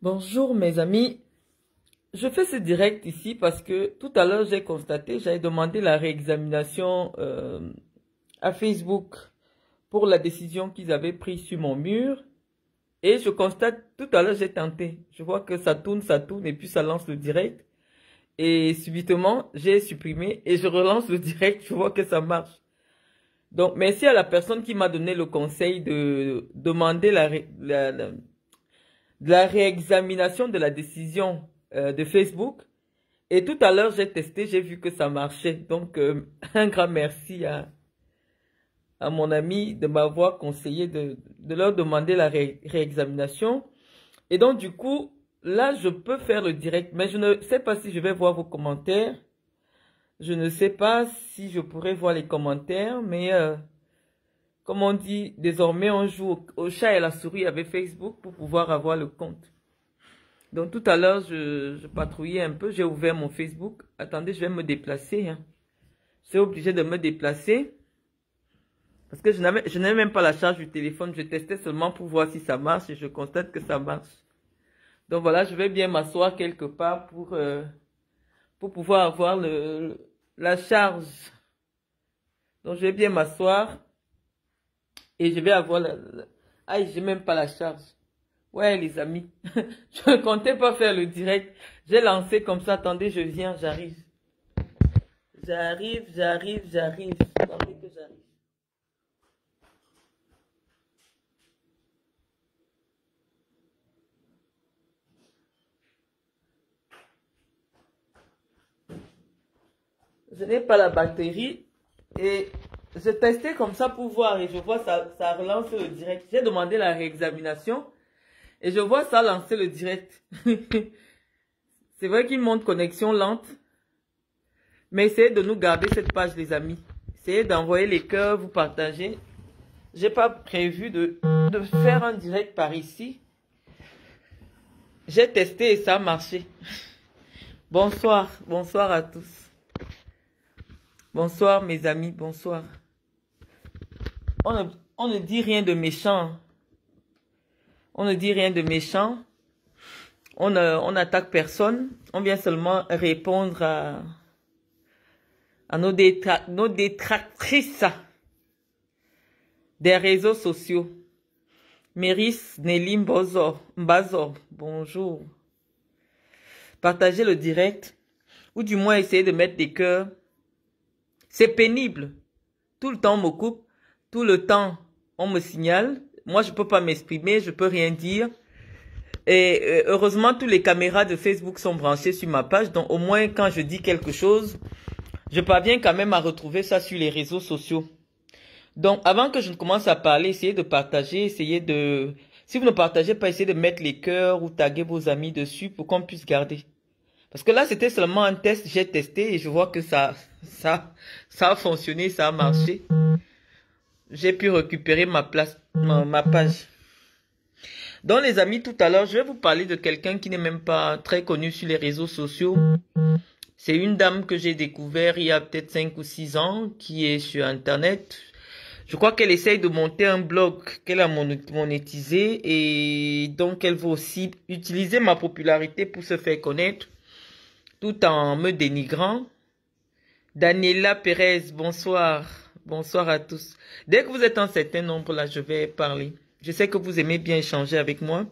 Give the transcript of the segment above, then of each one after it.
Bonjour mes amis, je fais ce direct ici parce que tout à l'heure j'ai constaté, j'avais demandé la réexamination euh, à Facebook pour la décision qu'ils avaient prise sur mon mur et je constate tout à l'heure j'ai tenté, je vois que ça tourne, ça tourne et puis ça lance le direct et subitement j'ai supprimé et je relance le direct, je vois que ça marche. Donc merci à la personne qui m'a donné le conseil de demander la, la, la de la réexamination de la décision euh, de Facebook. Et tout à l'heure, j'ai testé, j'ai vu que ça marchait. Donc, euh, un grand merci à, à mon ami de m'avoir conseillé de, de, leur demander la réexamination. Et donc, du coup, là, je peux faire le direct, mais je ne sais pas si je vais voir vos commentaires. Je ne sais pas si je pourrais voir les commentaires, mais... Euh, comme on dit, désormais, on joue au, chat et la souris avec Facebook pour pouvoir avoir le compte. Donc tout à l'heure, je, patrouillais un peu, j'ai ouvert mon Facebook. Attendez, je vais me déplacer. Hein. Je suis obligé de me déplacer. Parce que je n'avais même pas la charge du téléphone. Je testais seulement pour voir si ça marche et je constate que ça marche. Donc voilà, je vais bien m'asseoir quelque part pour, euh, pour pouvoir avoir la charge. Donc je vais bien m'asseoir et je vais avoir la... Ah, j'ai même pas la charge. Ouais, les amis. je ne comptais pas faire le direct. J'ai lancé comme ça. Attendez, je viens, j'arrive. J'arrive, j'arrive, j'arrive. Attendez que j'arrive. Je n'ai pas la batterie et je testais comme ça pour voir et je vois ça, ça relance le direct. J'ai demandé la réexamination et je vois ça lancer le direct. c'est vrai qu'il montre connexion lente. Mais essayez de nous garder cette page, les amis. Essayez d'envoyer les cœurs, vous partager. J'ai pas prévu de, de faire un direct par ici. J'ai testé et ça a marché. Bonsoir, bonsoir à tous. Bonsoir mes amis, bonsoir on ne, dit rien de méchant. On ne dit rien de méchant. On n'attaque personne. On vient seulement répondre à, nos, détractrices des réseaux sociaux. Méris Nelim Mbazo, bonjour. Partagez le direct ou du moins essayez de mettre des cœurs. C'est pénible. Tout le temps on me coupe. Tout le temps, on me signale. Moi, je peux pas m'exprimer, je peux rien dire. Et euh, heureusement, tous les caméras de Facebook sont branchées sur ma page. Donc, au moins, quand je dis quelque chose, je parviens quand même à retrouver ça sur les réseaux sociaux. Donc, avant que je ne commence à parler, essayez de partager, essayez de... Si vous ne partagez pas, essayez de mettre les cœurs ou taguer vos amis dessus pour qu'on puisse garder. Parce que là, c'était seulement un test. J'ai testé et je vois que ça, ça, ça a fonctionné, ça a marché j'ai pu récupérer ma place, ma, page. Donc les amis, tout à l'heure, je vais vous parler de quelqu'un qui n'est même pas très connu sur les réseaux sociaux. C'est une dame que j'ai découvert il y a peut-être 5 ou 6 ans, qui est sur Internet. Je crois qu'elle essaye de monter un blog qu'elle a monétisé et donc elle veut aussi utiliser ma popularité pour se faire connaître tout en me dénigrant. Daniela Perez, bonsoir. Bonsoir à tous. Dès que vous êtes en certain nombre là, je vais parler. Je sais que vous aimez bien échanger avec moi.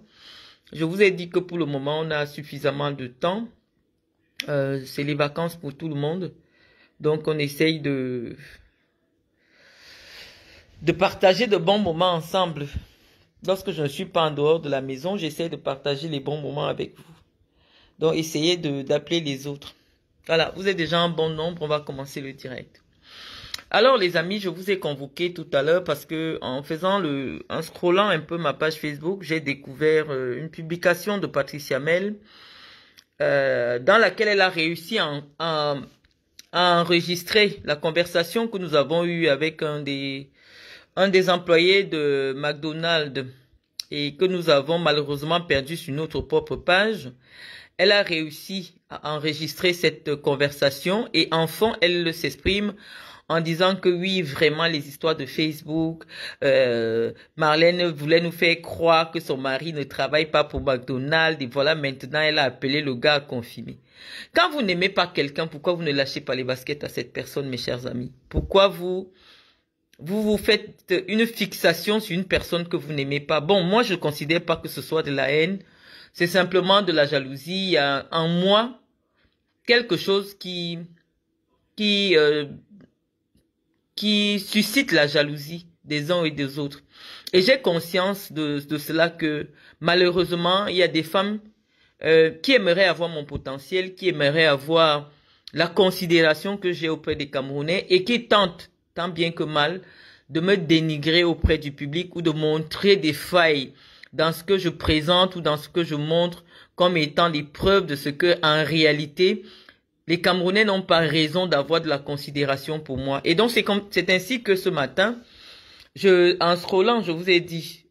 Je vous ai dit que pour le moment, on a suffisamment de temps. Euh, c'est les vacances pour tout le monde. Donc, on essaye de, de partager de bons moments ensemble. Lorsque je ne suis pas en dehors de la maison, j'essaie de partager les bons moments avec vous. Donc, essayez d'appeler les autres. Voilà, vous êtes déjà en bon nombre. On va commencer le direct. Alors les amis, je vous ai convoqué tout à l'heure parce que en faisant le, en scrollant un peu ma page Facebook, j'ai découvert euh, une publication de Patricia Mel euh, dans laquelle elle a réussi à, enregistrer la conversation que nous avons eue avec un des un des employés de McDonald's et que nous avons malheureusement perdu sur notre propre page. Elle a réussi à enregistrer cette conversation et enfin elle s'exprime en disant que oui, vraiment, les histoires de Facebook, euh, Marlène voulait nous faire croire que son mari ne travaille pas pour McDonald's et voilà, maintenant, elle a appelé le gars à confirmer. Quand vous n'aimez pas quelqu'un, pourquoi vous ne lâchez pas les baskets à cette personne, mes chers amis Pourquoi vous vous vous faites une fixation sur une personne que vous n'aimez pas Bon, moi, je ne considère pas que ce soit de la haine. C'est simplement de la jalousie. En moi, quelque chose qui qui euh, qui suscite la jalousie des uns et des autres. Et j'ai conscience de, cela que malheureusement, il y a des femmes euh, qui aimeraient avoir mon potentiel, qui aimeraient avoir la considération que j'ai auprès des Camerounais et qui tentent, tant bien que mal, de me dénigrer auprès du public ou de montrer des failles dans ce que je présente ou dans ce que je montre comme étant les preuves de ce que, en réalité, les Camerounais n'ont pas raison d'avoir de la considération pour moi. Et donc, c'est ainsi que ce matin, je, en scrollant, je vous ai dit,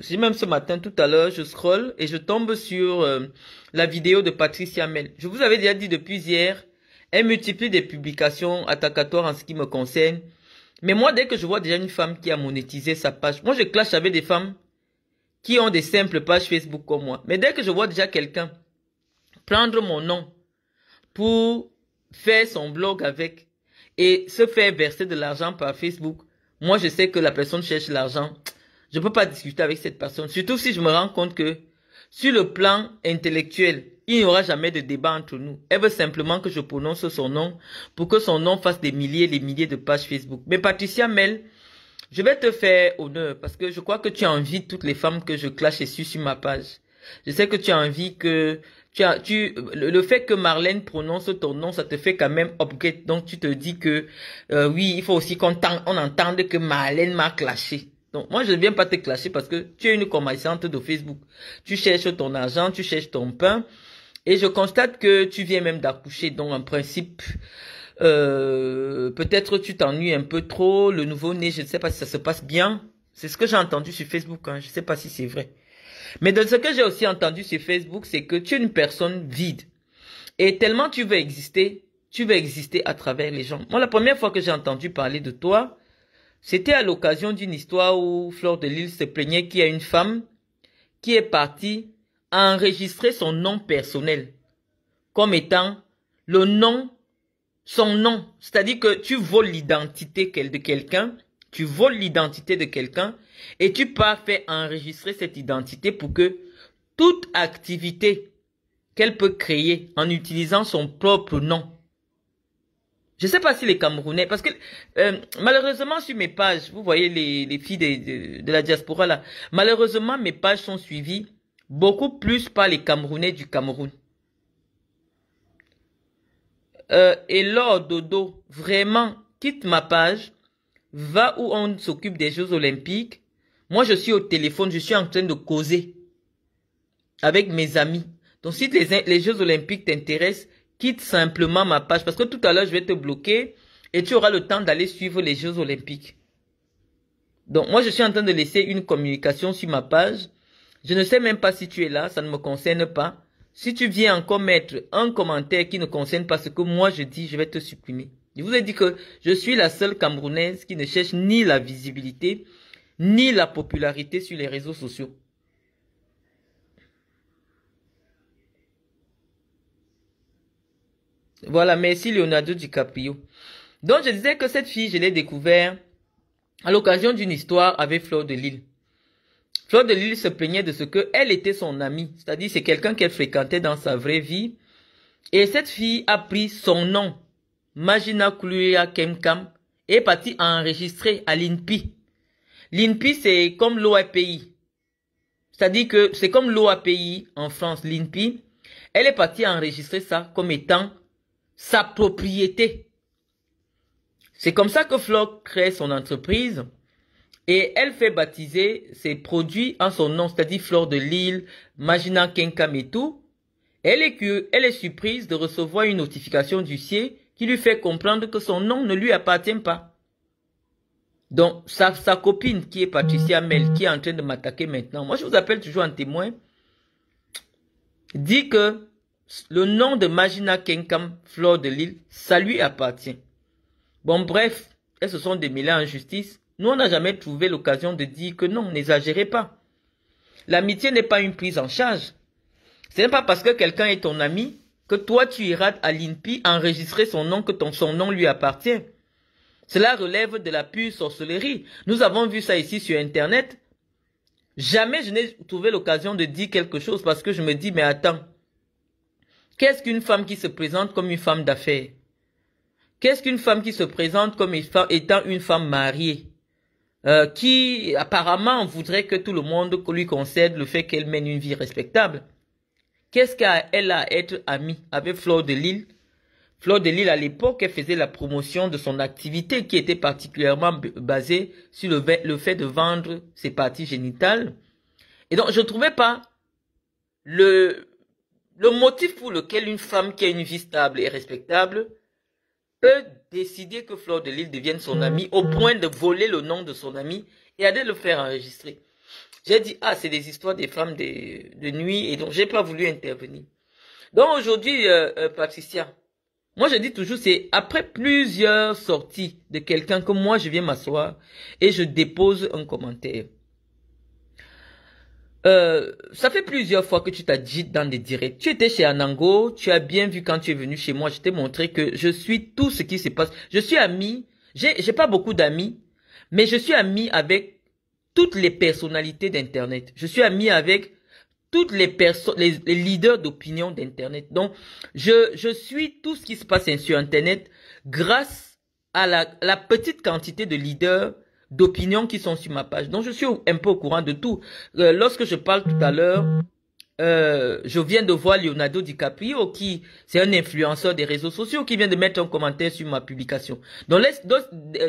j'ai euh, même ce matin, tout à l'heure, je scroll et je tombe sur euh, la vidéo de Patricia Mel. Je vous avais déjà dit depuis hier, elle multiplie des publications attaquatoires en ce qui me concerne. Mais moi, dès que je vois déjà une femme qui a monétisé sa page, moi, je clash avec des femmes qui ont des simples pages Facebook comme moi. Mais dès que je vois déjà quelqu'un prendre mon nom pour faire son blog avec et se faire verser de l'argent par Facebook, moi je sais que la personne cherche l'argent. Je ne peux pas discuter avec cette personne. Surtout si je me rends compte que sur le plan intellectuel, il n'y aura jamais de débat entre nous. Elle veut simplement que je prononce son nom pour que son nom fasse des milliers et des milliers de pages Facebook. Mais Patricia Mel, je vais te faire honneur parce que je crois que tu as envie toutes les femmes que je clash et sur ma page. Je sais que tu as envie que tu le, fait que Marlène prononce ton nom, ça te fait quand même upgrade. Donc tu te dis que euh, oui, il faut aussi qu'on on entende que Marlène m'a clashé. Donc moi je ne viens pas te clasher parce que tu es une commerçante de Facebook. Tu cherches ton argent, tu cherches ton pain. Et je constate que tu viens même d'accoucher. Donc en principe, euh, peut-être tu t'ennuies un peu trop. Le nouveau-né, je ne sais pas si ça se passe bien. C'est ce que j'ai entendu sur Facebook. Hein. Je ne sais pas si c'est vrai. Mais de ce que j'ai aussi entendu sur Facebook, c'est que tu es une personne vide. Et tellement tu veux exister, tu veux exister à travers les gens. Moi, la première fois que j'ai entendu parler de toi, c'était à l'occasion d'une histoire où Fleur de Lille se plaignait qu'il y a une femme qui est partie à enregistrer son nom personnel comme étant le nom, son nom. C'est-à-dire que tu voles l'identité de quelqu'un tu voles l'identité de quelqu'un et tu pars faire enregistrer cette identité pour que toute activité qu'elle peut créer en utilisant son propre nom. Je sais pas si les Camerounais, parce que euh, malheureusement sur mes pages, vous voyez les, filles de, la diaspora là, malheureusement mes pages sont suivies beaucoup plus par les Camerounais du Cameroun. Euh, et Lord Dodo, vraiment, quitte ma page va où on s'occupe des Jeux olympiques. Moi, je suis au téléphone, je suis en train de causer avec mes amis. Donc, si les, Jeux olympiques t'intéressent, quitte simplement ma page parce que tout à l'heure, je vais te bloquer et tu auras le temps d'aller suivre les Jeux olympiques. Donc, moi, je suis en train de laisser une communication sur ma page. Je ne sais même pas si tu es là, ça ne me concerne pas. Si tu viens encore mettre un commentaire qui ne concerne pas ce que moi je dis, je vais te supprimer. Je vous ai dit que je suis la seule Camerounaise qui ne cherche ni la visibilité, ni la popularité sur les réseaux sociaux. Voilà, merci Leonardo DiCaprio. Donc je disais que cette fille, je l'ai découvert à l'occasion d'une histoire avec Fleur de Lille. Fleur de Lille se plaignait de ce qu'elle était son amie, c'est-à-dire c'est quelqu'un qu'elle fréquentait dans sa vraie vie. Et cette fille a pris son nom Magina Kluya Kemkam est parti enregistrer à l'INPI. L'INPI, c'est comme l'OAPI. C'est-à-dire que c'est comme l'OAPI en France, l'INPI. Elle est partie enregistrer ça comme étant sa propriété. C'est comme ça que Flore crée son entreprise et elle fait baptiser ses produits en son nom, c'est-à-dire Flore de Lille, Magina Kemkam et tout. Elle est, elle est surprise de recevoir une notification du CIE qui lui fait comprendre que son nom ne lui appartient pas. Donc, sa, copine qui est Patricia Mel, qui est en train de m'attaquer maintenant, moi je vous appelle toujours en témoin, dit que le nom de Magina Kenkam, Flore de Lille, ça lui appartient. Bon, bref, elles se sont démêlées en justice. Nous, on n'a jamais trouvé l'occasion de dire que non, n'exagérez pas. L'amitié n'est pas une prise en charge. Ce n'est pas parce que quelqu'un est ton ami que toi tu iras à l'INPI enregistrer son nom que ton, son nom lui appartient. Cela relève de la pure sorcellerie. Nous avons vu ça ici sur Internet. Jamais je n'ai trouvé l'occasion de dire quelque chose parce que je me dis, mais attends, qu'est-ce qu'une femme qui se présente comme une femme d'affaires Qu'est-ce qu'une femme qui se présente comme étant une femme mariée euh, qui apparemment voudrait que tout le monde lui concède le fait qu'elle mène une vie respectable. Qu'est-ce qu'elle a à être amie avec Flore de Lille Flore de Lille, à l'époque, elle faisait la promotion de son activité qui était particulièrement basée sur le, fait de vendre ses parties génitales. Et donc, je ne trouvais pas le, le motif pour lequel une femme qui a une vie stable et respectable peut décider que Flore de Lille devienne son mmh. amie au point de voler le nom de son amie et aller le faire enregistrer. J'ai dit, ah, c'est des histoires des femmes de, nuit et donc j'ai pas voulu intervenir. Donc aujourd'hui, euh, euh, Patricia, moi je dis toujours, c'est après plusieurs sorties de quelqu'un que moi je viens m'asseoir et je dépose un commentaire. Euh, ça fait plusieurs fois que tu t'as dit dans des directs. Tu étais chez Anango, tu as bien vu quand tu es venu chez moi, je t'ai montré que je suis tout ce qui se passe. Je suis ami, j'ai pas beaucoup d'amis, mais je suis ami avec toutes les personnalités d'Internet. Je suis ami avec toutes les personnes, les, leaders d'opinion d'Internet. Donc, je, suis tout ce qui se passe sur Internet grâce à la, petite quantité de leaders d'opinion qui sont sur ma page. Donc, je suis un peu au courant de tout. Euh, lorsque je parle tout à l'heure euh, je viens de voir Leonardo DiCaprio qui c'est un influenceur des réseaux sociaux qui vient de mettre un commentaire sur ma publication. Donc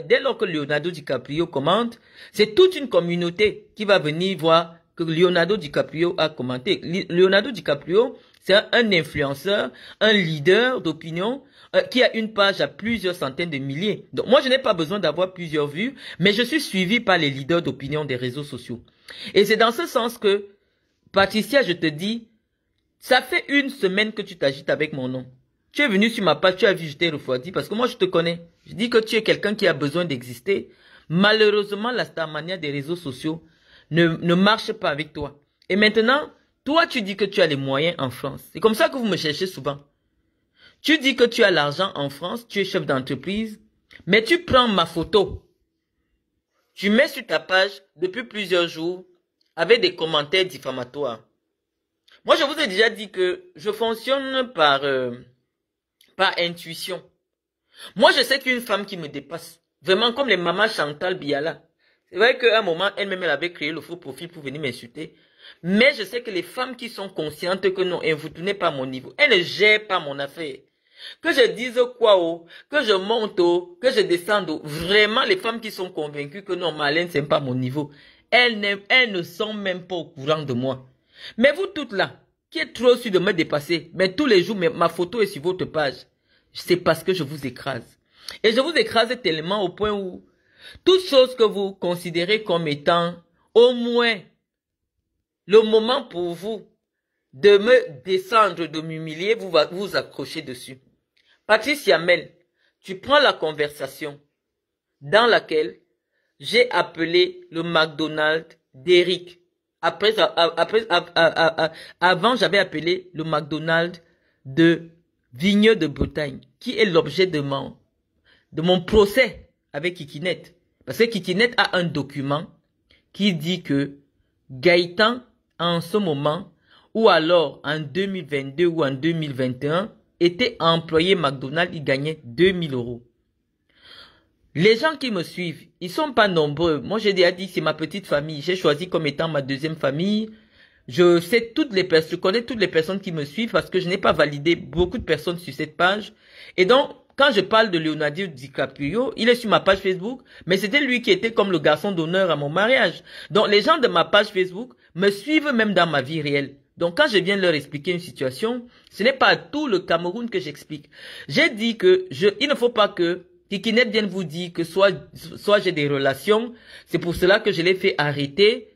dès, lors que Leonardo DiCaprio commente, c'est toute une communauté qui va venir voir que Leonardo DiCaprio a commenté. Leonardo DiCaprio, c'est un influenceur, un leader d'opinion euh, qui a une page à plusieurs centaines de milliers. Donc moi, je n'ai pas besoin d'avoir plusieurs vues, mais je suis suivi par les leaders d'opinion des réseaux sociaux. Et c'est dans ce sens que Patricia, je te dis, ça fait une semaine que tu t'agites avec mon nom. Tu es venu sur ma page, tu as vu, je t'ai refroidi parce que moi je te connais. Je dis que tu es quelqu'un qui a besoin d'exister. Malheureusement, la starmania des réseaux sociaux ne, ne marche pas avec toi. Et maintenant, toi tu dis que tu as les moyens en France. C'est comme ça que vous me cherchez souvent. Tu dis que tu as l'argent en France, tu es chef d'entreprise, mais tu prends ma photo. Tu mets sur ta page depuis plusieurs jours avec des commentaires diffamatoires. Moi, je vous ai déjà dit que je fonctionne euh, par, intuition. Moi, je sais qu'une femme qui me dépasse, vraiment comme les mamans Chantal Biala, c'est vrai qu'à un moment, elle-même, elle avait créé le faux profil pour venir m'insulter. Mais je sais que les femmes qui sont conscientes que non, elles vous n'est pas mon niveau, elles ne gèrent pas mon affaire. Que je dise quoi haut, oh, que je monte haut, oh, que je descende oh, Vraiment, les femmes qui sont convaincues que non, ce c'est pas mon niveau. Elles ne, sont même pas au courant de moi. Mais vous toutes là, qui êtes trop sûres de me dépasser, mais tous les jours, ma photo est sur votre page. C'est parce que je vous écrase. Et je vous écrase tellement au point où toutes chose que vous considérez comme étant au moins le moment pour vous de me descendre, de m'humilier, vous vous accrochez dessus. Patrice Yamel, tu prends la conversation dans laquelle j'ai appelé le McDonald's d'Eric. Après, après, avant, j'avais appelé le McDonald's de Vigneux de Bretagne, qui est l'objet de mon, de mon procès avec Kikinet. Parce que Kikinet a un document qui dit que Gaëtan, en ce moment, ou alors en 2022 ou en 2021, était employé McDonald's, il gagnait 2000 euros. Les gens qui me suivent, ils sont pas nombreux. Moi, j'ai déjà dit, c'est ma petite famille. J'ai choisi comme étant ma deuxième famille. Je sais toutes les personnes, je connais toutes les personnes qui me suivent parce que je n'ai pas validé beaucoup de personnes sur cette page. Et donc, quand je parle de Leonardo DiCaprio, il est sur ma page Facebook, mais c'était lui qui était comme le garçon d'honneur à mon mariage. Donc, les gens de ma page Facebook me suivent même dans ma vie réelle. Donc quand je viens leur expliquer une situation, ce n'est pas tout le Cameroun que j'explique. J'ai dit que je, il ne faut pas que Tikinet vient vous dire que soit, soit j'ai des relations, c'est pour cela que je l'ai fait arrêter.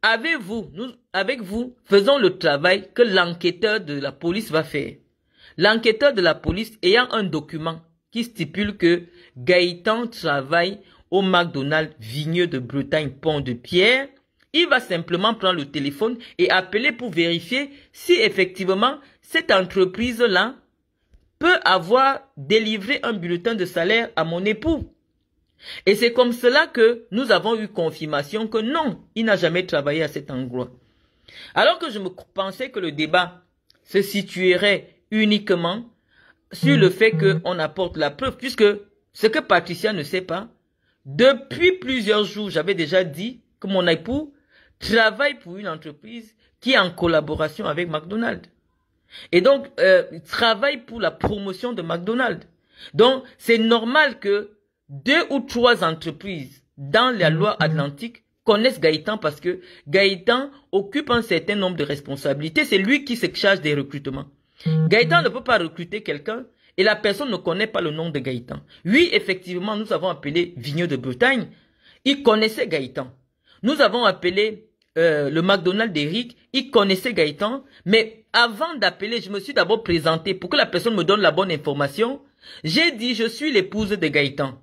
avez vous, nous, avec vous, faisons le travail que l'enquêteur de la police va faire. L'enquêteur de la police ayant un document qui stipule que Gaëtan travaille au McDonald's Vigneux de Bretagne Pont de Pierre, il va simplement prendre le téléphone et appeler pour vérifier si effectivement cette entreprise-là avoir délivré un bulletin de salaire à mon époux. Et c'est comme cela que nous avons eu confirmation que non, il n'a jamais travaillé à cet endroit. Alors que je me pensais que le débat se situerait uniquement sur le fait qu'on apporte la preuve, puisque ce que Patricia ne sait pas, depuis plusieurs jours, j'avais déjà dit que mon époux travaille pour une entreprise qui est en collaboration avec McDonald's. Et donc, euh, il travaille pour la promotion de McDonald's. Donc, c'est normal que deux ou trois entreprises dans la loi mm-hmm. atlantique connaissent Gaëtan parce que Gaëtan occupe un certain nombre de responsabilités. C'est lui qui se charge des recrutements. Mm-hmm. Gaëtan ne peut pas recruter quelqu'un et la personne ne connaît pas le nom de Gaëtan. Oui, effectivement, nous avons appelé Vigneux de Bretagne. Il connaissait Gaëtan. Nous avons appelé euh, le McDonald's d'Eric, il connaissait Gaëtan, mais avant d'appeler, je me suis d'abord présenté pour que la personne me donne la bonne information. J'ai dit, je suis l'épouse de Gaëtan.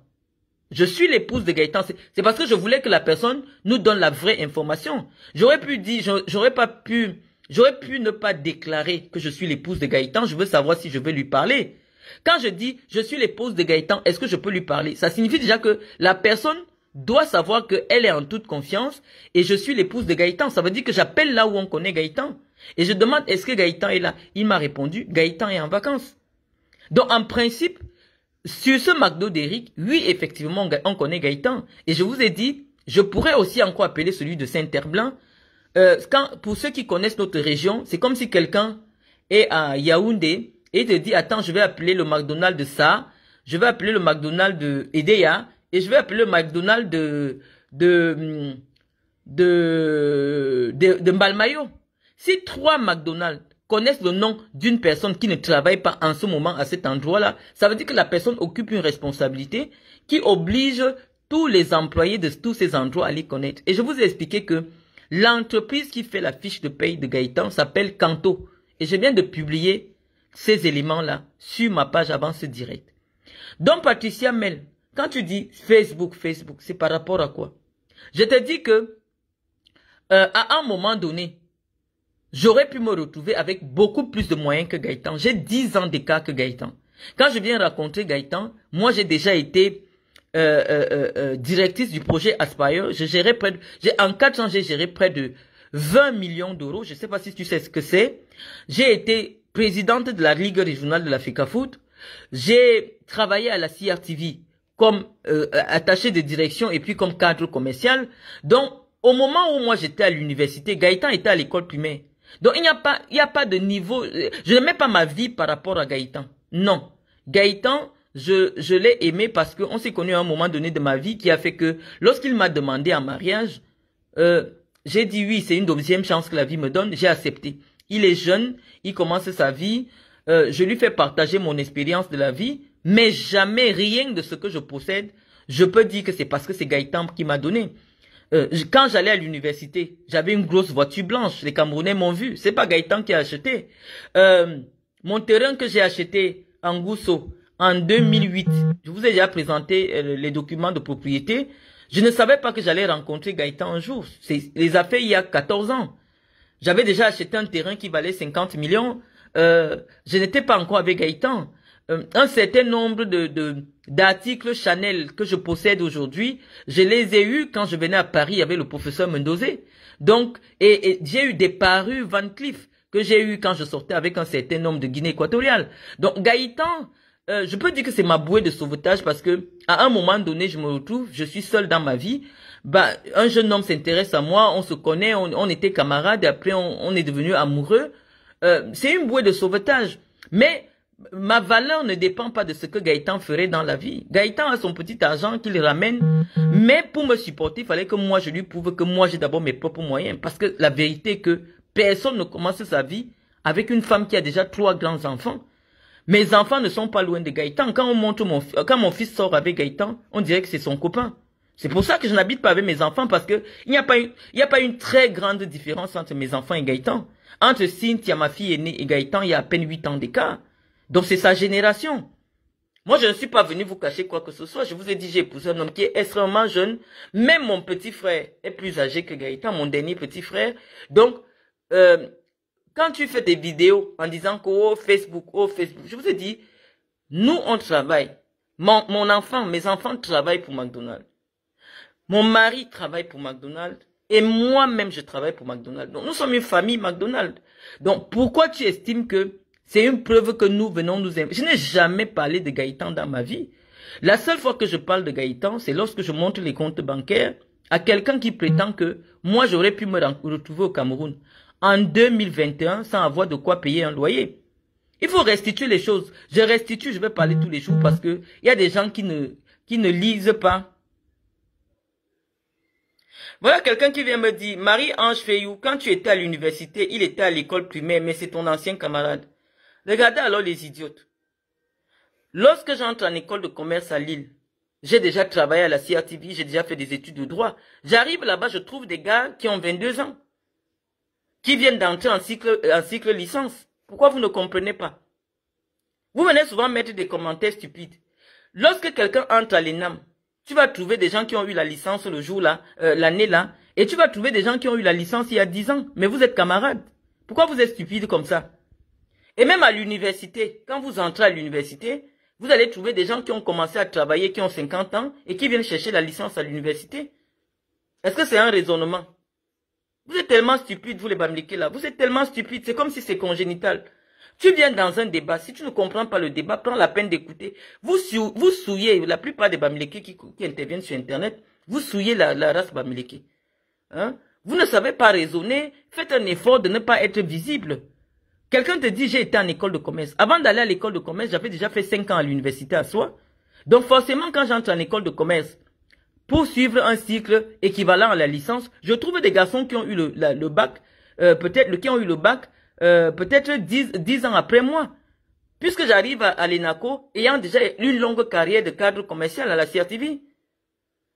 Je suis l'épouse de Gaëtan. C'est parce que je voulais que la personne nous donne la vraie information. J'aurais pu dire, j'aurais pas pu, j'aurais pu ne pas déclarer que je suis l'épouse de Gaëtan. Je veux savoir si je vais lui parler. Quand je dis, je suis l'épouse de Gaëtan, est-ce que je peux lui parler? Ça signifie déjà que la personne doit savoir qu'elle est en toute confiance et je suis l'épouse de Gaëtan. Ça veut dire que j'appelle là où on connaît Gaëtan. Et je demande, est-ce que Gaëtan est là Il m'a répondu, Gaëtan est en vacances. Donc en principe, sur ce McDo d'Eric, oui, effectivement, on connaît Gaëtan. Et je vous ai dit, je pourrais aussi encore appeler celui de saint herblain euh, pour ceux qui connaissent notre région, c'est comme si quelqu'un est à Yaoundé et te dit, attends, je vais appeler le McDonald de ça, je vais appeler le McDonald de Edea, et je vais appeler McDonald's de, de, de, de, de Mbalmayo. Si trois McDonald's connaissent le nom d'une personne qui ne travaille pas en ce moment à cet endroit-là, ça veut dire que la personne occupe une responsabilité qui oblige tous les employés de tous ces endroits à les connaître. Et je vous ai expliqué que l'entreprise qui fait la fiche de paye de Gaëtan s'appelle Canto. Et je viens de publier ces éléments-là sur ma page ce Direct. Donc Patricia Mel, quand tu dis Facebook, Facebook, c'est par rapport à quoi Je te dis que euh, à un moment donné, j'aurais pu me retrouver avec beaucoup plus de moyens que Gaëtan. J'ai 10 ans d'écart que Gaëtan. Quand je viens raconter Gaëtan, moi j'ai déjà été euh, euh, directrice du projet Aspire. Je gérais près en 4 ans, j'ai géré près de 20 millions d'euros. Je ne sais pas si tu sais ce que c'est. J'ai été présidente de la Ligue régionale de l'Africa Foot. J'ai travaillé à la CRTV comme euh, attaché de direction et puis comme cadre commercial. Donc, au moment où moi j'étais à l'université, Gaëtan était à l'école primaire. Donc, il n'y a pas, il n'y a pas de niveau, euh, je ne mets pas ma vie par rapport à Gaëtan. Non. Gaëtan, je, je l'ai aimé parce qu'on s'est connu à un moment donné de ma vie qui a fait que lorsqu'il m'a demandé en mariage, euh, j'ai dit oui, c'est une deuxième chance que la vie me donne, j'ai accepté. Il est jeune, il commence sa vie, je lui fais partager mon expérience de la vie, mais jamais rien de ce que je possède, je peux dire que c'est parce que c'est Gaëtan qui m'a donné. Euh, quand j'allais à l'université, j'avais une grosse voiture blanche. Les Camerounais m'ont vu. C'est pas Gaëtan qui a acheté. Euh, mon terrain que j'ai acheté en Gousso en 2008, je vous ai déjà présenté euh, les documents de propriété. Je ne savais pas que j'allais rencontrer Gaëtan un jour. C'est les affaires il y a 14 ans. J'avais déjà acheté un terrain qui valait 50 millions. Euh, je n'étais pas encore avec Gaëtan. Euh, un certain nombre de d'articles Chanel que je possède aujourd'hui, je les ai eus quand je venais à Paris avec le professeur Mendozé. Donc, et, j'ai eu des parus Van Cleef que j'ai eu quand je sortais avec un certain nombre de Guinée équatoriale. Donc, Gaïtan, euh, je peux dire que c'est ma bouée de sauvetage parce que à un moment donné, je me retrouve, je suis seul dans ma vie. Bah, un jeune homme s'intéresse à moi, on se connaît, on, était camarades, et après on, est devenu amoureux. Euh, c'est une bouée de sauvetage. Mais Ma valeur ne dépend pas de ce que Gaëtan ferait dans la vie. Gaëtan a son petit argent qu'il ramène, mais pour me supporter, il fallait que moi je lui prouve que moi j'ai d'abord mes propres moyens. Parce que la vérité est que personne ne commence sa vie avec une femme qui a déjà trois grands enfants. Mes enfants ne sont pas loin de Gaëtan. Quand on mon, quand mon fils sort avec Gaëtan, on dirait que c'est son copain. C'est pour ça que je n'habite pas avec mes enfants parce que n'y a pas une, a pas une très grande différence entre mes enfants et Gaëtan. Entre Cynthia, ma fille aînée, et Gaëtan, il y a à peine huit ans d'écart. Donc c'est sa génération. Moi, je ne suis pas venu vous cacher quoi que ce soit. Je vous ai dit, j'ai épousé un homme qui est extrêmement jeune. Même mon petit frère est plus âgé que Gaëtan, mon dernier petit frère. Donc, euh, quand tu fais des vidéos en disant que oh, Facebook, oh Facebook, je vous ai dit, nous, on travaille. Mon, mon enfant, mes enfants travaillent pour McDonald's. Mon mari travaille pour McDonald's. Et moi-même, je travaille pour McDonald's. Donc, nous sommes une famille McDonald's. Donc, pourquoi tu estimes que c'est une preuve que nous venons nous... Je n'ai jamais parlé de Gaëtan dans ma vie. La seule fois que je parle de Gaëtan, c'est lorsque je montre les comptes bancaires à quelqu'un qui prétend que moi, j'aurais pu me retrouver au Cameroun en 2021 sans avoir de quoi payer un loyer. Il faut restituer les choses. Je restitue, je vais parler tous les jours parce que y a des gens qui ne, qui ne lisent pas. Voilà quelqu'un qui vient me dire, Marie-Ange Feyou, quand tu étais à l'université, il était à l'école primaire, mais c'est ton ancien camarade. Regardez alors les idiotes. Lorsque j'entre en école de commerce à Lille, j'ai déjà travaillé à la CRTV, j'ai déjà fait des études de droit. J'arrive là-bas, je trouve des gars qui ont 22 ans, qui viennent d'entrer en cycle, en cycle licence. Pourquoi vous ne comprenez pas Vous venez souvent mettre des commentaires stupides. Lorsque quelqu'un entre à l'ENAM, tu vas trouver des gens qui ont eu la licence le jour là, euh, l'année là, et tu vas trouver des gens qui ont eu la licence il y a 10 ans. Mais vous êtes camarades. Pourquoi vous êtes stupides comme ça et même à l'université, quand vous entrez à l'université, vous allez trouver des gens qui ont commencé à travailler, qui ont 50 ans et qui viennent chercher la licence à l'université. Est-ce que c'est un raisonnement Vous êtes tellement stupide, vous les bamliquez là. Vous êtes tellement stupide, c'est comme si c'est congénital. Tu viens dans un débat, si tu ne comprends pas le débat, prends la peine d'écouter. Vous, souillez, la plupart des Bamlékés qui, interviennent sur Internet, vous souillez la, race Bamléké. Hein? Vous ne savez pas raisonner, faites un effort de ne pas être visible. Quelqu'un te dit, j'ai été en école de commerce. Avant d'aller à l'école de commerce, j'avais déjà fait 5 ans à l'université à soi. Donc forcément, quand j'entre en école de commerce, pour suivre un cycle équivalent à la licence, je trouve des garçons qui ont eu le, bac, euh, peut-être qui ont eu le bac, euh, peut-être 10, 10, ans après moi. Puisque j'arrive à, à l'ENACO, ayant déjà une longue carrière de cadre commercial à la CRTV.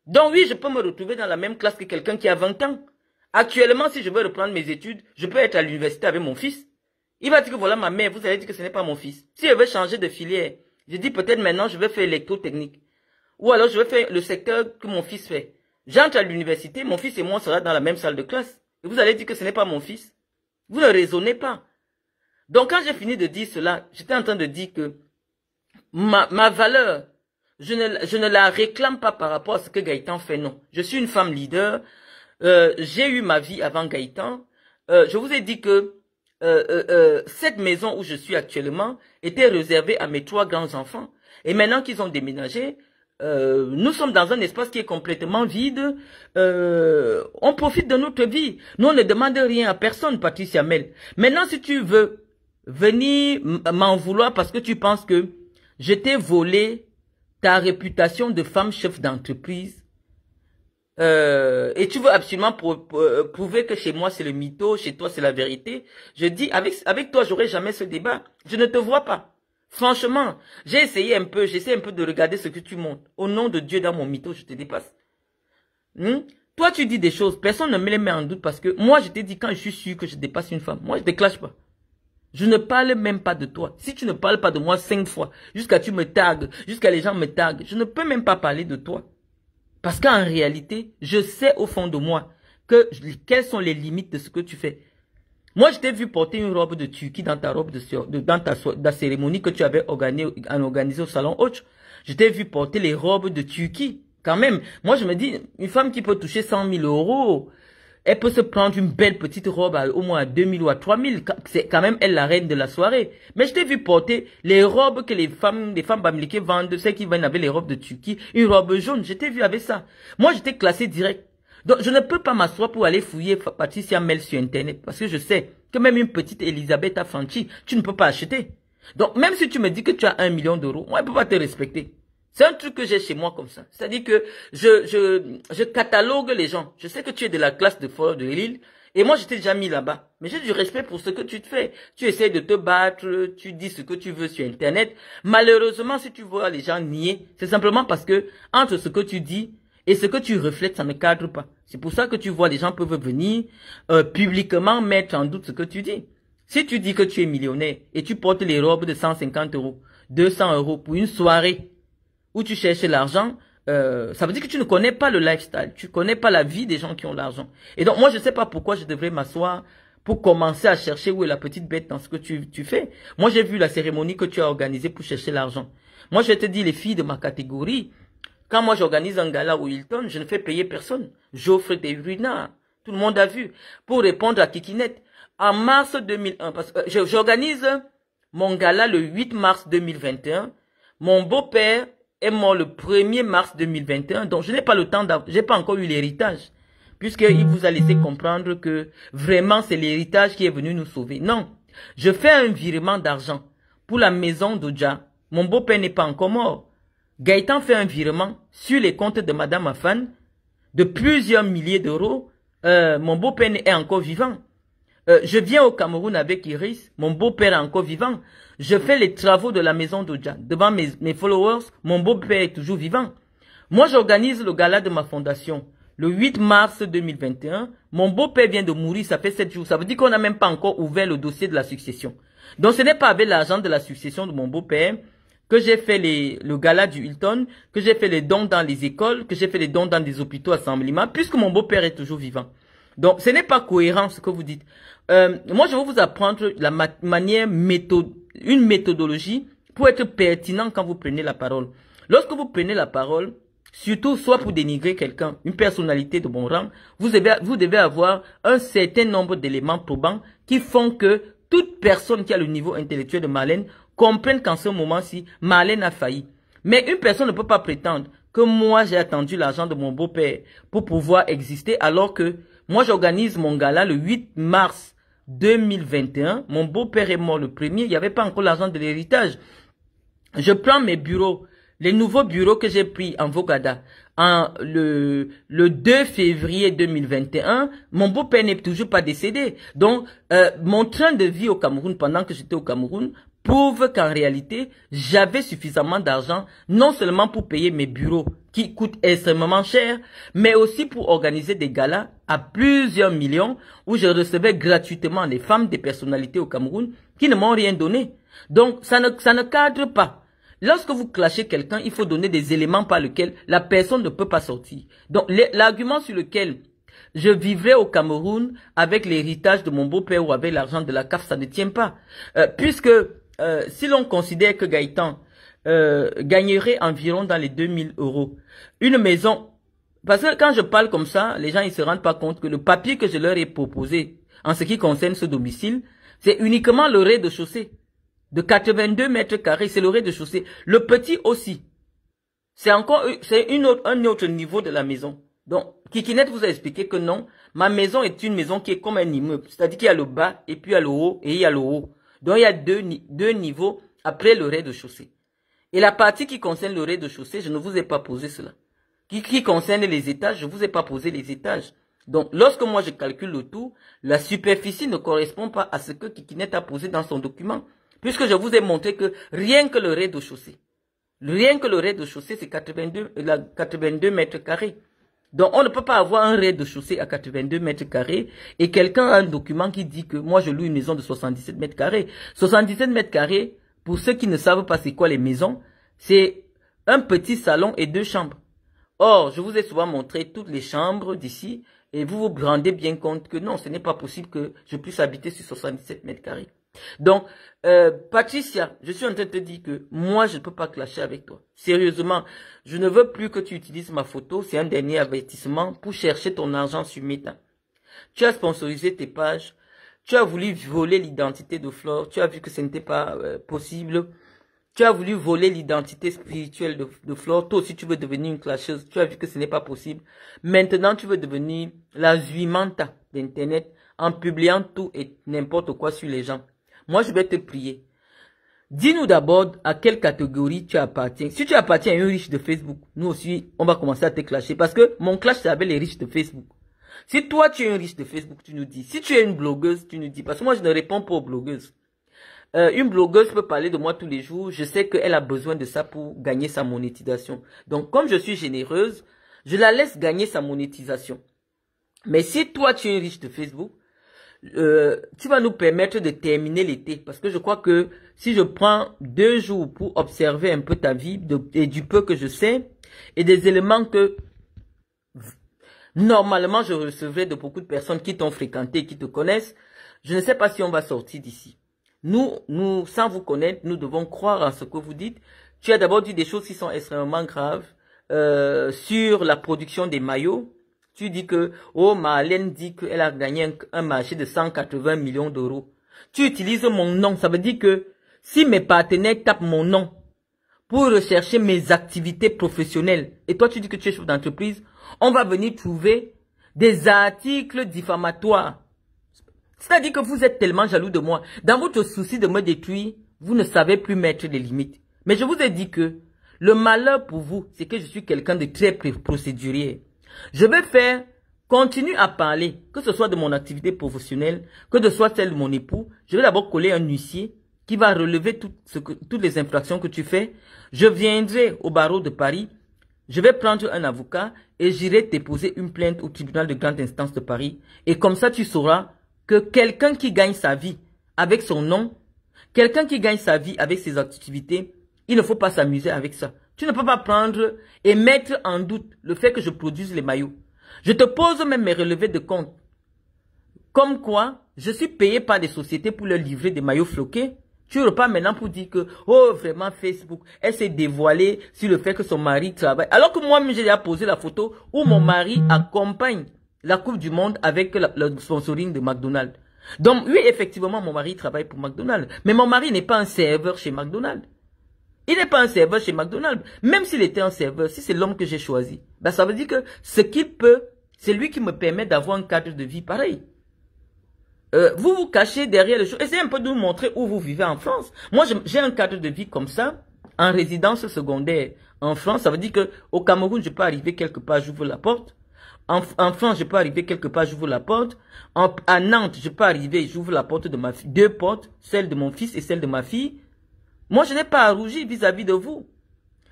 Donc oui, je peux me retrouver dans la même classe que quelqu'un qui a 20 ans. Actuellement, si je veux reprendre mes études, je peux être à l'université avec mon fils. Il va dire que voilà ma mère, vous allez dire que ce n'est pas mon fils. Si je veux changer de filière, je dis peut-être maintenant je vais faire électrotechnique. Ou alors je vais faire le secteur que mon fils fait. J'entre à l'université, mon fils et moi sera dans la même salle de classe. Et vous allez dire que ce n'est pas mon fils. Vous ne raisonnez pas. Donc quand j'ai fini de dire cela, j'étais en train de dire que ma, ma valeur, je ne, je ne, la réclame pas par rapport à ce que Gaëtan fait, non. Je suis une femme leader. Euh, j'ai eu ma vie avant Gaëtan. Euh, je vous ai dit que euh, euh, euh, cette maison où je suis actuellement était réservée à mes trois grands-enfants. Et maintenant qu'ils ont déménagé, nous sommes dans un espace qui est complètement vide. on profite de notre vie. Nous, on ne demande rien à personne, Patricia Mel. Maintenant, si tu veux venir m'en vouloir parce que tu penses que je t'ai volé ta réputation de femme chef d'entreprise, euh, et tu veux absolument euh, prouver que chez moi c'est le mytho, chez toi c'est la vérité. Je dis, avec, avec toi, j'aurai jamais ce débat. Je ne te vois pas. Franchement, j'ai essayé un peu, j'essaie un peu de regarder ce que tu montres. Au nom de Dieu, dans mon mytho, je te dépasse. Hmm? Toi, tu dis des choses, personne ne me les met en doute parce que moi, je t'ai dit quand je suis sûr que je dépasse une femme, moi, je ne clash pas. Je ne parle même pas de toi. Si tu ne parles pas de moi cinq fois, jusqu'à tu me tagues, jusqu'à les gens me taguent, je ne peux même pas parler de toi. Parce qu'en réalité, je sais au fond de moi que quelles sont les limites de ce que tu fais. Moi, je t'ai vu porter une robe de Turquie dans ta robe de, dans cérémonie que tu avais organisée organisé au salon haute. Je t'ai vu porter les robes de Turquie. Quand même, moi je me dis, une femme qui peut toucher 100 000 euros, elle peut se prendre une belle petite robe à, au moins à 2000 ou à 3000. C'est quand même elle la reine de la soirée. Mais je t'ai vu porter les robes que les femmes, les femmes bamliquées vendent, celles qui viennent avec les robes de Turquie, une robe jaune. Je t'ai vu avec ça. Moi, j'étais classé direct. Donc, je ne peux pas m'asseoir pour aller fouiller Patricia Mel sur Internet parce que je sais que même une petite Elisabeth Franchi, tu ne peux pas acheter. Donc, même si tu me dis que tu as un million d'euros, moi, je ne peut pas te respecter. C'est un truc que j'ai chez moi comme ça. C'est-à-dire que je, catalogue les gens. Je sais que tu es de la classe de Fort de Lille. Et moi, j'étais déjà mis là-bas. Mais j'ai du respect pour ce que tu te fais. Tu essaies de te battre, tu dis ce que tu veux sur Internet. Malheureusement, si tu vois les gens nier, c'est simplement parce que entre ce que tu dis et ce que tu reflètes, ça ne cadre pas. C'est pour ça que tu vois les gens peuvent venir euh, publiquement mettre en doute ce que tu dis. Si tu dis que tu es millionnaire et tu portes les robes de 150 euros, 200 euros pour une soirée, où tu cherches l'argent, euh, ça veut dire que tu ne connais pas le lifestyle, tu connais pas la vie des gens qui ont l'argent. Et donc moi je ne sais pas pourquoi je devrais m'asseoir pour commencer à chercher où est la petite bête dans ce que tu, tu fais. Moi j'ai vu la cérémonie que tu as organisée pour chercher l'argent. Moi je te dis les filles de ma catégorie, quand moi j'organise un gala au Hilton, je ne fais payer personne. J'offre des ruines. Tout le monde a vu. Pour répondre à Kikinette, en mars 2001, parce que euh, j'organise mon gala le 8 mars 2021, mon beau-père est mort le 1er mars 2021, donc je n'ai pas le temps d'avoir, j'ai pas encore eu l'héritage. Puisqu'il vous a laissé comprendre que vraiment c'est l'héritage qui est venu nous sauver. Non, je fais un virement d'argent pour la maison d'Oja. Mon beau-père n'est pas encore mort. Gaëtan fait un virement sur les comptes de Madame Afan de plusieurs milliers d'euros. Euh, mon beau-père est encore vivant. Euh, je viens au Cameroun avec Iris, mon beau-père est encore vivant. Je fais les travaux de la maison d'Oja. Devant mes, followers, mon beau-père est toujours vivant. Moi, j'organise le gala de ma fondation. Le 8 mars 2021, mon beau-père vient de mourir, ça fait 7 jours. Ça veut dire qu'on n'a même pas encore ouvert le dossier de la succession. Donc, ce n'est pas avec l'argent de la succession de mon beau-père que j'ai fait le gala du Hilton, que j'ai fait les dons dans les écoles, que j'ai fait les dons dans des hôpitaux à saint puisque mon beau-père est toujours vivant. Donc, ce n'est pas cohérent ce que vous dites. Euh, moi, je veux vous apprendre la manière méthode, une méthodologie pour être pertinent quand vous prenez la parole. Lorsque vous prenez la parole, surtout soit pour dénigrer quelqu'un, une personnalité de bon rang, vous devez, vous devez avoir un certain nombre d'éléments probants qui font que toute personne qui a le niveau intellectuel de Malène comprenne qu'en ce moment-ci, Marlène a failli. Mais une personne ne peut pas prétendre que moi j'ai attendu l'argent de mon beau-père pour pouvoir exister alors que moi, j'organise mon gala le 8 mars 2021. Mon beau-père est mort le premier. Il n'y avait pas encore l'argent de l'héritage. Je prends mes bureaux, les nouveaux bureaux que j'ai pris en Vogada. En, le, 2 février 2021, mon beau-père n'est toujours pas décédé. Donc, euh, mon train de vie au Cameroun, pendant que j'étais au Cameroun, prouve qu'en réalité, j'avais suffisamment d'argent, non seulement pour payer mes bureaux qui coûtent extrêmement cher, mais aussi pour organiser des galas à plusieurs millions où je recevais gratuitement les femmes des personnalités au Cameroun qui ne m'ont rien donné. Donc ça ne, cadre pas. Lorsque vous clashez quelqu'un, il faut donner des éléments par lesquels la personne ne peut pas sortir. Donc l'argument sur lequel je vivais au Cameroun avec l'héritage de mon beau-père ou avec l'argent de la CAF, ça ne tient pas. Euh, puisque euh, si l'on considère que Gaëtan euh, gagnerait environ dans les 2000 euros. Une maison, parce que quand je parle comme ça, les gens ils se rendent pas compte que le papier que je leur ai proposé en ce qui concerne ce domicile, c'est uniquement le rez-de-chaussée de 82 mètres carrés, c'est le rez-de-chaussée. Le petit aussi, c'est encore c'est une un autre niveau de la maison. Donc, Kikinette vous a expliqué que non, ma maison est une maison qui est comme un immeuble, c'est-à-dire qu'il y a le bas et puis il y a le haut et il y a le haut. Donc, il y a deux niveaux après le rez-de-chaussée. Et la partie qui concerne le rez-de-chaussée, je ne vous ai pas posé cela. Qui, qui concerne les étages, je ne vous ai pas posé les étages. Donc, lorsque moi je calcule le tout, la superficie ne correspond pas à ce que Kikinet a posé dans son document. Puisque je vous ai montré que rien que le rez-de-chaussée, rien que le rez-de-chaussée, c'est 82, 82 mètres carrés. Donc, on ne peut pas avoir un rez-de-chaussée à 82 mètres carrés et quelqu'un a un document qui dit que moi, je loue une maison de 77 mètres carrés. 77 mètres carrés, pour ceux qui ne savent pas c'est quoi les maisons, c'est un petit salon et deux chambres. Or, je vous ai souvent montré toutes les chambres d'ici et vous vous rendez bien compte que non, ce n'est pas possible que je puisse habiter sur 77 mètres carrés. Donc, euh, Patricia, je suis en train de te dire que moi, je ne peux pas clasher avec toi. Sérieusement, je ne veux plus que tu utilises ma photo. C'est un dernier avertissement pour chercher ton argent sur Meta. Tu as sponsorisé tes pages tu as voulu voler l'identité de Flore. Tu as vu que ce n'était pas euh, possible. Tu as voulu voler l'identité spirituelle de, Flore. Toi aussi, tu veux devenir une clasheuse. Tu as vu que ce n'est pas possible. Maintenant, tu veux devenir la juimante d'Internet en publiant tout et n'importe quoi sur les gens. Moi, je vais te prier. Dis-nous d'abord à quelle catégorie tu appartiens. Si tu appartiens à un riche de Facebook, nous aussi, on va commencer à te clasher. Parce que mon clash, c'est les riches de Facebook. Si toi, tu es un riche de Facebook, tu nous dis. Si tu es une blogueuse, tu nous dis. Parce que moi, je ne réponds pas aux blogueuses. Euh, une blogueuse peut parler de moi tous les jours. Je sais qu'elle a besoin de ça pour gagner sa monétisation. Donc, comme je suis généreuse, je la laisse gagner sa monétisation. Mais si toi, tu es un riche de Facebook, euh, tu vas nous permettre de terminer l'été. Parce que je crois que si je prends deux jours pour observer un peu ta vie et du peu que je sais et des éléments que Normalement, je recevrai de beaucoup de personnes qui t'ont fréquenté, qui te connaissent. Je ne sais pas si on va sortir d'ici. Nous, nous, sans vous connaître, nous devons croire à ce que vous dites. Tu as d'abord dit des choses qui sont extrêmement graves euh, sur la production des maillots. Tu dis que, oh, Marlène dit qu'elle a gagné un, marché de 180 millions d'euros. Tu utilises mon nom. Ça veut dire que si mes partenaires tapent mon nom pour rechercher mes activités professionnelles, et toi tu dis que tu es chef d'entreprise, on va venir trouver des articles diffamatoires. C'est-à-dire que vous êtes tellement jaloux de moi. Dans votre souci de me détruire, vous ne savez plus mettre des limites. Mais je vous ai dit que le malheur pour vous, c'est que je suis quelqu'un de très procédurier. Je vais faire, continue à parler, que ce soit de mon activité professionnelle, que ce soit celle de mon époux. Je vais d'abord coller un huissier qui va relever toutes les infractions que tu fais. Je viendrai au barreau de Paris. Je vais prendre un avocat et j'irai déposer une plainte au tribunal de grande instance de Paris. Et comme ça, tu sauras que quelqu'un qui gagne sa vie avec son nom, quelqu'un qui gagne sa vie avec ses activités, il ne faut pas s'amuser avec ça. Tu ne peux pas prendre et mettre en doute le fait que je produise les maillots. Je te pose même mes relevés de compte. Comme quoi, je suis payé par des sociétés pour leur livrer des maillots floqués tu repars maintenant pour dire que, oh, vraiment, Facebook, elle s'est dévoilée sur le fait que son mari travaille. Alors que moi-même, j'ai déjà posé la photo où mon mhm. mari accompagne la Coupe du Monde avec le sponsoring de McDonald's. Donc, oui, effectivement, mon mari travaille pour McDonald's. Mais mon mari n'est pas un serveur chez McDonald's. Il n'est pas un serveur chez McDonald's. Même s'il était un serveur, si c'est l'homme que j'ai choisi, bah, ça veut dire que ce qu'il peut, c'est lui qui me permet d'avoir un cadre de vie pareil. Euh, vous vous cachez derrière les choses. Essayez un peu de nous montrer où vous vivez en France. Moi, j'ai un cadre de vie comme ça, en résidence secondaire en France. Ça veut dire que au Cameroun, je peux arriver quelque part, j'ouvre la porte. En, France, je peux arriver quelque part, j'ouvre la porte. à Nantes, je peux arriver, j'ouvre la porte de ma fille. Deux portes, celle de mon fils et celle de ma fille. Moi, je n'ai pas à rougir vis-à-vis de vous.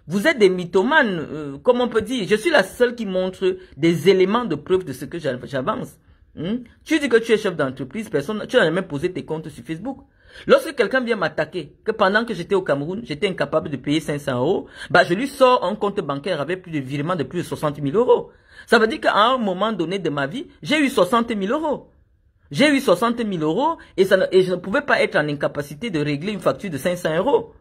Vous êtes des mythomanes, euh, comme on peut dire. Je suis la seule qui montre des éléments de preuve de ce que j'avance. Hmm? Tu dis que tu es chef d'entreprise, personne, tu n'as jamais posé tes comptes sur Facebook. Lorsque quelqu'un vient m'attaquer, que pendant que j'étais au Cameroun, j'étais incapable de payer 500 euros, bah je lui sors un compte bancaire avec plus de virements de plus de 60 000 euros. Ça veut dire qu'à un moment donné de ma vie, j'ai eu 60 000 euros. J'ai eu 60 000 euros et, ça, et je ne pouvais pas être en incapacité de régler une facture de 500 euros.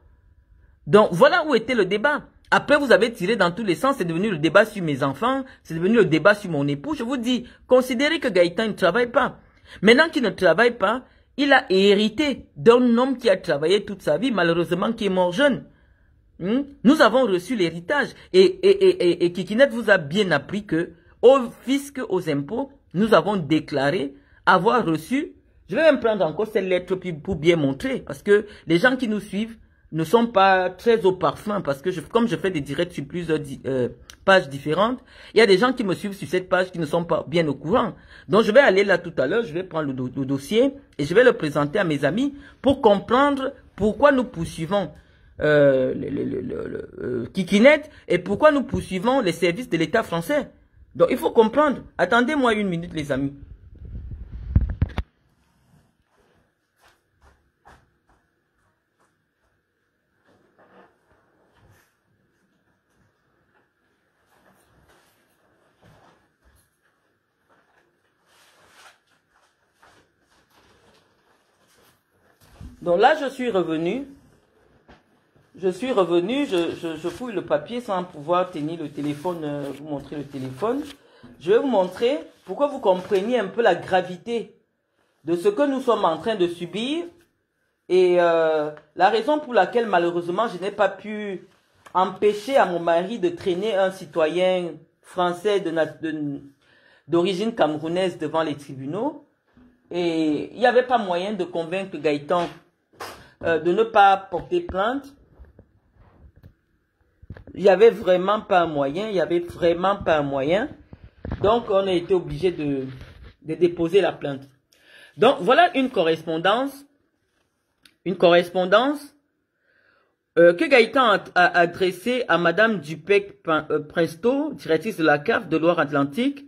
Donc voilà où était le débat. Après, vous avez tiré dans tous les sens. C'est devenu le débat sur mes enfants. C'est devenu le débat sur mon époux. Je vous dis, considérez que Gaëtan ne travaille pas. Maintenant qu'il ne travaille pas, il a hérité d'un homme qui a travaillé toute sa vie, malheureusement, qui est mort jeune. Hmm? Nous avons reçu l'héritage. Et, et, et, et, vous a bien appris que, au fisc, aux impôts, nous avons déclaré avoir reçu, je vais même prendre encore cette lettre pour bien montrer, parce que les gens qui nous suivent ne sont pas très au parfum parce que comme je fais des directs sur plusieurs euh, pages différentes, il y a des gens qui me suivent sur cette page qui ne sont pas bien au courant. Donc je vais aller là tout à l'heure, je vais prendre le, dossier et je vais le présenter à mes amis pour comprendre pourquoi nous poursuivons euh, le, le euh, Kikinet et pourquoi nous poursuivons les services de l'État français. Donc il faut comprendre. Attendez-moi une minute les amis. Donc là, je suis revenue, Je suis revenue. je, fouille le papier sans pouvoir tenir le téléphone, euh, vous montrer le téléphone. Je vais vous montrer pourquoi vous compreniez un peu la gravité de ce que nous sommes en train de subir et euh, la raison pour laquelle malheureusement je n'ai pas pu empêcher à mon mari de traîner un citoyen français d'origine camerounaise devant les tribunaux. Et il n'y avait pas moyen de convaincre Gaëtan euh, de ne pas porter plainte, il n'y avait vraiment pas un moyen, il n'y avait vraiment pas un moyen. Donc, on a été obligé de, déposer la plainte. Donc, voilà une correspondance, une correspondance euh, que Gaëtan a, adressée à Madame Dupec euh, presto directrice de la CAF de Loire-Atlantique.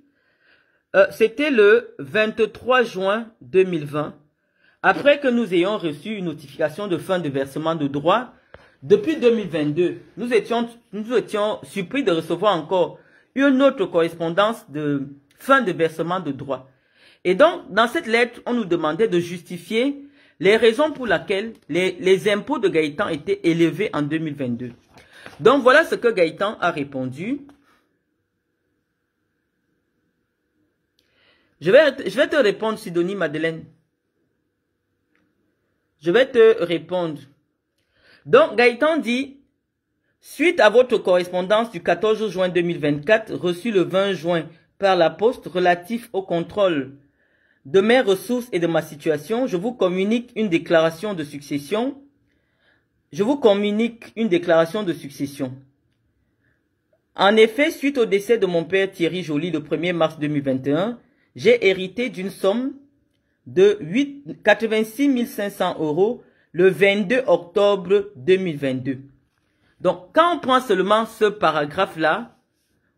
C'était le 23 juin 2020. Après que nous ayons reçu une notification de fin de versement de droits, depuis 2022, nous étions, nous étions surpris de recevoir encore une autre correspondance de fin de versement de droits. Et donc, dans cette lettre, on nous demandait de justifier les raisons pour lesquelles les, impôts de Gaëtan étaient élevés en 2022. Donc, voilà ce que Gaëtan a répondu. Je vais, je vais te répondre, Sidonie Madeleine. Je vais te répondre. Donc, Gaëtan dit, suite à votre correspondance du 14 juin 2024, reçue le 20 juin par la poste relatif au contrôle de mes ressources et de ma situation, je vous communique une déclaration de succession. Je vous communique une déclaration de succession. En effet, suite au décès de mon père Thierry Joly le 1er mars 2021, j'ai hérité d'une somme de 86 500 euros le 22 octobre 2022. Donc, quand on prend seulement ce paragraphe-là,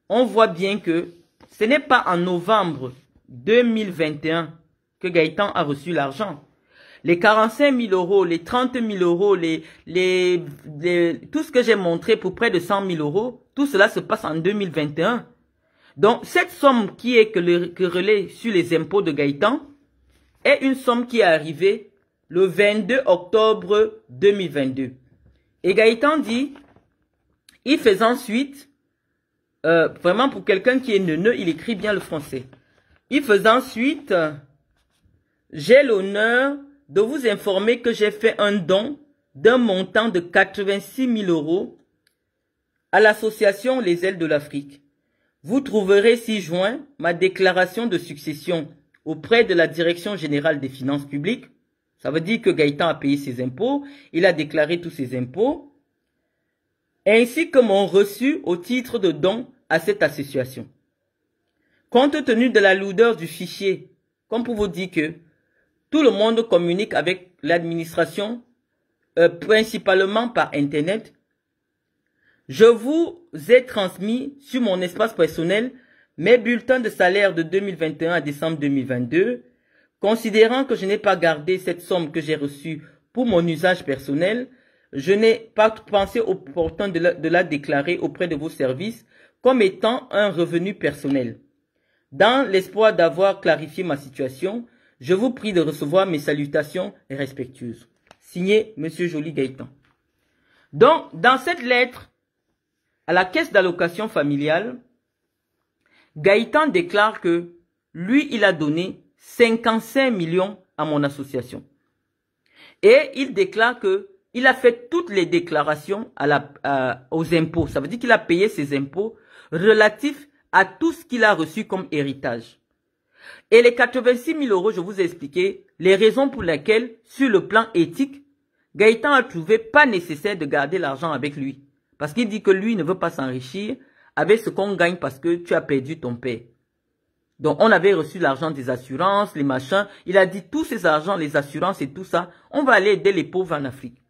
on voit bien que ce n'est pas en novembre 2021 que Gaëtan a reçu l'argent. Les 45 000 euros, les 30 000 euros, les, les, tout ce que j'ai montré pour près de 100 000 euros, tout cela se passe en 2021. Donc, cette somme qui est que, le, sur les impôts de Gaëtan, est une somme qui est arrivée le 22 octobre 2022. Et Gaëtan dit, il fait ensuite, euh, vraiment pour quelqu'un qui est neuneux, il écrit bien le français. Il faisant ensuite, j'ai l'honneur de vous informer que j'ai fait un don d'un montant de 86 000 euros à l'association Les Ailes de l'Afrique. Vous trouverez 6 juin ma déclaration de succession auprès de la Direction générale des finances publiques. Ça veut dire que Gaëtan a payé ses impôts, il a déclaré tous ses impôts, ainsi que mon reçu au titre de don à cette association. Compte tenu de la lourdeur du fichier, comme pour vous dire que tout le monde communique avec l'administration, euh, principalement par Internet, je vous ai transmis sur mon espace personnel mes bulletins de salaire de 2021 à décembre 2022, considérant que je n'ai pas gardé cette somme que j'ai reçue pour mon usage personnel, je n'ai pas pensé opportun de la, de la déclarer auprès de vos services comme étant un revenu personnel. Dans l'espoir d'avoir clarifié ma situation, je vous prie de recevoir mes salutations respectueuses. Signé Monsieur Joly Gaëtan. Donc, dans cette lettre à la caisse d'allocation familiale, Gaëtan déclare que lui, il a donné 55 millions à mon association. Et il déclare que il a fait toutes les déclarations aux impôts. Ça veut dire qu'il a payé ses impôts relatifs à tout ce qu'il a reçu comme héritage. Et les 86 000 euros, je vous ai expliqué les raisons pour lesquelles, sur le plan éthique, Gaëtan a trouvé pas nécessaire de garder l'argent avec lui. Parce qu'il dit que lui ne veut pas s'enrichir avec ce qu'on gagne parce que tu as perdu ton père. Donc, on avait reçu l'argent des assurances, les machins. Il a dit, tous ces argents, les assurances et tout ça, on va aller aider les pauvres en Afrique.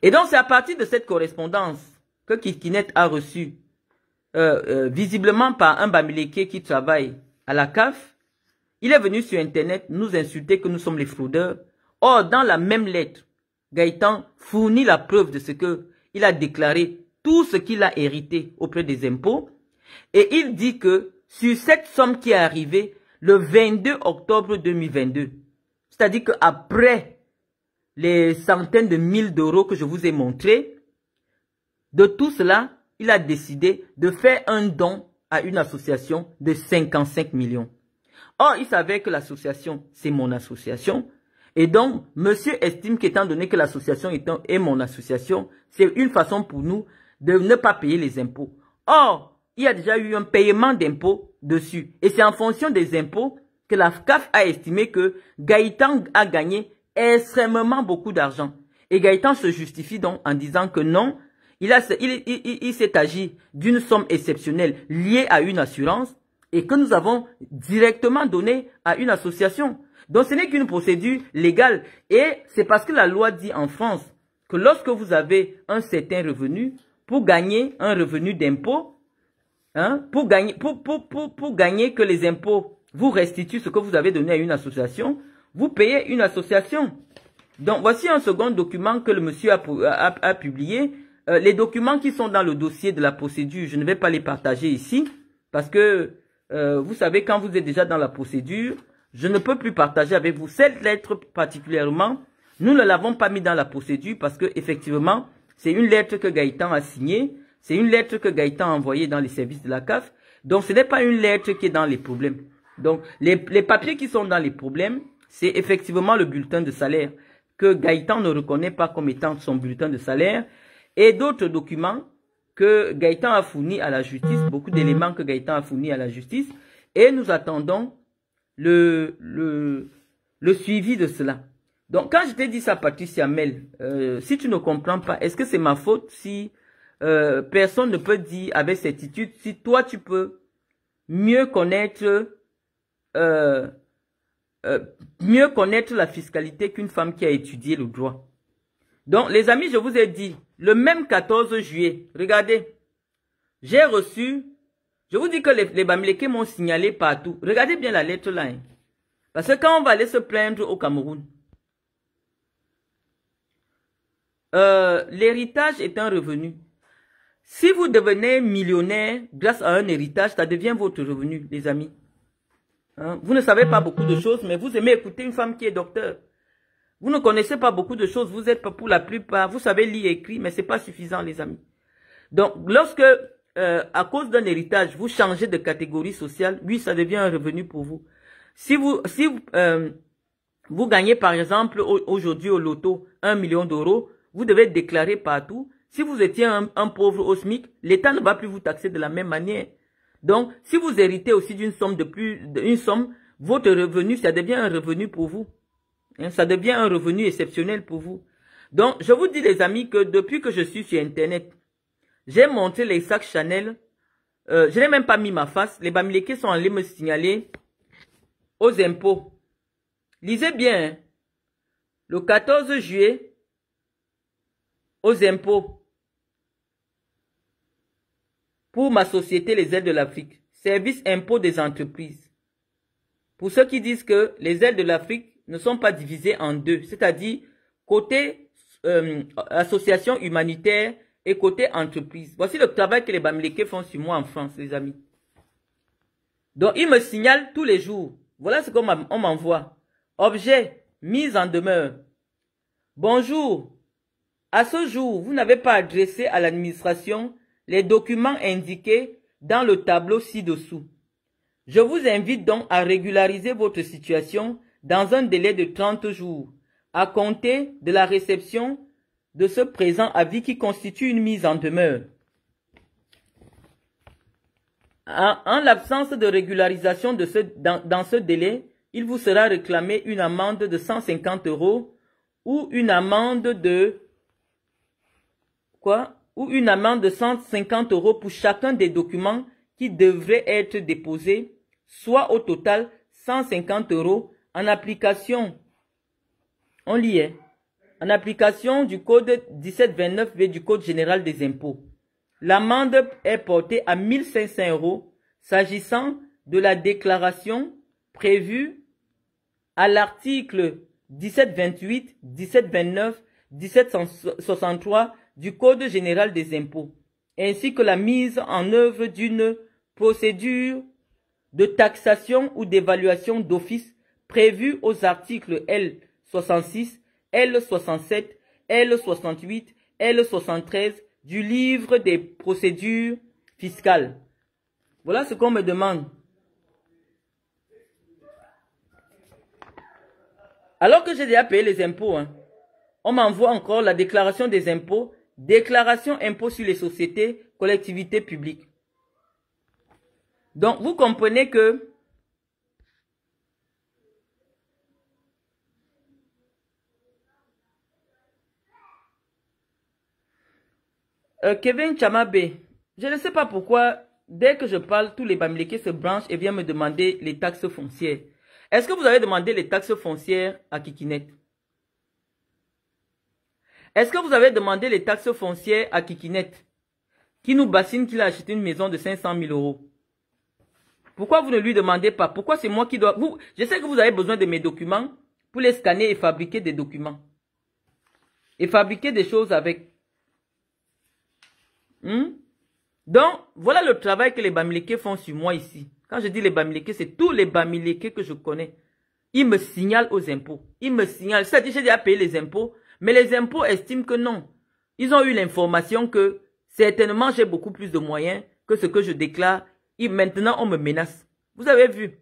Et donc, c'est à partir de cette correspondance que Kikinet a reçu, euh, euh, visiblement par un Bamileke qui travaille à la CAF. Il est venu sur Internet nous insulter que nous sommes les fraudeurs. Or, dans la même lettre, Gaëtan fournit la preuve de ce que il a déclaré tout ce qu'il a hérité auprès des impôts. Et il dit que sur cette somme qui est arrivée le 22 octobre 2022, c'est-à-dire qu'après les centaines de mille d'euros que je vous ai montré de tout cela, il a décidé de faire un don à une association de 55 millions. Or, il savait que l'association, c'est mon association. Et donc, monsieur estime qu'étant donné que l'association est mon association, c'est une façon pour nous de ne pas payer les impôts. Or, il y a déjà eu un paiement d'impôts dessus. Et c'est en fonction des impôts que la CAF a estimé que Gaëtan a gagné extrêmement beaucoup d'argent. Et Gaëtan se justifie donc en disant que non, il, il s'est agi d'une somme exceptionnelle liée à une assurance et que nous avons directement donné à une association. Donc ce n'est qu'une procédure légale. Et c'est parce que la loi dit en France que lorsque vous avez un certain revenu, pour gagner un revenu d'impôt, hein, pour, gagner, pour, pour, pour, gagner que les impôts vous restituent ce que vous avez donné à une association, vous payez une association. Donc voici un second document que le monsieur a, publié. Euh, les documents qui sont dans le dossier de la procédure, je ne vais pas les partager ici parce que euh, vous savez quand vous êtes déjà dans la procédure, je ne peux plus partager avec vous cette lettre particulièrement. Nous ne l'avons pas mis dans la procédure parce que effectivement, c'est une lettre que Gaëtan a signée. C'est une lettre que Gaëtan a envoyée dans les services de la CAF. Donc, ce n'est pas une lettre qui est dans les problèmes. Donc, les, papiers qui sont dans les problèmes, c'est effectivement le bulletin de salaire que Gaëtan ne reconnaît pas comme étant son bulletin de salaire et d'autres documents que Gaëtan a fournis à la justice, beaucoup d'éléments que Gaëtan a fournis à la justice et nous attendons le, le suivi de cela. Donc, quand je t'ai dit ça, Patricia Mel, euh, si tu ne comprends pas, est-ce que c'est ma faute si euh, personne ne peut dire avec certitude si toi, tu peux mieux connaître, euh, mieux connaître la fiscalité qu'une femme qui a étudié le droit Donc, les amis, je vous ai dit, le même 14 juillet, regardez, j'ai reçu, je vous dis que les, les m'ont signalé partout. Regardez bien la lettre là. Hein. parce que quand on va aller se plaindre au Cameroun, Euh, l'héritage est un revenu. Si vous devenez millionnaire grâce à un héritage, ça devient votre revenu, les amis. Hein? Vous ne savez pas beaucoup de choses, mais vous aimez écouter une femme qui est docteur. Vous ne connaissez pas beaucoup de choses, vous êtes pour la plupart, vous savez lire et écrire, mais ce n'est pas suffisant, les amis. Donc, lorsque, euh, à cause d'un héritage, vous changez de catégorie sociale, oui, ça devient un revenu pour vous. Si vous, si euh, vous gagnez, par exemple, aujourd'hui au loto, un million d'euros, vous devez déclarer partout. Si vous étiez un, pauvre au SMIC, l'État ne va plus vous taxer de la même manière. Donc, si vous héritez aussi d'une somme de plus, d'une somme, votre revenu, ça devient un revenu pour vous. Hein, ça devient un revenu exceptionnel pour vous. Donc, je vous dis, les amis, que depuis que je suis sur Internet, j'ai montré les sacs Chanel. Euh, je n'ai même pas mis ma face. Les Bamilekés sont allés me signaler aux impôts. Lisez bien. Hein. Le 14 juillet, aux impôts pour ma société Les ailes de l'Afrique, service impôts des entreprises. Pour ceux qui disent que les ailes de l'Afrique ne sont pas divisées en deux, c'est-à-dire côté euh, association humanitaire et côté entreprise. Voici le travail que les Bamileke font sur moi en France, les amis. Donc, ils me signalent tous les jours. Voilà ce qu'on m'envoie. Objet, mise en demeure. Bonjour, à ce jour, vous n'avez pas adressé à l'administration les documents indiqués dans le tableau ci-dessous. Je vous invite donc à régulariser votre situation dans un délai de 30 jours, à compter de la réception de ce présent avis qui constitue une mise en demeure. En l'absence de régularisation dans, dans, ce délai, il vous sera réclamé une amende de 150 euros ou une amende de ou une amende de 150 euros pour chacun des documents qui devraient être déposés, soit au total 150 euros en application. On hein. En application du code 1729 et du code général des impôts. L'amende est portée à 1500 euros s'agissant de la déclaration prévue à l'article 1728, 1729, 1763, du Code général des impôts, ainsi que la mise en œuvre d'une procédure de taxation ou d'évaluation d'office prévue aux articles L66, L67, L68, L73 du livre des procédures fiscales. Voilà ce qu'on me demande. Alors que j'ai déjà payé les impôts, hein, on m'envoie encore la déclaration des impôts Déclaration impôt sur les sociétés, collectivités publiques. Donc, vous comprenez que euh, Kevin Chamabe, je ne sais pas pourquoi, dès que je parle, tous les Bamileke se branchent et viennent me demander les taxes foncières. Est-ce que vous avez demandé les taxes foncières à Kikinette est-ce que vous avez demandé les taxes foncières à Kikinette, qui nous bassine qu'il a acheté une maison de 500 000 euros Pourquoi vous ne lui demandez pas Pourquoi c'est moi qui dois... Vous, je sais que vous avez besoin de mes documents pour les scanner et fabriquer des documents. Et fabriquer des choses avec. Hmm? Donc, voilà le travail que les Bamileke font sur moi ici. Quand je dis les Bamileke, c'est tous les Bamileke que je connais. Ils me signalent aux impôts. Ils me signalent. C'est-à-dire, j'ai déjà payé les impôts. Mais les impôts estiment que non. Ils ont eu l'information que certainement j'ai beaucoup plus de moyens que ce que je déclare et maintenant on me menace. Vous avez vu.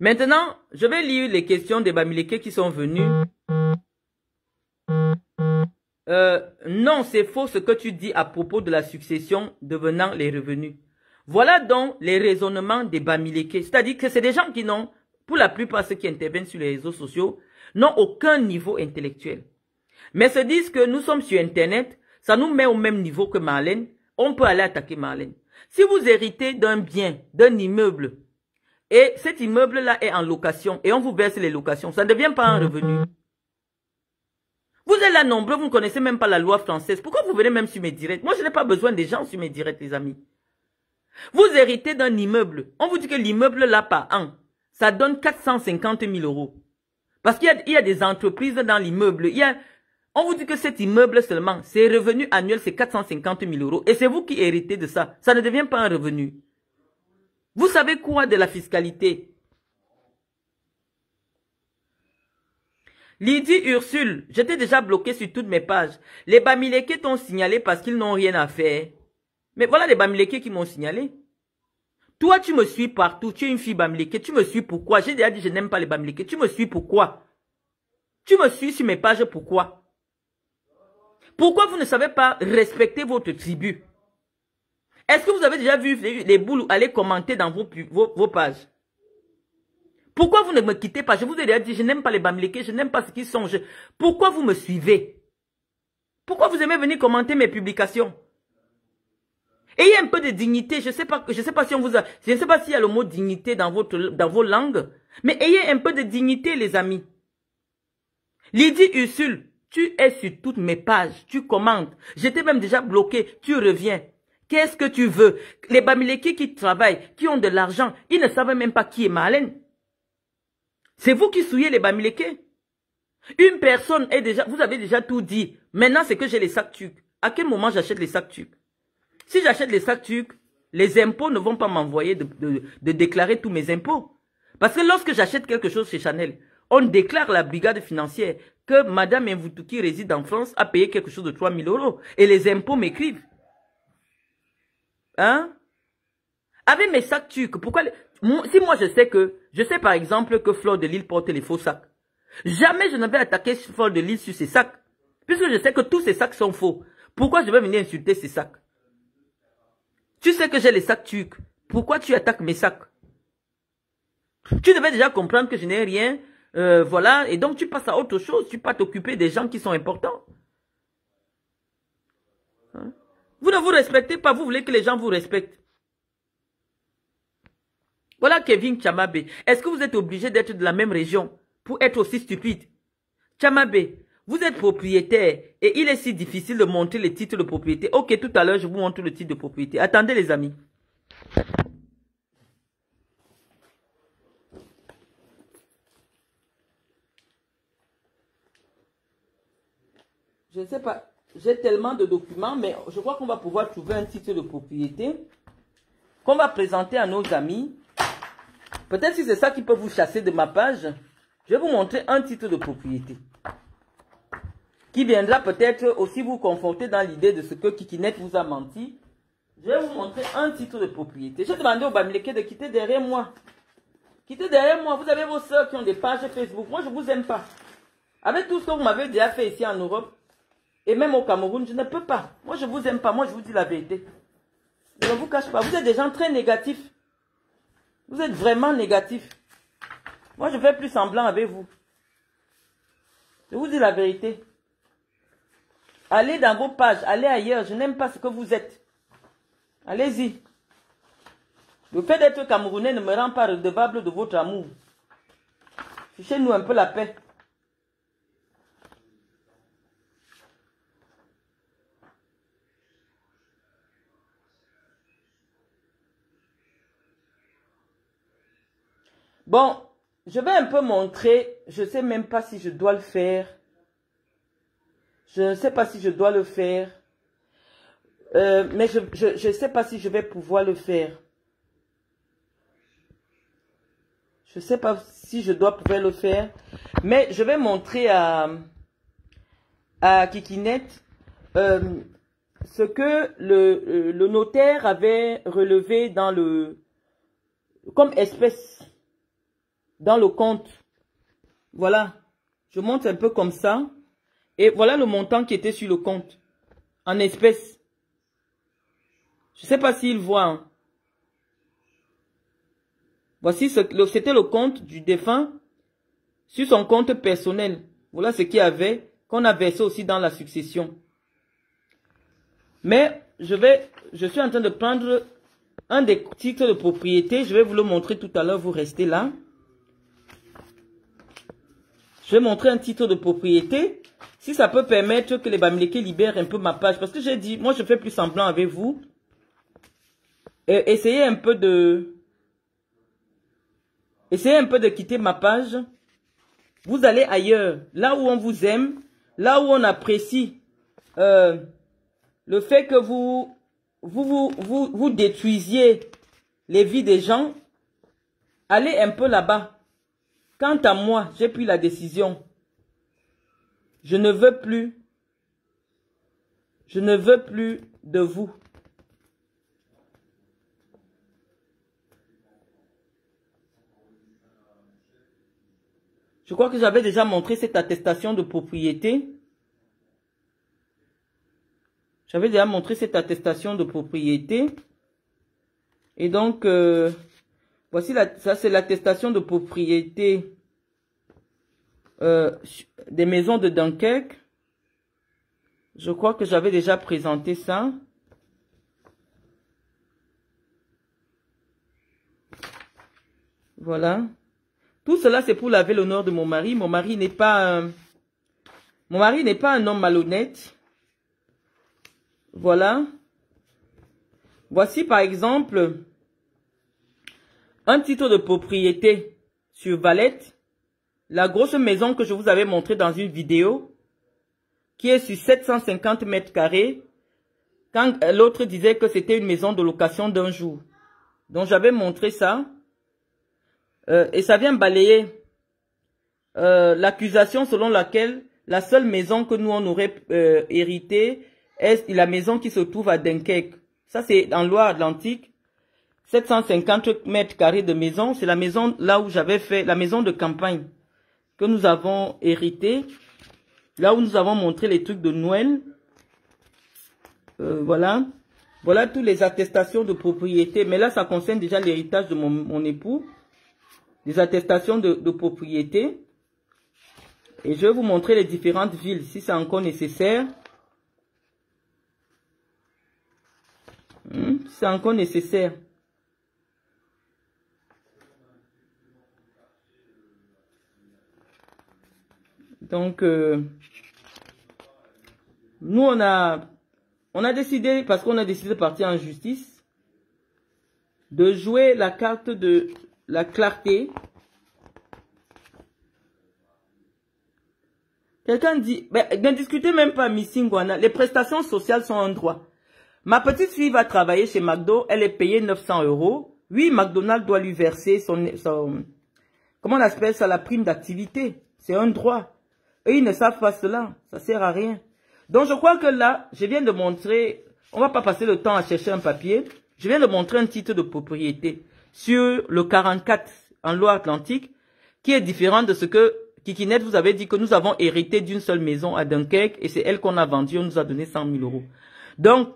Maintenant, je vais lire les questions des Bamileke qui sont venues. Euh, non, c'est faux ce que tu dis à propos de la succession devenant les revenus. Voilà donc les raisonnements des Bamileke. C'est-à-dire que c'est des gens qui n'ont, pour la plupart ceux qui interviennent sur les réseaux sociaux, n'ont aucun niveau intellectuel. Mais se disent que nous sommes sur Internet, ça nous met au même niveau que Marlène, on peut aller attaquer Marlène. Si vous héritez d'un bien, d'un immeuble, et cet immeuble-là est en location, et on vous verse les locations, ça ne devient pas un revenu. Vous êtes là nombreux, vous ne connaissez même pas la loi française. Pourquoi vous venez même sur mes directs Moi, je n'ai pas besoin des gens sur mes directs, les amis. Vous héritez d'un immeuble. On vous dit que l'immeuble là par an, ça donne 450 000 euros. Parce qu'il y, y, a des entreprises dans l'immeuble. Il y a, on vous dit que cet immeuble seulement, ses revenus annuels, c'est 450 000 euros. Et c'est vous qui héritez de ça. Ça ne devient pas un revenu. Vous savez quoi de la fiscalité Lydie Ursule, j'étais déjà bloqué sur toutes mes pages. Les Bamileke t'ont signalé parce qu'ils n'ont rien à faire. Mais voilà les Bamileke qui m'ont signalé. Toi, tu me suis partout. Tu es une fille bamlique Tu me suis pourquoi J'ai déjà dit je n'aime pas les bamlikés. Tu me suis pourquoi Tu me suis sur mes pages pourquoi Pourquoi vous ne savez pas respecter votre tribu Est-ce que vous avez déjà vu les boules aller commenter dans vos, vos, pages pourquoi vous ne me quittez pas Je vous ai déjà dit, je n'aime pas les bamlikés, je n'aime pas ce qu'ils sont. Pourquoi vous me suivez Pourquoi vous aimez venir commenter mes publications Ayez un peu de dignité. Je sais pas, je sais pas si on vous a, je sais pas s'il y a le mot dignité dans votre, dans vos langues. Mais ayez un peu de dignité, les amis. Lydie Ursule, tu es sur toutes mes pages. Tu commandes. J'étais même déjà bloqué. Tu reviens. Qu'est-ce que tu veux? Les bamilekés qui travaillent, qui ont de l'argent, ils ne savent même pas qui est Malène. C'est vous qui souillez les Bamileke. Une personne est déjà, vous avez déjà tout dit. Maintenant, c'est que j'ai les sacs tucs. À quel moment j'achète les sacs tucs si j'achète les sacs tucs, les impôts ne vont pas m'envoyer de, déclarer tous mes impôts. Parce que lorsque j'achète quelque chose chez Chanel, on déclare la brigade financière que Madame Mvoutouki réside en France a payé quelque chose de 3000 euros. Et les impôts m'écrivent. Hein Avec mes sacs tucs, pourquoi... Si moi je sais que... Je sais par exemple que Flore de Lille porte les faux sacs. Jamais je n'avais attaqué de Lille sur ses sacs. Puisque je sais que tous ces sacs sont faux. Pourquoi je vais venir insulter ces sacs tu sais que j'ai les sacs turcs. Pourquoi tu attaques mes sacs Tu devais déjà comprendre que je n'ai rien. Euh, voilà, et donc tu passes à autre chose. Tu pas t'occuper des gens qui sont importants. Hein? Vous ne vous respectez pas. Vous voulez que les gens vous respectent. Voilà Kevin Chamabe. Est-ce que vous êtes obligé d'être de la même région pour être aussi stupide Chamabe, vous êtes propriétaire et il est si difficile de montrer le titres de propriété. Ok, tout à l'heure, je vous montre le titre de propriété. Attendez les amis. Je ne sais pas, j'ai tellement de documents, mais je crois qu'on va pouvoir trouver un titre de propriété qu'on va présenter à nos amis. Peut-être si c'est ça qui peut vous chasser de ma page, je vais vous montrer un titre de propriété qui viendra peut-être aussi vous confronter dans l'idée de ce que Kikinet vous a menti. Je vais vous montrer un titre de propriété. vais demander au Bamileke de quitter derrière moi. Quitter derrière moi. Vous avez vos soeurs qui ont des pages Facebook. Moi, je ne vous aime pas. Avec tout ce que vous m'avez déjà fait ici en Europe, et même au Cameroun, je ne peux pas. Moi, je ne vous aime pas. Moi, je vous dis la vérité. Je ne vous cache pas. Vous êtes des gens très négatifs. Vous êtes vraiment négatifs. Moi, je ne fais plus semblant avec vous. Je vous dis la vérité. Allez dans vos pages, allez ailleurs. Je n'aime pas ce que vous êtes. Allez-y. Le fait d'être camerounais ne me rend pas redevable de votre amour. Fichez-nous un peu la paix. Bon, je vais un peu montrer, je ne sais même pas si je dois le faire. Je ne sais pas si je dois le faire. Euh, mais je ne sais pas si je vais pouvoir le faire. Je ne sais pas si je dois pouvoir le faire. Mais je vais montrer à, à Kikinette euh, ce que le, euh, le notaire avait relevé dans le comme espèce dans le compte. Voilà. Je monte un peu comme ça. Et voilà le montant qui était sur le compte, en espèces. Je ne sais pas s'il voit. Hein. Voici, c'était le compte du défunt sur son compte personnel. Voilà ce qu'il y avait, qu'on a versé aussi dans la succession. Mais je vais, je suis en train de prendre un des titres de propriété. Je vais vous le montrer tout à l'heure. Vous restez là. Je vais montrer un titre de propriété si ça peut permettre que les Bamileke libèrent un peu ma page. Parce que j'ai dit, moi, je fais plus semblant avec vous. Euh, essayez un peu de... Essayez un peu de quitter ma page. Vous allez ailleurs. Là où on vous aime. Là où on apprécie. Euh, le fait que vous, vous, vous, vous détruisiez les vies des gens, allez un peu là-bas. Quant à moi, j'ai pris la décision je ne veux plus. Je ne veux plus de vous. Je crois que j'avais déjà montré cette attestation de propriété. J'avais déjà montré cette attestation de propriété. Et donc, euh, voici la, ça c'est l'attestation de propriété euh, des maisons de Dunkerque. Je crois que j'avais déjà présenté ça. Voilà. Tout cela, c'est pour laver l'honneur de mon mari. Mon mari n'est pas... mon mari n'est pas un homme malhonnête. Voilà. Voici, par exemple, un titre de propriété sur Valette la grosse maison que je vous avais montrée dans une vidéo, qui est sur 750 mètres carrés, quand euh, l'autre disait que c'était une maison de location d'un jour. Donc j'avais montré ça. Euh, et ça vient balayer euh, l'accusation selon laquelle la seule maison que nous on aurait héritée est la maison qui se trouve à Dunkerque. Ça c'est en Loire-Atlantique. 750 mètres carrés de maison, c'est la maison là où j'avais fait, la maison de campagne que nous avons hérité, là où nous avons montré les trucs de Noël. Euh, voilà. Voilà toutes les attestations de propriété. Mais là, ça concerne déjà l'héritage de mon, mon, époux. Les attestations de, de, propriété. Et je vais vous montrer les différentes villes, si c'est encore nécessaire. Hmm, si c'est encore nécessaire. Donc, euh, nous, on a, on a décidé, parce qu'on a décidé de partir en justice, de jouer la carte de la clarté. Quelqu'un dit, ben, ne discutez même pas, Missingwana, les prestations sociales sont un droit. Ma petite fille va travailler chez McDo, elle est payée 900 euros. Oui, McDonald doit lui verser son, son comment on appelle ça, la prime d'activité. C'est un droit. Et ils ne savent pas cela. Ça sert à rien. Donc, je crois que là, je viens de montrer, on va pas passer le temps à chercher un papier. Je viens de montrer un titre de propriété sur le 44 en loi atlantique qui est différent de ce que Kikinet vous avait dit que nous avons hérité d'une seule maison à Dunkerque et c'est elle qu'on a vendue, on nous a donné 100 000 euros. Donc,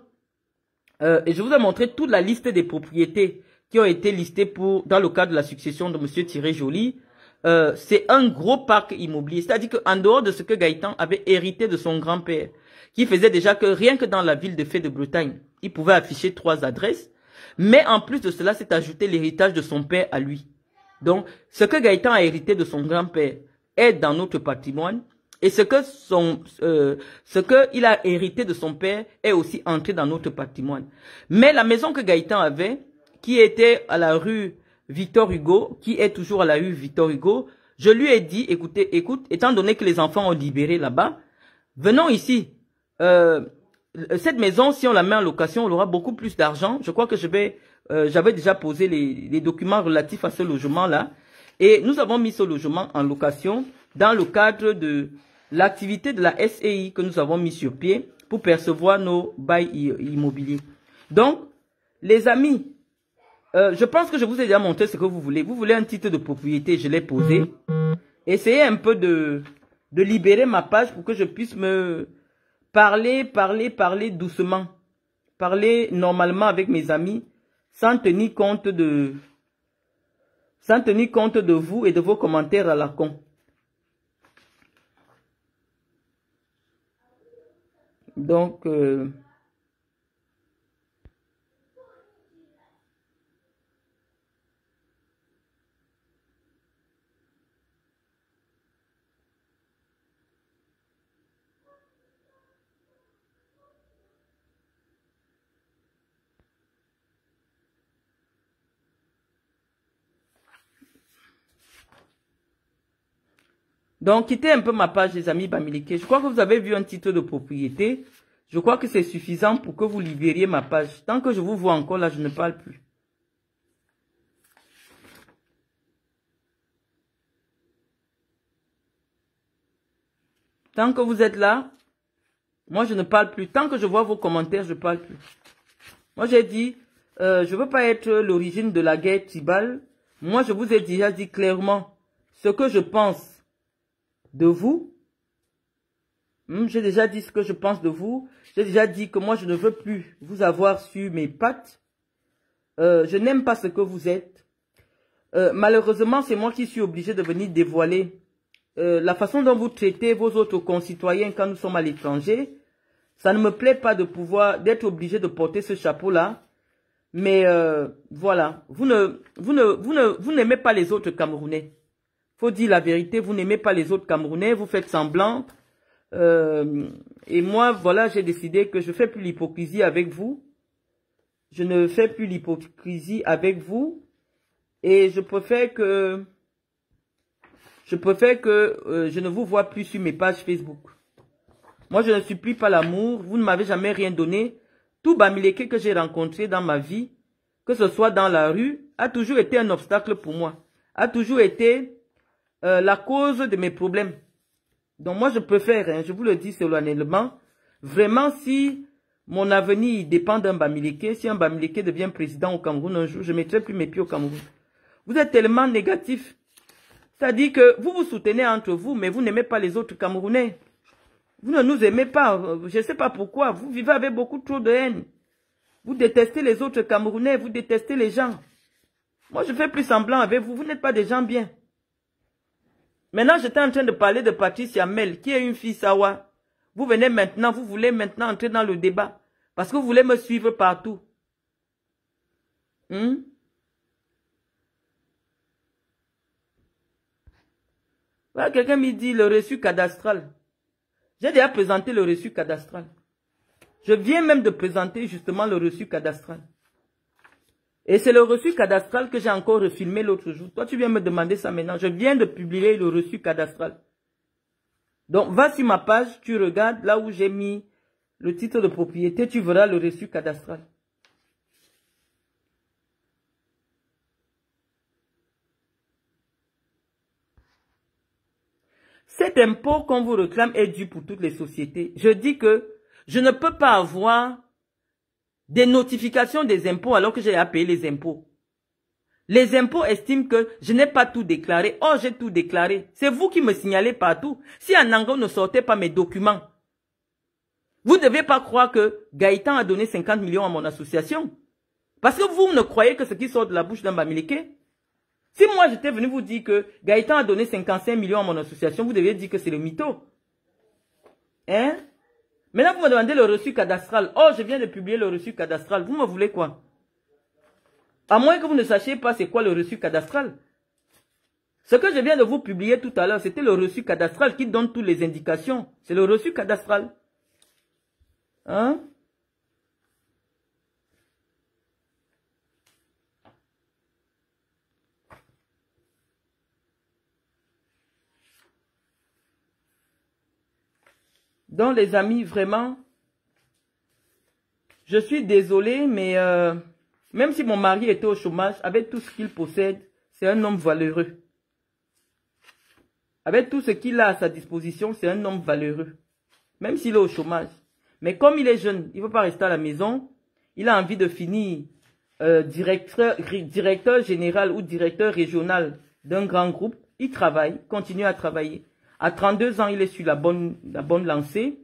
euh, et je vous ai montré toute la liste des propriétés qui ont été listées pour dans le cadre de la succession de Monsieur Thierry Joly euh, c'est un gros parc immobilier. C'est-à-dire qu'en dehors de ce que Gaëtan avait hérité de son grand-père, qui faisait déjà que rien que dans la ville de Fès de Bretagne, il pouvait afficher trois adresses. Mais en plus de cela, c'est ajouté l'héritage de son père à lui. Donc, ce que Gaëtan a hérité de son grand-père est dans notre patrimoine. Et ce que son, euh, ce que il a hérité de son père est aussi entré dans notre patrimoine. Mais la maison que Gaëtan avait, qui était à la rue Victor Hugo, qui est toujours à la rue Victor Hugo, je lui ai dit, écoutez, écoute, étant donné que les enfants ont libéré là-bas, venons ici. Euh, cette maison, si on la met en location, on aura beaucoup plus d'argent. Je crois que je vais, euh, j'avais déjà posé les, documents relatifs à ce logement-là. Et nous avons mis ce logement en location dans le cadre de l'activité de la SEI que nous avons mis sur pied pour percevoir nos bails immobiliers. Donc, les amis, euh, je pense que je vous ai déjà montré ce que vous voulez. Vous voulez un titre de propriété, je l'ai posé. Essayez un peu de, de libérer ma page pour que je puisse me parler, parler, parler doucement. Parler normalement avec mes amis sans tenir compte de, sans tenir compte de vous et de vos commentaires à la con. Donc, euh, Donc, quittez un peu ma page, les amis Bamileke. Je crois que vous avez vu un titre de propriété. Je crois que c'est suffisant pour que vous libériez ma page. Tant que je vous vois encore là, je ne parle plus. Tant que vous êtes là, moi je ne parle plus. Tant que je vois vos commentaires, je ne parle plus. Moi j'ai dit, euh, je ne veux pas être l'origine de la guerre tribale. Moi je vous ai déjà dit clairement ce que je pense de vous. Hmm, j'ai déjà dit ce que je pense de vous. J'ai déjà dit que moi, je ne veux plus vous avoir sur mes pattes. Euh, je n'aime pas ce que vous êtes. Euh, malheureusement, c'est moi qui suis obligé de venir dévoiler euh, la façon dont vous traitez vos autres concitoyens quand nous sommes à l'étranger. Ça ne me plaît pas de pouvoir, d'être obligé de porter ce chapeau-là. Mais voilà, vous vous ne, vous ne, vous n'aimez pas les autres Camerounais faut dire la vérité, vous n'aimez pas les autres Camerounais, vous faites semblant. Euh, et moi, voilà, j'ai décidé que je fais plus l'hypocrisie avec vous. Je ne fais plus l'hypocrisie avec vous. Et je préfère que... Je préfère que euh, je ne vous vois plus sur mes pages Facebook. Moi, je ne supplie pas l'amour. Vous ne m'avez jamais rien donné. Tout Bamileke que j'ai rencontré dans ma vie, que ce soit dans la rue, a toujours été un obstacle pour moi. A toujours été euh, la cause de mes problèmes. Donc moi, je préfère, hein, je vous le dis solennellement, vraiment si mon avenir dépend d'un Bamileke, si un Bamileke devient président au Cameroun un jour, je mettrai plus mes pieds au Cameroun. Vous êtes tellement négatif. Ça dit que vous vous soutenez entre vous, mais vous n'aimez pas les autres Camerounais. Vous ne nous aimez pas. Euh, je ne sais pas pourquoi. Vous vivez avec beaucoup trop de haine. Vous détestez les autres Camerounais. Vous détestez les gens. Moi, je fais plus semblant avec vous. Vous n'êtes pas des gens bien. Maintenant, j'étais en train de parler de Patricia Mel, qui est une fille Sawa. Vous venez maintenant, vous voulez maintenant entrer dans le débat. Parce que vous voulez me suivre partout. Hmm? quelqu'un me dit le reçu cadastral. J'ai déjà présenté le reçu cadastral. Je viens même de présenter justement le reçu cadastral. Et c'est le reçu cadastral que j'ai encore filmé l'autre jour. Toi, tu viens me demander ça maintenant. Je viens de publier le reçu cadastral. Donc, va sur ma page, tu regardes là où j'ai mis le titre de propriété, tu verras le reçu cadastral. Cet impôt qu'on vous réclame est dû pour toutes les sociétés. Je dis que je ne peux pas avoir des notifications des impôts alors que j'ai à les impôts. Les impôts estiment que je n'ai pas tout déclaré. Oh, j'ai tout déclaré. C'est vous qui me signalez partout. Si en Anango ne sortait pas mes documents, vous ne devez pas croire que Gaëtan a donné 50 millions à mon association. Parce que vous ne croyez que ce qui sort de la bouche d'un Bamileke. Si moi j'étais venu vous dire que Gaëtan a donné 55 millions à mon association, vous deviez dire que c'est le mytho. Hein Maintenant, vous me demandez le reçu cadastral. Oh, je viens de publier le reçu cadastral. Vous me voulez quoi À moins que vous ne sachiez pas c'est quoi le reçu cadastral. Ce que je viens de vous publier tout à l'heure, c'était le reçu cadastral qui donne toutes les indications. C'est le reçu cadastral. Hein Donc les amis, vraiment, je suis désolée, mais euh, même si mon mari était au chômage, avec tout ce qu'il possède, c'est un homme valeureux. Avec tout ce qu'il a à sa disposition, c'est un homme valeureux. Même s'il est au chômage. Mais comme il est jeune, il ne veut pas rester à la maison. Il a envie de finir euh, directeur, directeur général ou directeur régional d'un grand groupe. Il travaille, continue à travailler. À 32 ans, il est sur la bonne, lancée.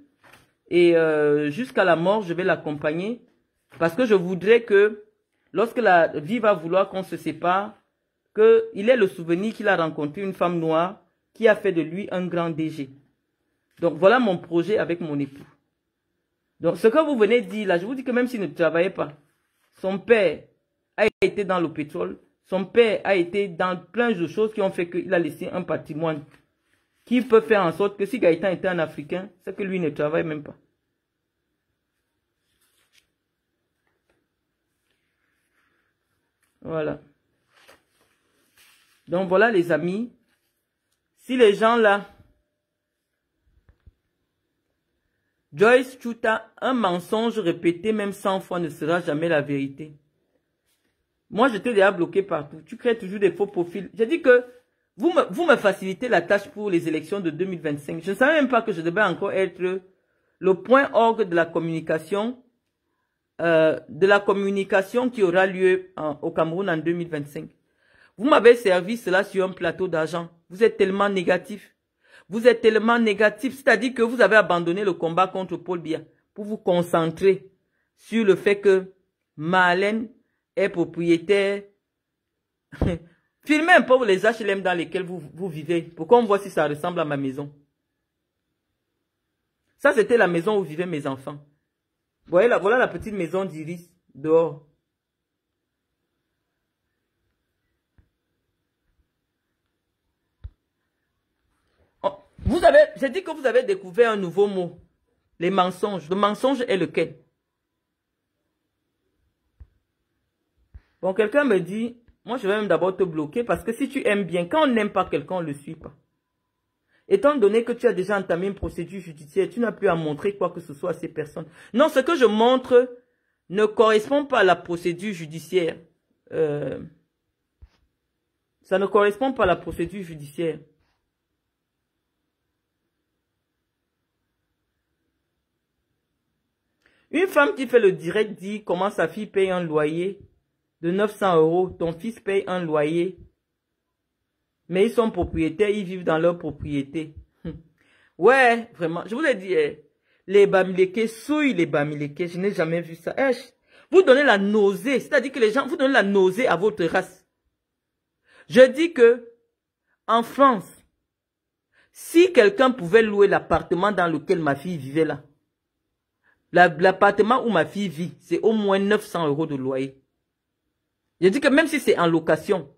Et euh, jusqu'à la mort, je vais l'accompagner. Parce que je voudrais que lorsque la vie va vouloir qu'on se sépare, qu'il ait le souvenir qu'il a rencontré une femme noire qui a fait de lui un grand DG. Donc voilà mon projet avec mon époux. Donc ce que vous venez de dire là, je vous dis que même s'il ne travaillait pas, son père a été dans le pétrole, son père a été dans plein de choses qui ont fait qu'il a laissé un patrimoine qui peut faire en sorte que si Gaëtan était un Africain, c'est que lui ne travaille même pas. Voilà. Donc voilà les amis. Si les gens là... Joyce Chuta, un mensonge répété même 100 fois ne sera jamais la vérité. Moi, j'étais déjà bloqué partout. Tu crées toujours des faux profils. J'ai dit que vous me, facilitez la tâche pour les élections de 2025. Je ne savais même pas que je devais encore être le point orgue de la communication, euh, de la communication qui aura lieu au Cameroun en 2025. Vous m'avez servi cela sur un plateau d'argent. Vous êtes tellement négatif. Vous êtes tellement négatif, c'est-à-dire que vous avez abandonné le combat contre Paul Biya pour vous concentrer sur le fait que Marlène est propriétaire Filmez un peu les HLM dans lesquels vous, vous vivez pour qu'on voit si ça ressemble à ma maison. Ça, c'était la maison où vivaient mes enfants. voyez, là, voilà la petite maison d'Iris dehors. Oh, vous avez, j'ai dit que vous avez découvert un nouveau mot. Les mensonges. Le mensonge est lequel Bon, quelqu'un me dit, moi, je vais même d'abord te bloquer parce que si tu aimes bien, quand on n'aime pas quelqu'un, on ne le suit pas. Étant donné que tu as déjà entamé une procédure judiciaire, tu n'as plus à montrer quoi que ce soit à ces personnes. Non, ce que je montre ne correspond pas à la procédure judiciaire. Euh, ça ne correspond pas à la procédure judiciaire. Une femme qui fait le direct dit comment sa fille paye un loyer de 900 euros, ton fils paye un loyer, mais ils sont propriétaires, ils vivent dans leur propriété. Hum. ouais, vraiment, je vous l'ai dit, eh, les bamileke souillent les bamileke, je n'ai jamais vu ça. Eh, vous donnez la nausée, c'est-à-dire que les gens, vous donnez la nausée à votre race. Je dis que, en France, si quelqu'un pouvait louer l'appartement dans lequel ma fille vivait là, l'appartement où ma fille vit, c'est au moins 900 euros de loyer. Je dis que même si c'est en location,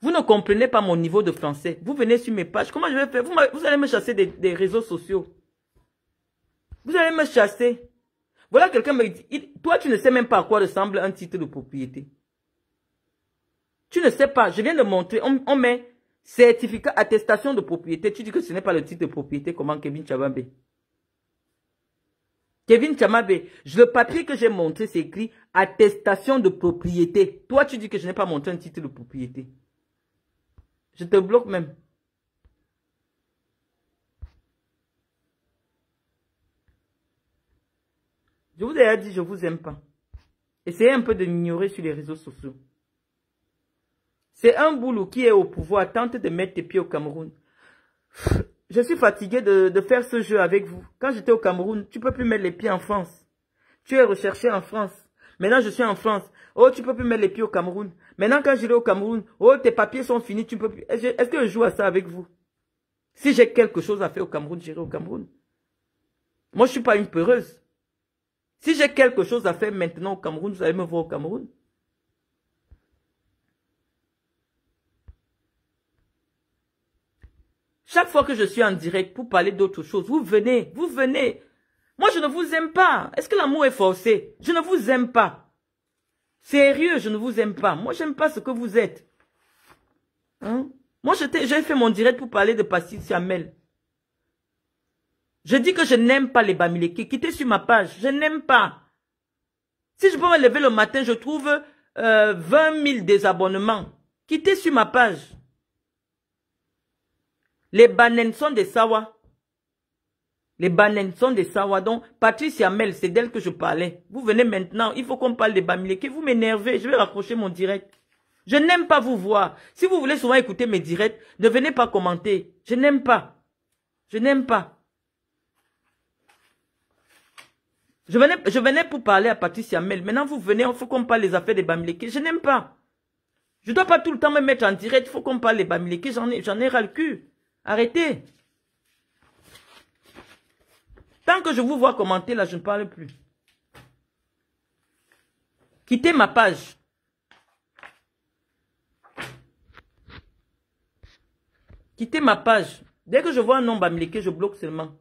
vous ne comprenez pas mon niveau de français. Vous venez sur mes pages. Comment je vais faire vous, allez me chasser des, réseaux sociaux. Vous allez me chasser. Voilà quelqu'un me dit, toi tu ne sais même pas à quoi ressemble un titre de propriété. Tu ne sais pas. Je viens de montrer. On, met certificat attestation de propriété. Tu dis que ce n'est pas le titre de propriété. Comment Kevin Chabambe. Kevin Chamabe, le papier que j'ai montré, c'est écrit attestation de propriété. Toi, tu dis que je n'ai pas montré un titre de propriété. Je te bloque même. Je vous ai dit, je vous aime pas. Essayez un peu de m'ignorer sur les réseaux sociaux. C'est un boulot qui est au pouvoir, tente de mettre tes pieds au Cameroun. Je suis fatigué de, faire ce jeu avec vous. Quand j'étais au Cameroun, tu peux plus mettre les pieds en France. Tu es recherché en France. Maintenant, je suis en France. Oh, tu peux plus mettre les pieds au Cameroun. Maintenant, quand j'irai au Cameroun, oh, tes papiers sont finis, tu peux plus. Est-ce que je joue à ça avec vous Si j'ai quelque chose à faire au Cameroun, j'irai au Cameroun. Moi, je suis pas une peureuse. Si j'ai quelque chose à faire maintenant au Cameroun, vous allez me voir au Cameroun. Chaque fois que je suis en direct pour parler d'autre chose, vous venez, vous venez. Moi, je ne vous aime pas. Est-ce que l'amour est forcé Je ne vous aime pas. Sérieux, je ne vous aime pas. Moi, j'aime pas ce que vous êtes. Hein? Moi, j'ai fait mon direct pour parler de Patricia Siamel. Je dis que je n'aime pas les Bamileki. Quittez sur ma page. Je n'aime pas. Si je peux me lever le matin, je trouve 20 euh, 000 désabonnements. Quittez sur ma page. Les sont des Sawa. Les sont des Sawa. Donc, Patricia Mel, c'est d'elle que je parlais. Vous venez maintenant. Il faut qu'on parle des Bamileke. Vous m'énervez. Je vais raccrocher mon direct. Je n'aime pas vous voir. Si vous voulez souvent écouter mes directs, ne venez pas commenter. Je n'aime pas. Je n'aime pas. Je venais, je venais pour parler à Patricia Mel. Maintenant, vous venez, il faut qu'on parle des affaires des Bamileke. Je n'aime pas. Je ne dois pas tout le temps me mettre en direct. Il faut qu'on parle des Bamileke. J'en ai, j'en ai ras le cul. Arrêtez. Tant que je vous vois commenter, là, je ne parle plus. Quittez ma page. Quittez ma page. Dès que je vois un nom bamileke, je bloque seulement.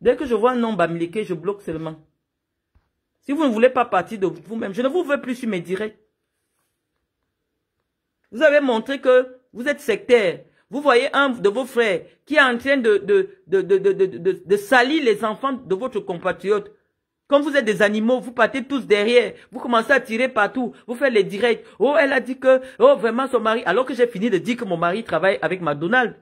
Dès que je vois un nom bamileke, je bloque seulement. Si vous ne voulez pas partir de vous-même, je ne vous veux plus sur mes directs. Vous avez montré que vous êtes sectaire. Vous voyez un de vos frères qui est en train de, de, de, de, de salir les enfants de votre compatriote. Comme vous êtes des animaux, vous partez tous derrière. Vous commencez à tirer partout. Vous faites les directs. Oh, elle a dit que, oh, vraiment son mari. Alors que j'ai fini de dire que mon mari travaille avec McDonald's.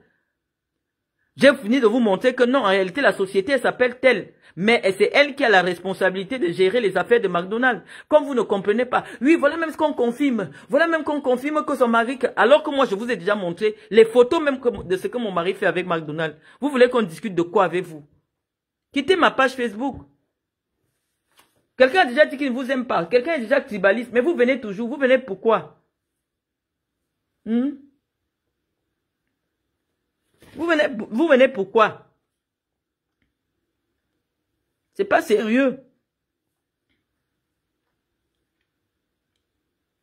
J'ai fini de vous montrer que non, en réalité, la société s'appelle telle. Mais c'est elle qui a la responsabilité de gérer les affaires de McDonald's. Comme vous ne comprenez pas. Oui, voilà même ce qu'on confirme. Voilà même qu'on confirme que son mari... Alors que moi, je vous ai déjà montré les photos même de ce que mon mari fait avec McDonald's. Vous voulez qu'on discute de quoi avec vous Quittez ma page Facebook. Quelqu'un a déjà dit qu'il ne vous aime pas. Quelqu'un est déjà tribaliste. Mais vous venez toujours. Vous venez pourquoi hmm? Vous venez, vous venez pourquoi C'est pas sérieux.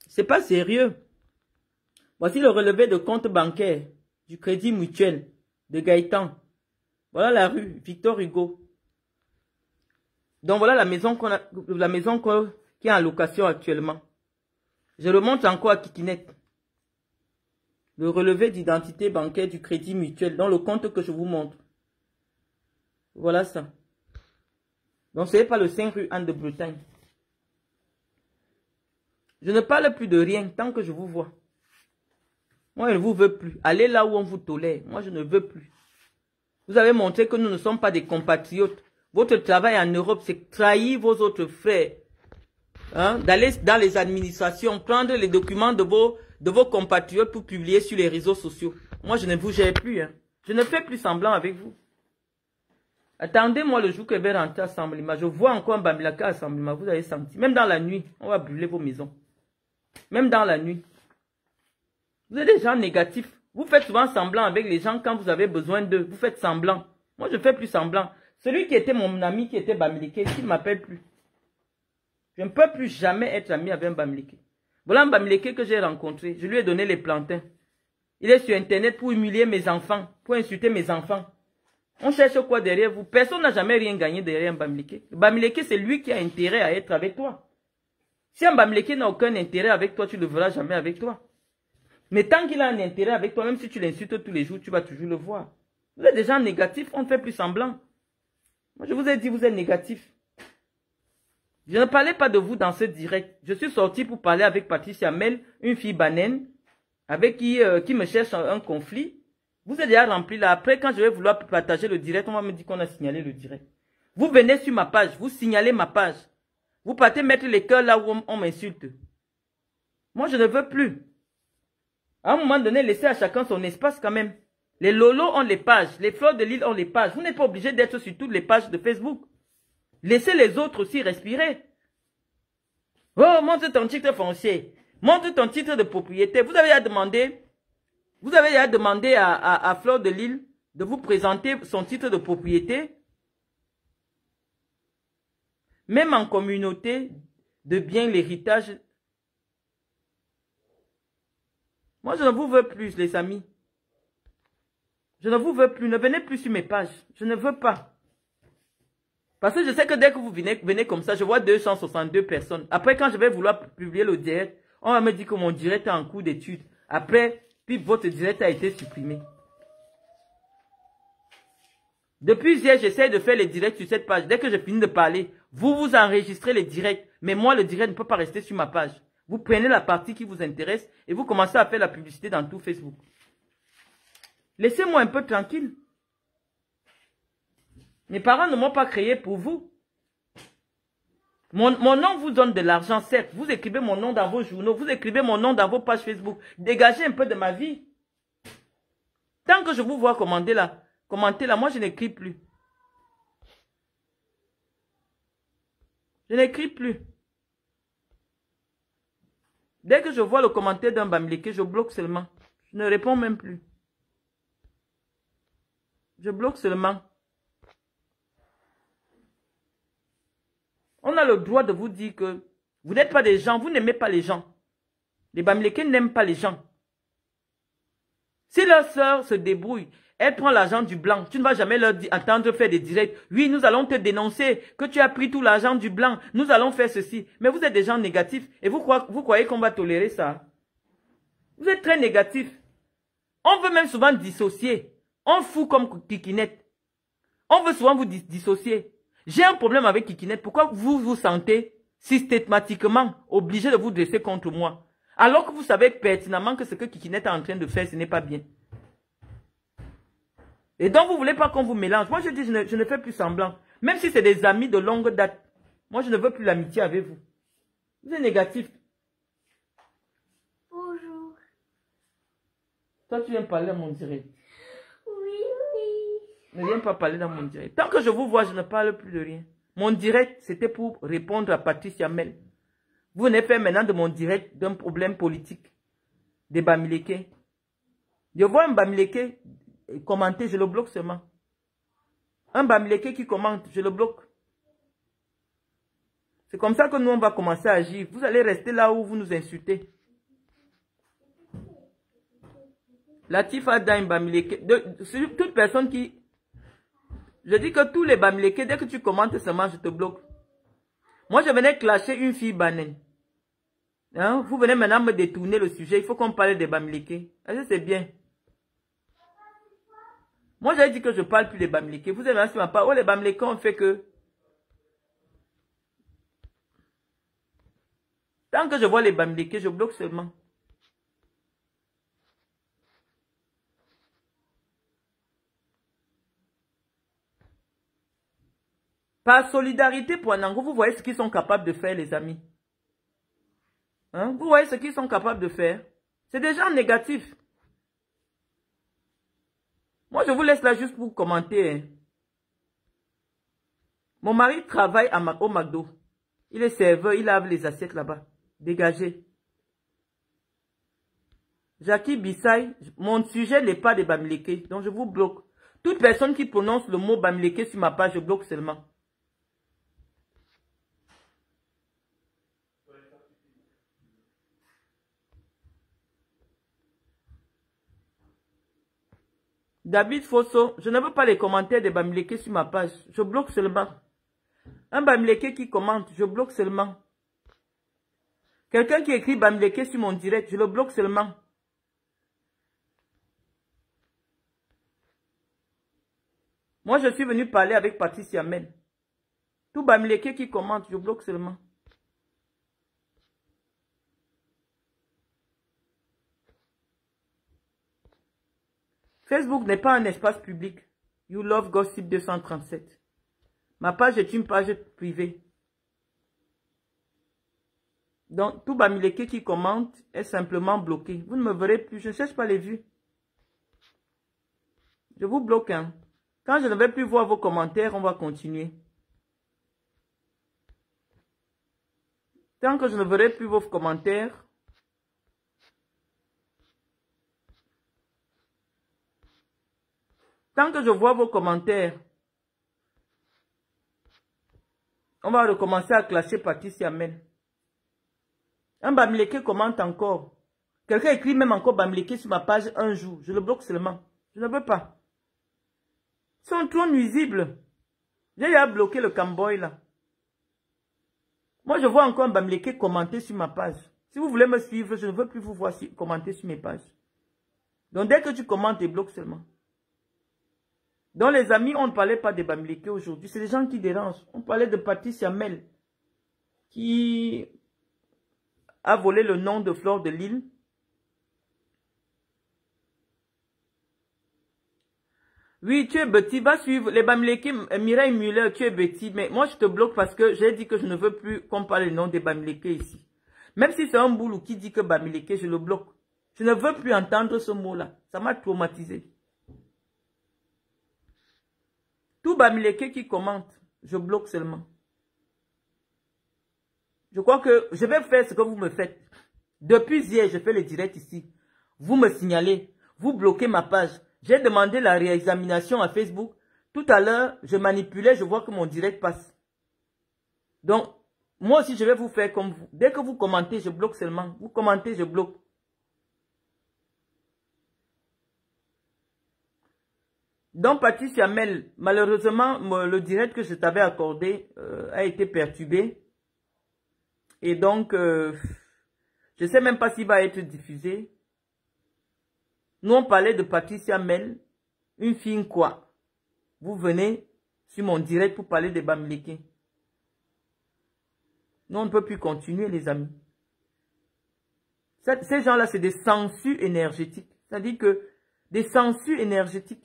C'est pas sérieux. Voici le relevé de compte bancaire du crédit mutuel de Gaëtan. Voilà la rue Victor Hugo. Donc voilà la maison qu'on la maison qui est en location actuellement. Je remonte encore à Kikinette le relevé d'identité bancaire du crédit mutuel dans le compte que je vous montre. Voilà ça. Donc, ce n'est pas le saint rue Anne de Bretagne. Je ne parle plus de rien tant que je vous vois. Moi, je ne vous veux plus. Allez là où on vous tolère. Moi, je ne veux plus. Vous avez montré que nous ne sommes pas des compatriotes. Votre travail en Europe, c'est trahir vos autres frères. Hein, d'aller dans les administrations, prendre les documents de vos de vos compatriotes pour publier sur les réseaux sociaux. Moi, je ne vous gère plus. Hein. Je ne fais plus semblant avec vous. Attendez-moi le jour que je vais rentrer à Assemblée. Je vois encore un Bamilaka à Assemblée. Vous avez senti. Même dans la nuit, on va brûler vos maisons. Même dans la nuit. Vous êtes des gens négatifs. Vous faites souvent semblant avec les gens quand vous avez besoin d'eux. Vous faites semblant. Moi, je ne fais plus semblant. Celui qui était mon ami, qui était Bamileke, il ne m'appelle plus. Je ne peux plus jamais être ami avec un Bamileke. Voilà un Bamileke que j'ai rencontré. Je lui ai donné les plantains. Il est sur Internet pour humilier mes enfants, pour insulter mes enfants. On cherche quoi derrière vous Personne n'a jamais rien gagné derrière un Bamileke. Bamileke, c'est lui qui a intérêt à être avec toi. Si un Bamileke n'a aucun intérêt avec toi, tu ne le verras jamais avec toi. Mais tant qu'il a un intérêt avec toi, même si tu l'insultes tous les jours, tu vas toujours le voir. Vous êtes des gens négatifs, on ne fait plus semblant. Moi, je vous ai dit, vous êtes négatifs. Je ne parlais pas de vous dans ce direct. Je suis sorti pour parler avec Patricia Mel, une fille banane, avec qui, euh, qui me cherche un, conflit. Vous êtes déjà rempli là. Après, quand je vais vouloir partager le direct, on va me dire qu'on a signalé le direct. Vous venez sur ma page, vous signalez ma page. Vous partez mettre les cœurs là où on, m'insulte. Moi, je ne veux plus. À un moment donné, laissez à chacun son espace quand même. Les lolos ont les pages, les fleurs de l'île ont les pages. Vous n'êtes pas obligé d'être sur toutes les pages de Facebook. Laissez les autres aussi respirer. Oh, montre ton titre foncier. Montre ton titre de propriété. Vous avez à demander, vous avez à demander à, à, de Lille de vous présenter son titre de propriété. Même en communauté, de bien l'héritage. Moi, je ne vous veux plus, les amis. Je ne vous veux plus. Ne venez plus sur mes pages. Je ne veux pas. Parce que je sais que dès que vous venez, venez comme ça, je vois 262 personnes. Après, quand je vais vouloir publier le direct, on va me dire que mon direct est en cours d'étude. Après, puis votre direct a été supprimé. Depuis hier, j'essaie de faire les directs sur cette page. Dès que je finis de parler, vous vous enregistrez les directs. Mais moi, le direct ne peut pas rester sur ma page. Vous prenez la partie qui vous intéresse et vous commencez à faire la publicité dans tout Facebook. Laissez-moi un peu tranquille. Mes parents ne m'ont pas créé pour vous. Mon, nom vous donne de l'argent, certes. Vous écrivez mon nom dans vos journaux, vous écrivez mon nom dans vos pages Facebook. Dégagez un peu de ma vie. Tant que je vous vois commenter là, commenter là, moi je n'écris plus. Je n'écris plus. Dès que je vois le commentaire d'un Bamileke, je bloque seulement. Je ne réponds même plus. Je bloque seulement. On a le droit de vous dire que vous n'êtes pas des gens, vous n'aimez pas les gens. Les Bamilékés n'aiment pas les gens. Si leur sœur se débrouille, elle prend l'argent du blanc. Tu ne vas jamais leur attendre faire des directs. Oui, nous allons te dénoncer que tu as pris tout l'argent du blanc. Nous allons faire ceci. Mais vous êtes des gens négatifs et vous, croyez, qu'on va tolérer ça. Vous êtes très négatifs. On veut même souvent dissocier. On fout comme piquinette. On veut souvent vous dissocier. J'ai un problème avec Kikinet. Pourquoi vous vous sentez systématiquement obligé de vous dresser contre moi Alors que vous savez pertinemment que ce que Kikinet est en train de faire, ce n'est pas bien. Et donc, vous ne voulez pas qu'on vous mélange. Moi, je dis, je ne, fais plus semblant. Même si c'est des amis de longue date. Moi, je ne veux plus l'amitié avec vous. Vous êtes négatif. Bonjour. Toi, tu viens parler à mon direct. Ne viens pas parler dans mon direct. Tant que je vous vois, je ne parle plus de rien. Mon direct, c'était pour répondre à Patricia Mel. Vous venez faire maintenant de mon direct d'un problème politique. Des Bamileke. Je vois un Bamileke commenter, je le bloque seulement. Un Bamileke qui commente, je le bloque. C'est comme ça que nous, on va commencer à agir. Vous allez rester là où vous nous insultez. Latif Tifa Bamileke, toute personne qui je dis que tous les Bamileke, dès que tu commentes seulement, je te bloque. Moi, je venais clasher une fille banane. Hein? Vous venez maintenant me détourner le sujet. Il faut qu'on parle des Bamileke. c'est bien. Moi, j'avais dit que je parle plus des Bamileke. Vous avez sur ma part. Oh, les Bamileke ont fait que... Tant que je vois les Bamileke, je bloque seulement. Par solidarité pour Anango, vous voyez ce qu'ils sont capables de faire, les amis. Hein? Vous voyez ce qu'ils sont capables de faire. C'est des gens négatifs. Moi, je vous laisse là juste pour commenter. Hein. Mon mari travaille au McDo. Il est serveur, il lave les assiettes là-bas. Dégagez. Jackie Bissai, mon sujet n'est pas des Bamileke, donc je vous bloque. Toute personne qui prononce le mot Bamileke sur ma page, je bloque seulement. David Fosso, je ne veux pas les commentaires de Bamileke sur ma page. Je bloque seulement. Un Bamileke qui commente, je bloque seulement. Quelqu'un qui écrit Bamileke sur mon direct, je le bloque seulement. Moi, je suis venu parler avec Patricia Mel. Tout Bamileke qui commente, je bloque seulement. Facebook n'est pas un espace public. You Love Gossip 237. Ma page est une page privée. Donc, tout Bamileke qui commente est simplement bloqué. Vous ne me verrez plus. Je ne cherche pas les vues. Je vous bloque. Hein. Quand je ne vais plus voir vos commentaires, on va continuer. Tant que je ne verrai plus vos commentaires, Tant que je vois vos commentaires, on va recommencer à clasher Patricia Amen. Un Bamleke commente encore. Quelqu'un écrit même encore Bamleke sur ma page un jour. Je le bloque seulement. Je ne veux pas. Ils sont trop nuisibles. J'ai déjà bloqué le camboy là. Moi, je vois encore un Bamleke commenter sur ma page. Si vous voulez me suivre, je ne veux plus vous voir commenter sur mes pages. Donc, dès que tu commentes, et bloque seulement. Dans les amis, on ne parlait pas des Bamileke aujourd'hui. C'est les gens qui dérangent. On parlait de Patricia Mel, qui a volé le nom de Flore de Lille. Oui, tu es petit, va suivre les Bamileke, Mireille Muller, tu es petit, mais moi je te bloque parce que j'ai dit que je ne veux plus qu'on parle le nom des Bamileke ici. Même si c'est un boulou qui dit que Bamileke, je le bloque. Je ne veux plus entendre ce mot-là. Ça m'a traumatisé. Tout Bamileke qui commente, je bloque seulement. Je crois que je vais faire ce que vous me faites. Depuis hier, je fais le direct ici. Vous me signalez, vous bloquez ma page. J'ai demandé la réexamination à Facebook. Tout à l'heure, je manipulais, je vois que mon direct passe. Donc, moi aussi, je vais vous faire comme vous. Dès que vous commentez, je bloque seulement. Vous commentez, je bloque. Donc, Patricia Mel, malheureusement, le direct que je t'avais accordé euh, a été perturbé. Et donc, euh, je ne sais même pas s'il va être diffusé. Nous, on parlait de Patricia Mel, une fille quoi. Vous venez sur mon direct pour parler des Bamileke. Nous, on ne peut plus continuer, les amis. Ces gens-là, c'est des sensus énergétiques. C'est-à-dire que des sensus énergétiques.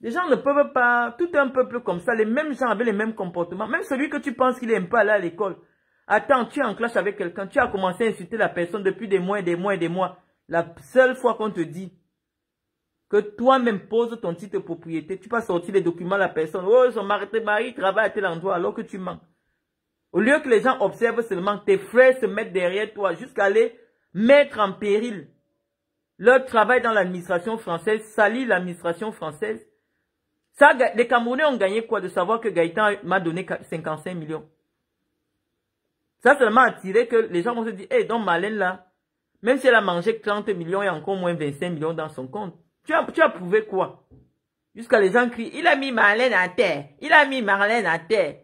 Les gens ne peuvent pas, tout un peuple comme ça, les mêmes gens avaient les mêmes comportements, même celui que tu penses qu'il aime pas aller à l'école. Attends, tu es en clash avec quelqu'un, tu as commencé à insulter la personne depuis des mois et des mois et des mois. La seule fois qu'on te dit que toi-même pose ton titre de propriété, tu vas sortir les documents à la personne. Oh, son mari, mari travaille à tel endroit alors que tu manques. Au lieu que les gens observent seulement, tes frères se mettent derrière toi jusqu'à aller mettre en péril leur travail dans l'administration française, salir l'administration française les Camerounais ont gagné quoi de savoir que Gaëtan m'a donné 55 millions Ça seulement attiré que les gens vont se dire, hé, donc Malène là, même si elle a mangé 30 millions et encore moins 25 millions dans son compte, tu as, tu as prouvé quoi Jusqu'à les gens crient, il a mis Malène à terre, il a mis Malène à terre.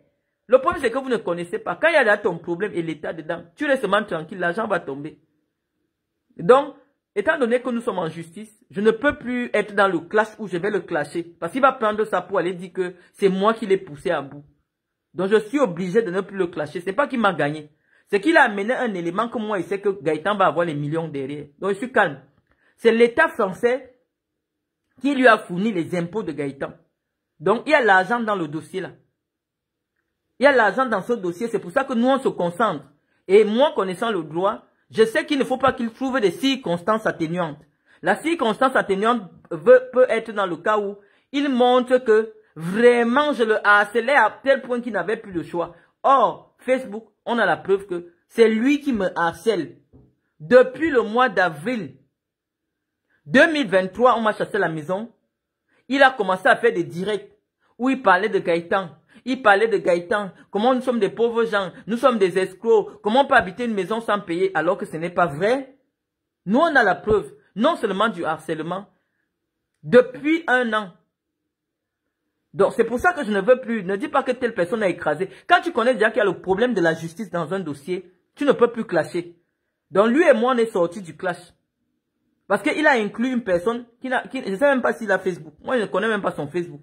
Le problème, c'est que vous ne connaissez pas. Quand il y a là ton problème et l'État dedans, tu laisses seulement tranquille, l'argent va tomber. Donc, Étant donné que nous sommes en justice, je ne peux plus être dans le clash où je vais le clasher. Parce qu'il va prendre ça pour aller dire que c'est moi qui l'ai poussé à bout. Donc je suis obligé de ne plus le clasher. C'est pas qu'il m'a gagné. C'est qu'il a amené un élément que moi, il sait que Gaëtan va avoir les millions derrière. Donc je suis calme. C'est l'État français qui lui a fourni les impôts de Gaëtan. Donc il y a l'argent dans le dossier là. Il y a l'argent dans ce dossier. C'est pour ça que nous, on se concentre. Et moi, connaissant le droit, je sais qu'il ne faut pas qu'il trouve des circonstances atténuantes. La circonstance atténuante peut être dans le cas où il montre que vraiment je le harcelais à tel point qu'il n'avait plus le choix. Or, Facebook, on a la preuve que c'est lui qui me harcèle. Depuis le mois d'avril 2023, on m'a chassé la maison. Il a commencé à faire des directs où il parlait de Gaëtan. Il parlait de Gaëtan. Comment nous sommes des pauvres gens. Nous sommes des escrocs. Comment on peut habiter une maison sans payer alors que ce n'est pas vrai Nous, on a la preuve. Non seulement du harcèlement. Depuis un an. Donc, c'est pour ça que je ne veux plus. Ne dis pas que telle personne a écrasé. Quand tu connais déjà qu'il y a le problème de la justice dans un dossier, tu ne peux plus clasher. Donc, lui et moi, on est sortis du clash. Parce qu'il a inclus une personne qui n'a... Je ne sais même pas s'il a Facebook. Moi, je ne connais même pas son Facebook.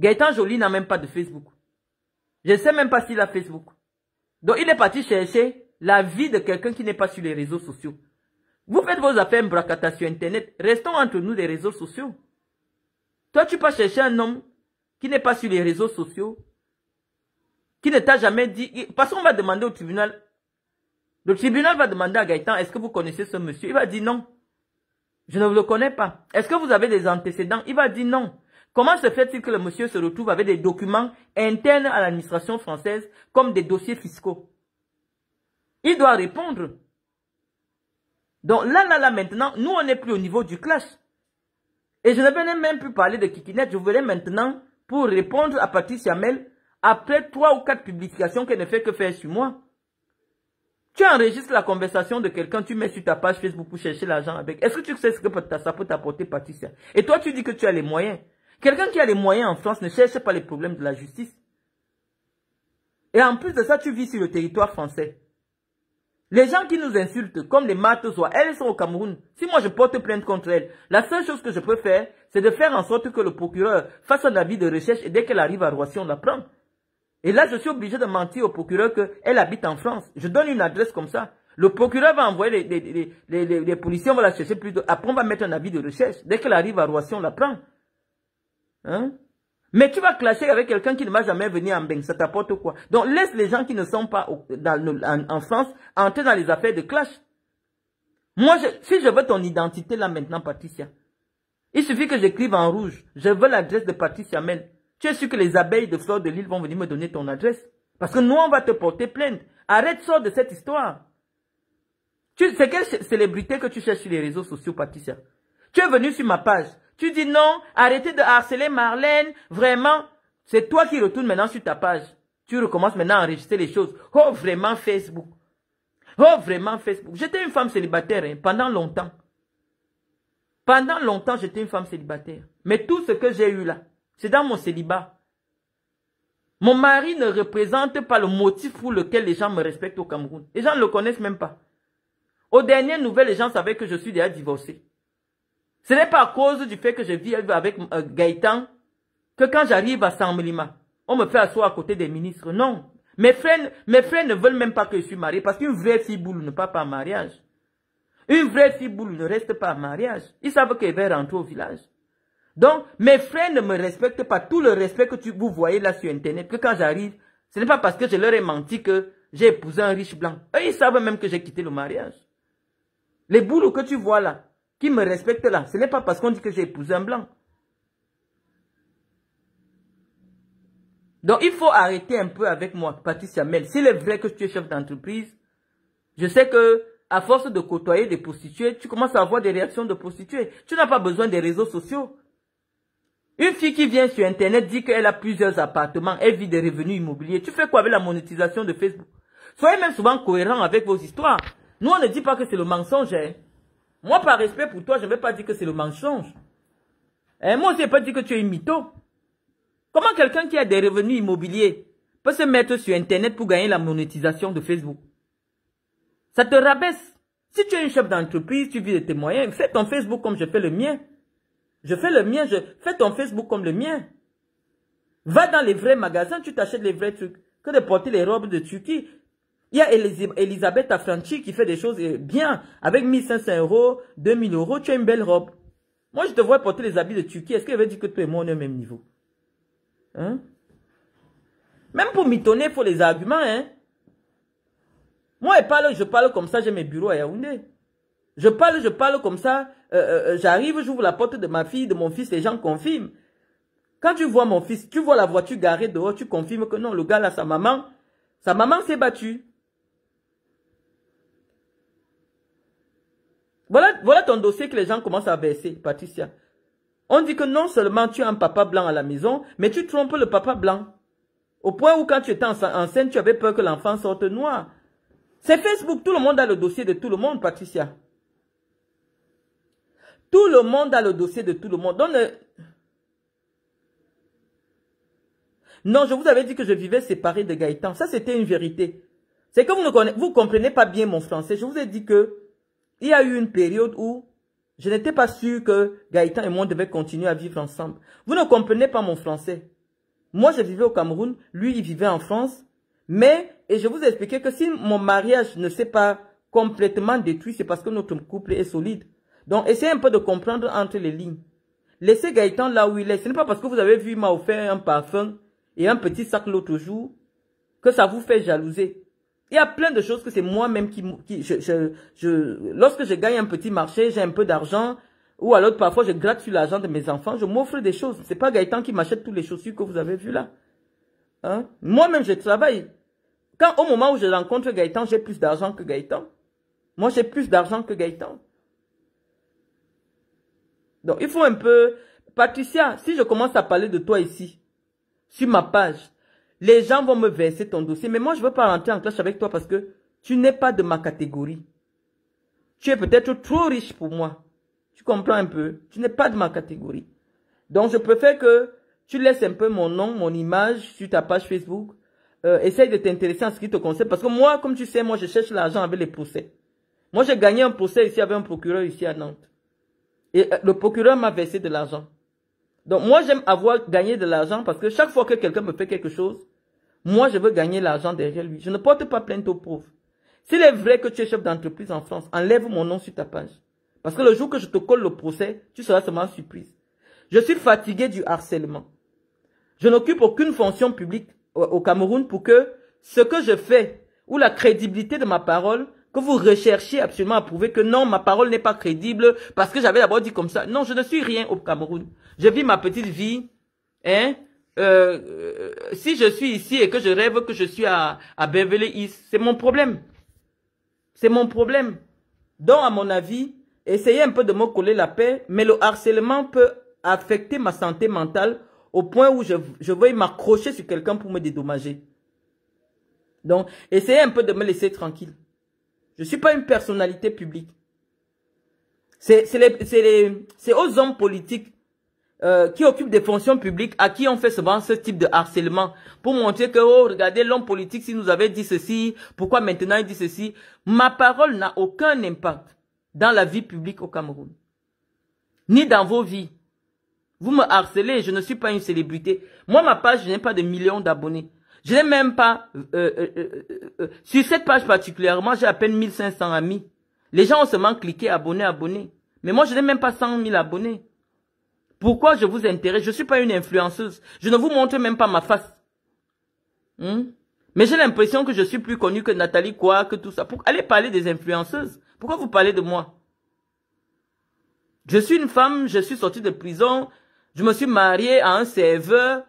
Gaëtan Jolie n'a même pas de Facebook. Je ne sais même pas s'il a Facebook. Donc il est parti chercher la vie de quelqu'un qui n'est pas sur les réseaux sociaux. Vous faites vos affaires bracata sur Internet. Restons entre nous des réseaux sociaux. Toi, tu pas chercher un homme qui n'est pas sur les réseaux sociaux, qui ne t'a jamais dit... Parce qu'on va demander au tribunal. Le tribunal va demander à Gaëtan, est-ce que vous connaissez ce monsieur Il va dire non. Je ne le connais pas. Est-ce que vous avez des antécédents Il va dire non. Comment se fait-il que le monsieur se retrouve avec des documents internes à l'administration française comme des dossiers fiscaux Il doit répondre. Donc là, là, là, maintenant, nous, on n'est plus au niveau du clash. Et je ne venais même plus parler de Kikinette, je voulais maintenant pour répondre à Patricia Mel après trois ou quatre publications qu'elle ne fait que faire sur moi. Tu enregistres la conversation de quelqu'un, tu mets sur ta page Facebook pour chercher l'argent avec. Est-ce que tu sais ce que ça peut t'apporter, Patricia Et toi, tu dis que tu as les moyens. Quelqu'un qui a les moyens en France ne cherche pas les problèmes de la justice. Et en plus de ça, tu vis sur le territoire français. Les gens qui nous insultent, comme les matos, elles sont au Cameroun. Si moi je porte plainte contre elles, la seule chose que je peux faire, c'est de faire en sorte que le procureur fasse un avis de recherche et dès qu'elle arrive à Roissy, on la prend. Et là, je suis obligé de mentir au procureur qu'elle habite en France. Je donne une adresse comme ça. Le procureur va envoyer les, les policiers, on va la chercher plus tôt. Après, on va mettre un avis de recherche. Dès qu'elle arrive à Roissy, on la prend. Hein? Mais tu vas clasher avec quelqu'un qui ne va jamais venir en Beng. Ça t'apporte quoi Donc laisse les gens qui ne sont pas dans, en, France entrer dans les affaires de clash. Moi, si je veux ton identité là maintenant, Patricia, il suffit que j'écrive en rouge. Je veux l'adresse de Patricia Mel. Tu es sûr que les abeilles de fleurs de l'île vont venir me donner ton adresse Parce que nous, on va te porter plainte. Arrête, sort de cette histoire. C'est quelle célébrité que tu cherches sur les réseaux sociaux, Patricia Tu es venu sur ma page. Tu dis non, arrêtez de harceler Marlène. Vraiment, c'est toi qui retournes maintenant sur ta page. Tu recommences maintenant à enregistrer les choses. Oh, vraiment Facebook. Oh, vraiment Facebook. J'étais une femme célibataire hein, pendant longtemps. Pendant longtemps, j'étais une femme célibataire. Mais tout ce que j'ai eu là, c'est dans mon célibat. Mon mari ne représente pas le motif pour lequel les gens me respectent au Cameroun. Les gens ne le connaissent même pas. Aux dernières nouvelles, les gens savaient que je suis déjà divorcée. Ce n'est pas à cause du fait que je vis avec euh, Gaëtan que quand j'arrive à Saint-Mélima on me fait asseoir à côté des ministres. Non. Mes frères, mes frères ne veulent même pas que je suis marié parce qu'une vraie fille boule ne part pas en mariage. Une vraie fille boule ne reste pas en mariage. Ils savent qu'elle va rentrer au village. Donc, mes frères ne me respectent pas tout le respect que tu, vous voyez là sur Internet, que quand j'arrive, ce n'est pas parce que je leur ai menti que j'ai épousé un riche blanc. Eux, ils savent même que j'ai quitté le mariage. Les boules que tu vois là, qui me respecte là. Ce n'est pas parce qu'on dit que j'ai épousé un blanc. Donc, il faut arrêter un peu avec moi, Patricia Mel. S'il est vrai que tu es chef d'entreprise, je sais que, à force de côtoyer des prostituées, tu commences à avoir des réactions de prostituées. Tu n'as pas besoin des réseaux sociaux. Une fille qui vient sur Internet dit qu'elle a plusieurs appartements, elle vit des revenus immobiliers. Tu fais quoi avec la monétisation de Facebook Soyez même souvent cohérent avec vos histoires. Nous, on ne dit pas que c'est le mensonge. Hein. Moi, par respect pour toi, je ne vais pas dire que c'est le mensonge. Et eh, moi, je ne pas dire que tu es un mytho. Comment quelqu'un qui a des revenus immobiliers peut se mettre sur Internet pour gagner la monétisation de Facebook Ça te rabaisse. Si tu es un chef d'entreprise, tu vis de tes moyens, fais ton Facebook comme je fais le mien. Je fais le mien, je fais ton Facebook comme le mien. Va dans les vrais magasins, tu t'achètes les vrais trucs. Que de porter les robes de Turquie. Il y a Elisabeth Afranchi qui fait des choses eh, bien. Avec 1500 euros, 2000 euros, tu as une belle robe. Moi, je te vois porter les habits de Turquie. Est-ce qu'elle veut dire que toi et moi, on est au même niveau hein? Même pour m'étonner, il faut les arguments. Hein? Moi, je parle, comme ça, j'ai mes bureaux à Yaoundé. Je parle, je parle comme ça. Euh, euh, euh, j'arrive, j'ouvre la porte de ma fille, de mon fils, les gens confirment. Quand tu vois mon fils, tu vois la voiture garée dehors, tu confirmes que non, le gars là, sa maman, sa maman s'est battue. Voilà, voilà ton dossier que les gens commencent à verser, Patricia. On dit que non seulement tu as un papa blanc à la maison, mais tu trompes le papa blanc. Au point où quand tu étais enceinte, tu avais peur que l'enfant sorte noir. C'est Facebook, tout le monde a le dossier de tout le monde, Patricia. Tout le monde a le dossier de tout le monde. Donc, Non, je vous avais dit que je vivais séparé de Gaëtan. Ça, c'était une vérité. C'est que vous ne vous comprenez pas bien mon français. Je vous ai dit que il y a eu une période où je n'étais pas sûr que Gaëtan et moi devaient continuer à vivre ensemble. Vous ne comprenez pas mon français. Moi, je vivais au Cameroun, lui, il vivait en France. Mais, et je vous ai expliqué que si mon mariage ne s'est pas complètement détruit, c'est parce que notre couple est solide. Donc, essayez un peu de comprendre entre les lignes. Laissez Gaëtan là où il est. Ce n'est pas parce que vous avez vu, m'a offert un parfum et un petit sac l'autre jour que ça vous fait jalouser. Il y a plein de choses que c'est moi-même qui... lorsque je gagne un petit marché, j'ai un peu d'argent, ou alors parfois je gratte sur l'argent de mes enfants, je m'offre des choses. C'est pas Gaëtan qui m'achète tous les chaussures que vous avez vues là. Hein? Moi-même, je travaille. Quand au moment où je rencontre Gaëtan, j'ai plus d'argent que Gaëtan. Moi, j'ai plus d'argent que Gaëtan. Donc, il faut un peu... Patricia, si je commence à parler de toi ici, sur ma page, les gens vont me verser ton dossier. Mais moi, je ne veux pas rentrer en classe avec toi parce que tu n'es pas de ma catégorie. Tu es peut-être trop riche pour moi. Tu comprends un peu Tu n'es pas de ma catégorie. Donc, je préfère que tu laisses un peu mon nom, mon image sur ta page Facebook. Euh, essaye de t'intéresser à ce qui te concerne. Parce que moi, comme tu sais, moi, je cherche l'argent avec les procès. Moi, j'ai gagné un procès ici avec un procureur ici à Nantes. Et euh, le procureur m'a versé de l'argent. Donc, moi, j'aime avoir gagné de l'argent parce que chaque fois que quelqu'un me fait quelque chose, moi, je veux gagner l'argent derrière lui. Je ne porte pas plainte aux pauvres. S'il est vrai que tu es chef d'entreprise en France, enlève mon nom sur ta page. Parce que le jour que je te colle le procès, tu seras seulement surprise. Je suis fatigué du harcèlement. Je n'occupe aucune fonction publique au Cameroun pour que ce que je fais ou la crédibilité de ma parole que vous recherchiez absolument à prouver que non, ma parole n'est pas crédible parce que j'avais d'abord dit comme ça. Non, je ne suis rien au Cameroun. Je vis ma petite vie, hein, euh, euh, si je suis ici et que je rêve que je suis à, à Beverly c'est mon problème. C'est mon problème. Donc, à mon avis, essayez un peu de me coller la paix, mais le harcèlement peut affecter ma santé mentale au point où je, je m'accrocher sur quelqu'un pour me dédommager. Donc, essayez un peu de me laisser tranquille. Je ne suis pas une personnalité publique. C'est aux hommes politiques euh, qui occupent des fonctions publiques, à qui on fait souvent ce type de harcèlement, pour montrer que, oh, regardez, l'homme politique, s'il nous avait dit ceci, pourquoi maintenant il dit ceci Ma parole n'a aucun impact dans la vie publique au Cameroun, ni dans vos vies. Vous me harcelez, je ne suis pas une célébrité. Moi, ma page, je n'ai pas de millions d'abonnés. Je n'ai même pas... Euh, euh, sur cette page particulièrement, j'ai à peine 1500 amis. Les gens ont seulement cliqué abonné, abonné. Mais moi, je n'ai même pas 100 000 abonnés. Pourquoi je vous intéresse Je suis pas une influenceuse. Je ne vous montre même pas ma face. Hmm? Mais j'ai l'impression que je suis plus connue que Nathalie quoi, que tout ça. Pour aller parler des influenceuses, pourquoi vous parlez de moi Je suis une femme, je suis sortie de prison, je me suis mariée à un serveur.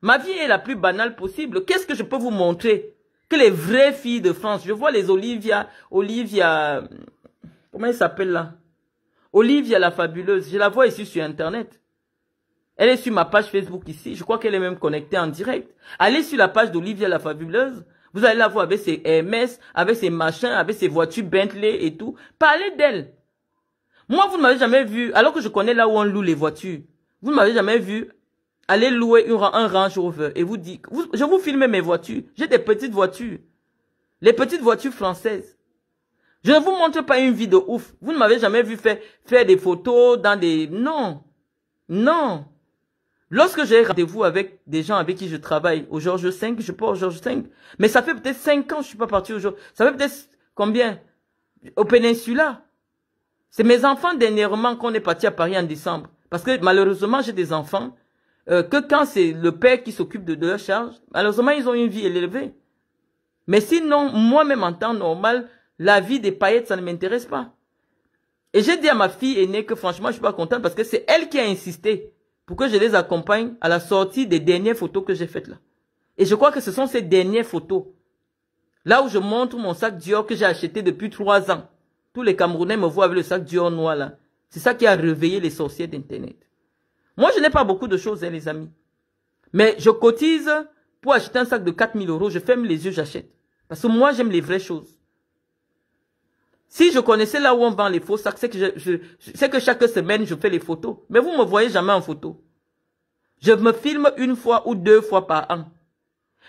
Ma vie est la plus banale possible. Qu'est-ce que je peux vous montrer Que les vraies filles de France, je vois les Olivia, Olivia, comment elle s'appelle là Olivia la fabuleuse, je la vois ici sur Internet. Elle est sur ma page Facebook ici. Je crois qu'elle est même connectée en direct. Allez sur la page d'Olivia la Fabuleuse. Vous allez la voir avec ses MS, avec ses machins, avec ses voitures Bentley et tout. Parlez d'elle. Moi, vous ne m'avez jamais vu, alors que je connais là où on loue les voitures. Vous ne m'avez jamais vu aller louer un Range Rover et vous dire, je vous filme mes voitures. J'ai des petites voitures. Les petites voitures françaises. Je ne vous montre pas une vidéo ouf. Vous ne m'avez jamais vu faire, faire des photos dans des... Non. Non. Lorsque j'ai rendez-vous avec des gens avec qui je travaille au Georges V, je pars au Georges V, mais ça fait peut-être 5 ans que je suis pas parti au Georges. Ça fait peut-être combien Au Péninsula. C'est mes enfants dernièrement qu'on est parti à Paris en décembre. Parce que malheureusement, j'ai des enfants euh, que quand c'est le père qui s'occupe de, de leur charge, malheureusement, ils ont une vie élevée. Mais sinon, moi-même en temps normal, la vie des paillettes, ça ne m'intéresse pas. Et j'ai dit à ma fille aînée que franchement, je suis pas contente parce que c'est elle qui a insisté pour que je les accompagne à la sortie des dernières photos que j'ai faites là. Et je crois que ce sont ces dernières photos. Là où je montre mon sac Dior que j'ai acheté depuis trois ans. Tous les Camerounais me voient avec le sac Dior noir là. C'est ça qui a réveillé les sorciers d'Internet. Moi, je n'ai pas beaucoup de choses, hein, les amis. Mais je cotise pour acheter un sac de 4000 euros. Je ferme les yeux, j'achète. Parce que moi, j'aime les vraies choses. Si je connaissais là où on vend les faux sacs, c'est que, je, je, que chaque semaine, je fais les photos. Mais vous ne me voyez jamais en photo. Je me filme une fois ou deux fois par an.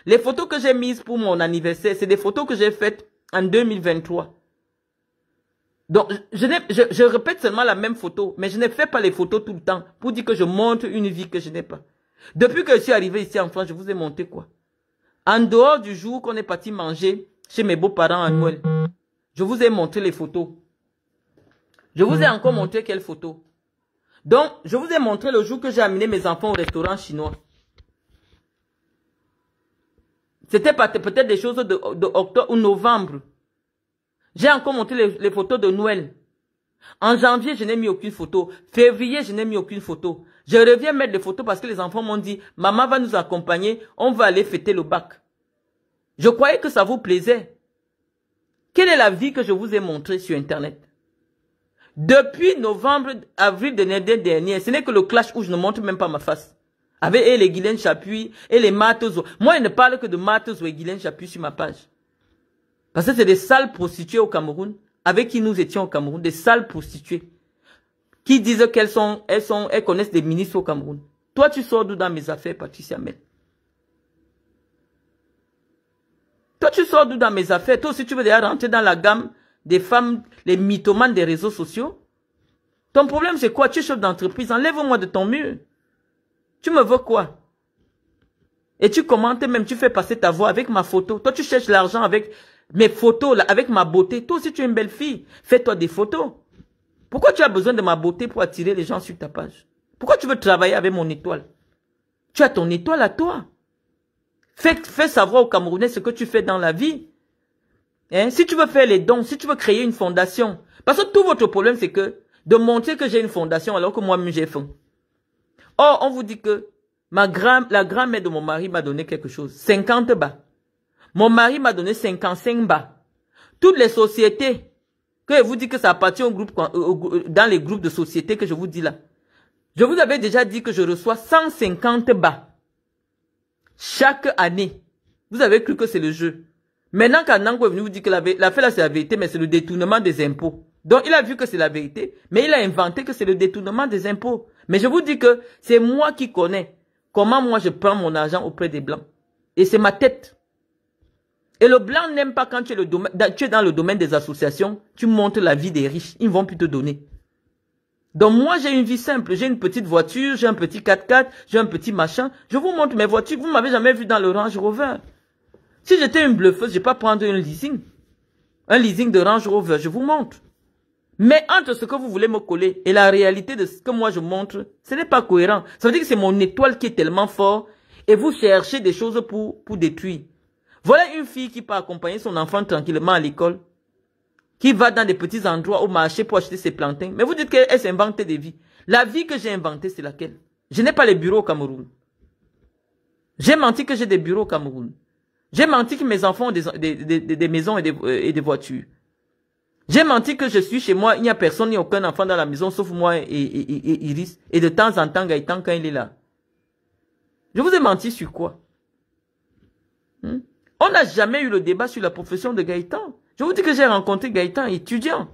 Les photos que j'ai mises pour mon anniversaire, c'est des photos que j'ai faites en 2023. Donc, je, je, répète seulement la même photo, mais je ne fais pas les photos tout le temps pour dire que je montre une vie que je n'ai pas. Depuis que je suis arrivé ici en France, je vous ai monté quoi En dehors du jour qu'on est parti manger chez mes beaux-parents à Noël, je vous ai montré les photos. Je vous ai mm-hmm. encore montré quelles photos. Donc, je vous ai montré le jour que j'ai amené mes enfants au restaurant chinois. C'était peut-être des choses de, octobre ou novembre. J'ai encore montré les, les, photos de Noël. En janvier, je n'ai mis aucune photo. Février, je n'ai mis aucune photo. Je reviens mettre des photos parce que les enfants m'ont dit, maman va nous accompagner, on va aller fêter le bac. Je croyais que ça vous plaisait. Quelle est la vie que je vous ai montrée sur Internet Depuis novembre, avril de l'année dernière, ce n'est que le clash où je ne montre même pas ma face. Avec et les Guylaine Chapuis et les Matozo. Moi, je ne parle que de Matozo et Guylaine Chapuis sur ma page. Parce que c'est des sales prostituées au Cameroun, avec qui nous étions au Cameroun, des sales prostituées, qui disent qu'elles sont, elles sont, elles connaissent des ministres au Cameroun. Toi, tu sors d'où dans mes affaires, Patricia Mel Quand tu sors d'où dans mes affaires, toi aussi tu veux déjà rentrer dans la gamme des femmes, les mythomanes des réseaux sociaux. Ton problème c'est quoi Tu es chef d'entreprise, enlève-moi de ton mur. Tu me veux quoi Et tu commentes même, tu fais passer ta voix avec ma photo. Toi tu cherches l'argent avec mes photos, avec ma beauté. Toi aussi tu es une belle fille, fais-toi des photos. Pourquoi tu as besoin de ma beauté pour attirer les gens sur ta page Pourquoi tu veux travailler avec mon étoile Tu as ton étoile à toi. Fais, savoir aux Camerounais ce que tu fais dans la vie. Hein? Si tu veux faire les dons, si tu veux créer une fondation. Parce que tout votre problème, c'est que de montrer que j'ai une fondation alors que moi-même j'ai fond. Or, on vous dit que ma grand, la grand-mère de mon mari m'a donné quelque chose. 50 bas. Mon mari m'a donné 55 bas. Toutes les sociétés, que je vous dis que ça appartient au groupe, euh, euh, dans les groupes de sociétés que je vous dis là. Je vous avais déjà dit que je reçois 150 bas. Chaque année, vous avez cru que c'est le jeu. Maintenant qu'Anango est venu vous dire que l'affaire là c'est la vérité, mais c'est le détournement des impôts. Donc il a vu que c'est la vérité, mais il a inventé que c'est le détournement des impôts. Mais je vous dis que c'est moi qui connais comment moi je prends mon argent auprès des blancs. Et c'est ma tête. Et le blanc n'aime pas quand tu es, tu es dans le domaine des associations, tu montres la vie des riches, ils ne vont plus te donner. Donc moi, j'ai une vie simple. J'ai une petite voiture, j'ai un petit 4x4, j'ai un petit machin. Je vous montre mes voitures. Vous m'avez jamais vu dans le Range Rover. Si j'étais une bluffeuse, je vais pas prendre un leasing. Un leasing de Range Rover, je vous montre. Mais entre ce que vous voulez me coller et la réalité de ce que moi je montre, ce n'est pas cohérent. Ça veut dire que c'est mon étoile qui est tellement fort et vous cherchez des choses pour, pour détruire. Voilà une fille qui peut accompagner son enfant tranquillement à l'école qui va dans des petits endroits au marché pour acheter ses plantains. Mais vous dites qu'elle s'est inventée des vies. La vie que j'ai inventée, c'est laquelle Je n'ai pas les bureaux au Cameroun. J'ai menti que j'ai des bureaux au Cameroun. J'ai menti que mes enfants ont des, maisons et des, euh, et des voitures. J'ai menti que je suis chez moi, il n'y a personne, il n'y a aucun enfant dans la maison, sauf moi et, Iris. Et de temps en temps, Gaëtan, quand il est là. Je vous ai menti sur quoi hmm On n'a jamais eu le débat sur la profession de Gaëtan. Je vous dis que j'ai rencontré Gaëtan étudiant.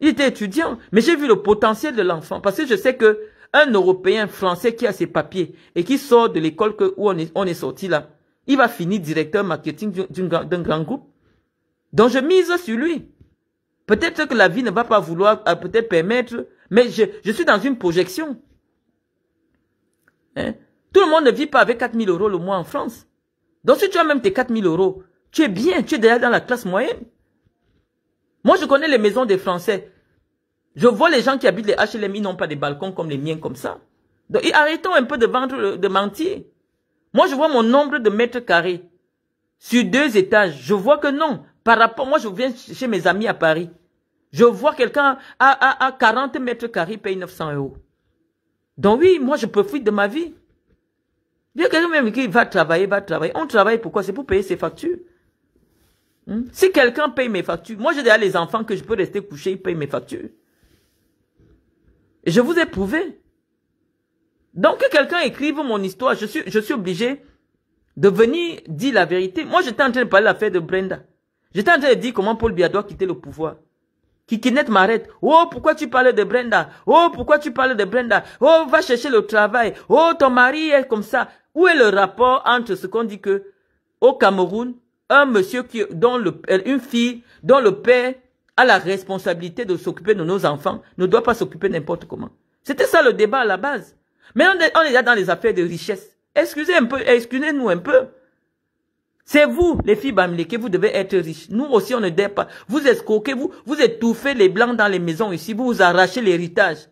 Il était étudiant, mais j'ai vu le potentiel de l'enfant parce que je sais que un Européen français qui a ses papiers et qui sort de l'école où on est, sorti là, il va finir directeur marketing d'un grand groupe. Donc je mise sur lui. Peut-être que la vie ne va pas vouloir euh, peut-être permettre, mais je, suis dans une projection. Hein? Tout le monde ne vit pas avec 4000 euros le mois en France. Donc si tu as même tes 4000 euros, tu es bien, tu es déjà dans la classe moyenne. Moi, je connais les maisons des Français. Je vois les gens qui habitent les HLM, ils n'ont pas des balcons comme les miens, comme ça. Donc, arrêtons un peu de, vendre, de mentir. Moi, je vois mon nombre de mètres carrés sur deux étages. Je vois que non. Par rapport, moi, je viens chez mes amis à Paris. Je vois quelqu'un à, à, 40 mètres carrés paye 900 euros. Donc oui, moi, je profite de ma vie. Il y a quelqu'un même qui va travailler, va travailler. On travaille pourquoi C'est pour payer ses factures. Hmm? Si quelqu'un paye mes factures, moi j'ai déjà les enfants que je peux rester couché, ils payent mes factures. Je vous ai prouvé. Donc que quelqu'un écrive mon histoire, je suis, je suis obligé de venir dire la vérité. Moi j'étais en train de parler de l'affaire de Brenda. J'étais en train de dire comment Paul Biya doit quitter le pouvoir. net m'arrête. Oh, pourquoi tu parles de Brenda? Oh, pourquoi tu parles de Brenda? Oh, va chercher le travail. Oh, ton mari est comme ça. Où est le rapport entre ce qu'on dit que au Cameroun, un monsieur qui, dont le, euh, une fille dont le père a la responsabilité de s'occuper de nos enfants ne doit pas s'occuper n'importe comment. C'était ça le débat à la base. Mais on est, on est là dans les affaires de richesse. Excusez un peu, excusez-nous un peu. C'est vous, les filles que vous devez être riches. Nous aussi, on ne dépend pas. Vous escroquez, vous, vous étouffez les blancs dans les maisons ici, vous vous arrachez l'héritage.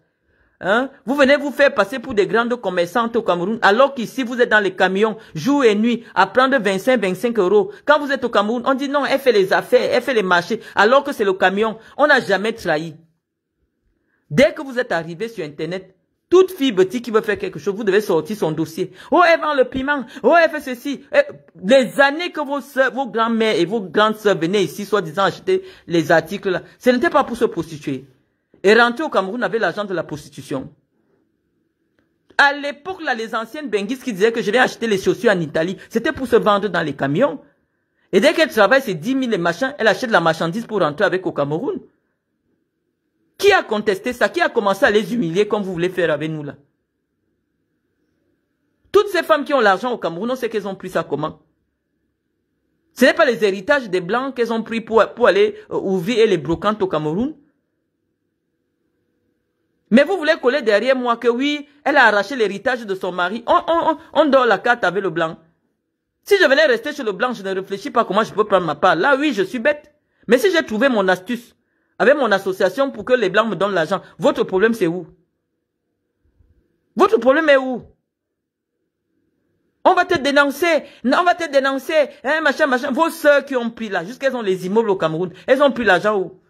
Hein? Vous venez vous faire passer pour des grandes commerçantes au Cameroun, alors qu'ici vous êtes dans les camions, jour et nuit, à prendre 25, 25 euros. Quand vous êtes au Cameroun, on dit non, elle fait les affaires, elle fait les marchés, alors que c'est le camion. On n'a jamais trahi. Dès que vous êtes arrivé sur Internet, toute fille petite qui veut faire quelque chose, vous devez sortir son dossier. Oh, elle vend le piment. Oh, elle fait ceci. Eh, les années que vos vos grands-mères et vos grandes soeurs venaient ici, soi-disant acheter les articles ce n'était pas pour se prostituer. Et rentrer au Cameroun avec l'argent de la prostitution. À l'époque, là, les anciennes benghistes qui disaient que je vais acheter les chaussures en Italie, c'était pour se vendre dans les camions. Et dès qu'elle travaille, ces 10 000 machins, elle achète la marchandise pour rentrer avec au Cameroun. Qui a contesté ça? Qui a commencé à les humilier comme vous voulez faire avec nous, là? Toutes ces femmes qui ont l'argent au Cameroun, on sait qu'elles ont pris ça comment? Ce n'est pas les héritages des Blancs qu'elles ont pris pour, pour aller euh, ouvrir les brocantes au Cameroun. Mais vous voulez coller derrière moi que oui, elle a arraché l'héritage de son mari. On, on, on, dort la carte avec le blanc. Si je venais rester chez le blanc, je ne réfléchis pas comment je peux prendre ma part. Là, oui, je suis bête. Mais si j'ai trouvé mon astuce avec mon association pour que les blancs me donnent l'argent, votre problème c'est où Votre problème est où on va te dénoncer, on va te dénoncer, hein, machin, machin. Vos soeurs qui ont pris là, jusqu'elles ont les immeubles au Cameroun, elles ont pris l'argent où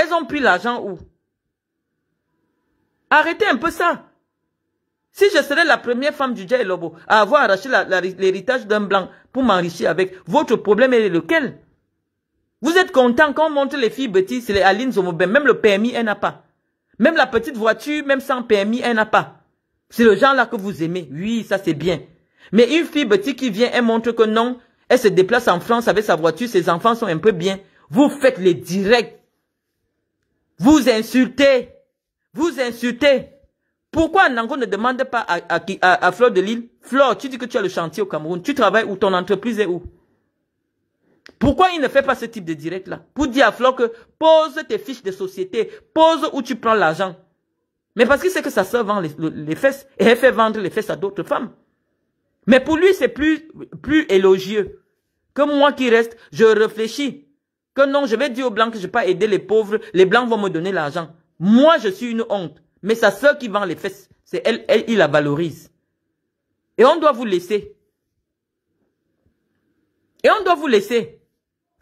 elles ont pris l'argent où Arrêtez un peu ça. Si je serais la première femme du Djaï Lobo à avoir arraché l'héritage d'un blanc pour m'enrichir avec, votre problème est lequel Vous êtes content quand on montre les filles c'est les Aline Zomobem, même le permis, elle n'a pas. Même la petite voiture, même sans permis, elle n'a pas. C'est le genre-là que vous aimez. Oui, ça c'est bien. Mais une fille petite qui vient, elle montre que non, elle se déplace en France avec sa voiture, ses enfants sont un peu bien. Vous faites les directs vous insultez. Vous insultez. Pourquoi Nango ne demande pas à, à, à, de Lille, Flore, tu dis que tu as le chantier au Cameroun, tu travailles où, ton entreprise est où Pourquoi il ne fait pas ce type de direct-là Pour dire à Flore que pose tes fiches de société, pose où tu prends l'argent. Mais parce qu'il sait que ça soeur vend les, les, fesses et elle fait vendre les fesses à d'autres femmes. Mais pour lui, c'est plus, plus élogieux que moi qui reste, je réfléchis que non, je vais dire aux Blancs que je vais pas aider les pauvres, les Blancs vont me donner l'argent. Moi, je suis une honte. Mais sa soeur qui vend les fesses, c'est elle, elle, il la valorise. Et on doit vous laisser. Et on doit vous laisser.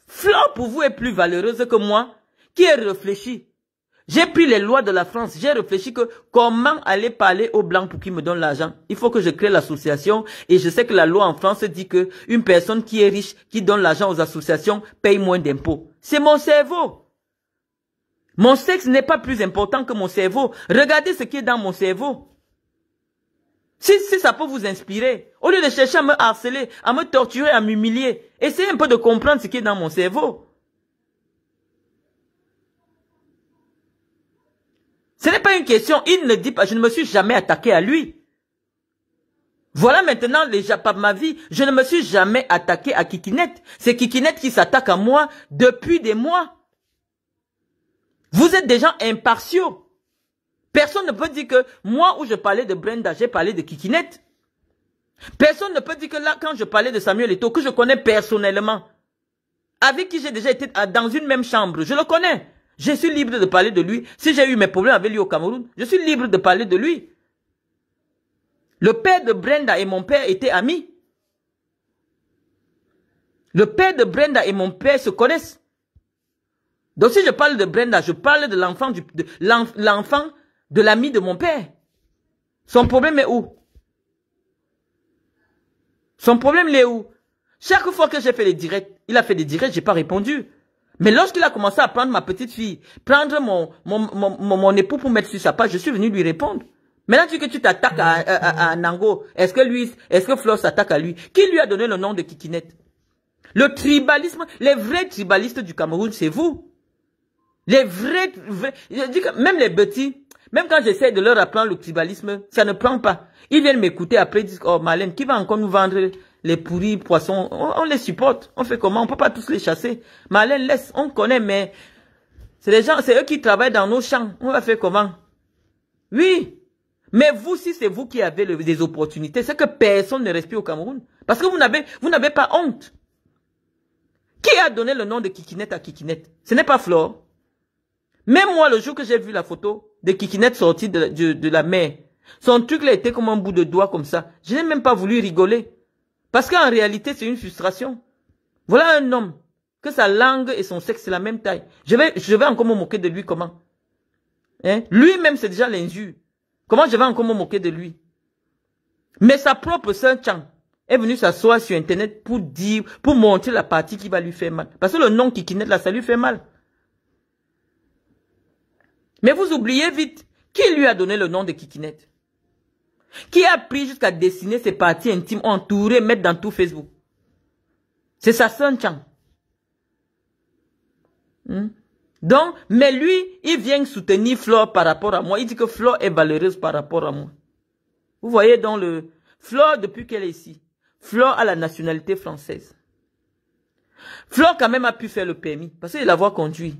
Flo, pour vous est plus valeureuse que moi, qui est réfléchi. J'ai pris les lois de la France. J'ai réfléchi que comment aller parler aux blancs pour qu'ils me donnent l'argent. Il faut que je crée l'association et je sais que la loi en France dit que une personne qui est riche, qui donne l'argent aux associations, paye moins d'impôts. C'est mon cerveau. Mon sexe n'est pas plus important que mon cerveau. Regardez ce qui est dans mon cerveau. Si, si ça peut vous inspirer, au lieu de chercher à me harceler, à me torturer, à m'humilier, essayez un peu de comprendre ce qui est dans mon cerveau. Ce n'est pas une question. Il ne dit pas, je ne me suis jamais attaqué à lui. Voilà maintenant déjà par ma vie. Je ne me suis jamais attaqué à Kikinette. C'est Kikinette qui s'attaque à moi depuis des mois. Vous êtes des gens impartiaux. Personne ne peut dire que moi où je parlais de Brenda, j'ai parlé de Kikinette. Personne ne peut dire que là, quand je parlais de Samuel Eto, que je connais personnellement, avec qui j'ai déjà été dans une même chambre, je le connais. Je suis libre de parler de lui. Si j'ai eu mes problèmes avec lui au Cameroun, je suis libre de parler de lui. Le père de Brenda et mon père étaient amis. Le père de Brenda et mon père se connaissent. Donc si je parle de Brenda, je parle de l'enfant de l'enfant de l'ami de mon père. Son problème est où Son problème est où Chaque fois que j'ai fait des directs, il a fait des directs, j'ai pas répondu. Mais lorsqu'il a commencé à prendre ma petite fille, prendre mon, mon, mon, mon époux pour mettre sur sa page, je suis venu lui répondre. Maintenant, tu que tu t'attaques à, à, à, Nango, est-ce que lui, est-ce que s'attaque à lui Qui lui a donné le nom de Kikinette Le tribalisme, les vrais tribalistes du Cameroun, c'est vous. Les vrais, même les petits, même quand j'essaie de leur apprendre le tribalisme, ça ne prend pas. Ils viennent m'écouter après, ils disent, oh Malène, qui va encore nous vendre les pourris, poissons, on, les supporte. On fait comment On peut pas tous les chasser. Malin laisse, on connaît, mais c'est les gens, c'est eux qui travaillent dans nos champs. On va faire comment Oui. Mais vous, si c'est vous qui avez des opportunités, c'est que personne ne respire au Cameroun. Parce que vous n'avez, vous n'avez pas honte. Qui a donné le nom de Kikinette à Kikinette Ce n'est pas Flore. Même moi, le jour que j'ai vu la photo de Kikinette sortie de, de la mer, son truc là était comme un bout de doigt comme ça. Je n'ai même pas voulu rigoler. Parce qu'en réalité, c'est une frustration. Voilà un homme que sa langue et son sexe c'est la même taille. Je vais, je vais encore me moquer de lui comment hein? Lui-même, c'est déjà l'injure. Comment je vais encore me moquer de lui Mais sa propre sœur Chang est venue s'asseoir sur Internet pour dire, pour montrer la partie qui va lui faire mal. Parce que le nom Kikinette, là, ça lui fait mal. Mais vous oubliez vite qui lui a donné le nom de Kikinette qui a pris jusqu'à dessiner ses parties intimes, entourées, mettre dans tout Facebook C'est sa Chang. Hmm? Donc, mais lui, il vient soutenir Flore par rapport à moi. Il dit que Flore est valeureuse par rapport à moi. Vous voyez donc le... Flore, depuis qu'elle est ici, Flore a la nationalité française. Flore quand même a pu faire le permis, parce qu'il l'avoir conduit.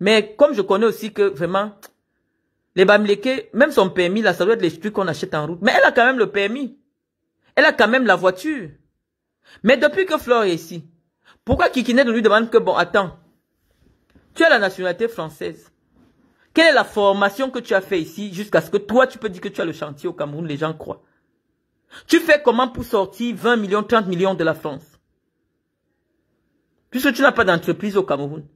Mais comme je connais aussi que vraiment, les Bamleke, même son permis, là, ça doit être les trucs qu'on achète en route. Mais elle a quand même le permis. Elle a quand même la voiture. Mais depuis que Flore est ici, pourquoi Kikinet lui demande que, bon, attends, tu as la nationalité française. Quelle est la formation que tu as fait ici jusqu'à ce que toi, tu peux dire que tu as le chantier au Cameroun, les gens croient. Tu fais comment pour sortir 20 millions, 30 millions de la France Puisque tu n'as pas d'entreprise au Cameroun.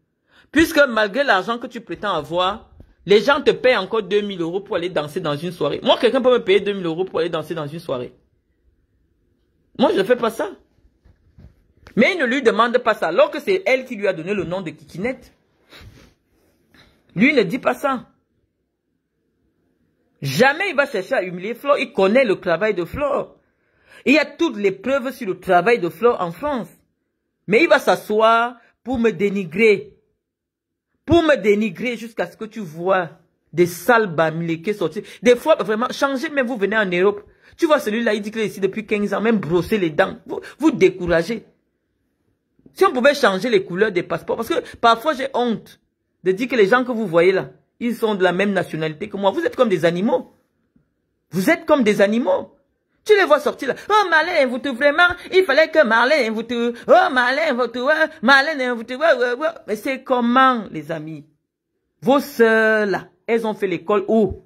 Puisque malgré l'argent que tu prétends avoir, les gens te paient encore 2000 euros pour aller danser dans une soirée. Moi, quelqu'un peut me payer 2000 euros pour aller danser dans une soirée. Moi, je ne fais pas ça. Mais il ne lui demande pas ça, alors que c'est elle qui lui a donné le nom de Kikinette. Lui ne dit pas ça. Jamais il va chercher à humilier Flore. Il connaît le travail de Flore. Il y a toutes les preuves sur le travail de Flore en France. Mais il va s'asseoir pour me dénigrer pour me dénigrer jusqu'à ce que tu vois des sales bamilekés sortir. Des fois, vraiment, changez, même vous venez en Europe. Tu vois celui-là, il dit qu'il est ici depuis 15 ans, même brosser les dents. Vous, vous découragez. Si on pouvait changer les couleurs des passeports, parce que parfois j'ai honte de dire que les gens que vous voyez là, ils sont de la même nationalité que moi. Vous êtes comme des animaux. Vous êtes comme des animaux. Tu les vois sortir là. Oh, Marlène vous vraiment, il fallait que Marlène vous Oh, Marlène vous Marlène vous Mais c'est comment, les amis? Vos sœurs là, elles ont fait l'école où?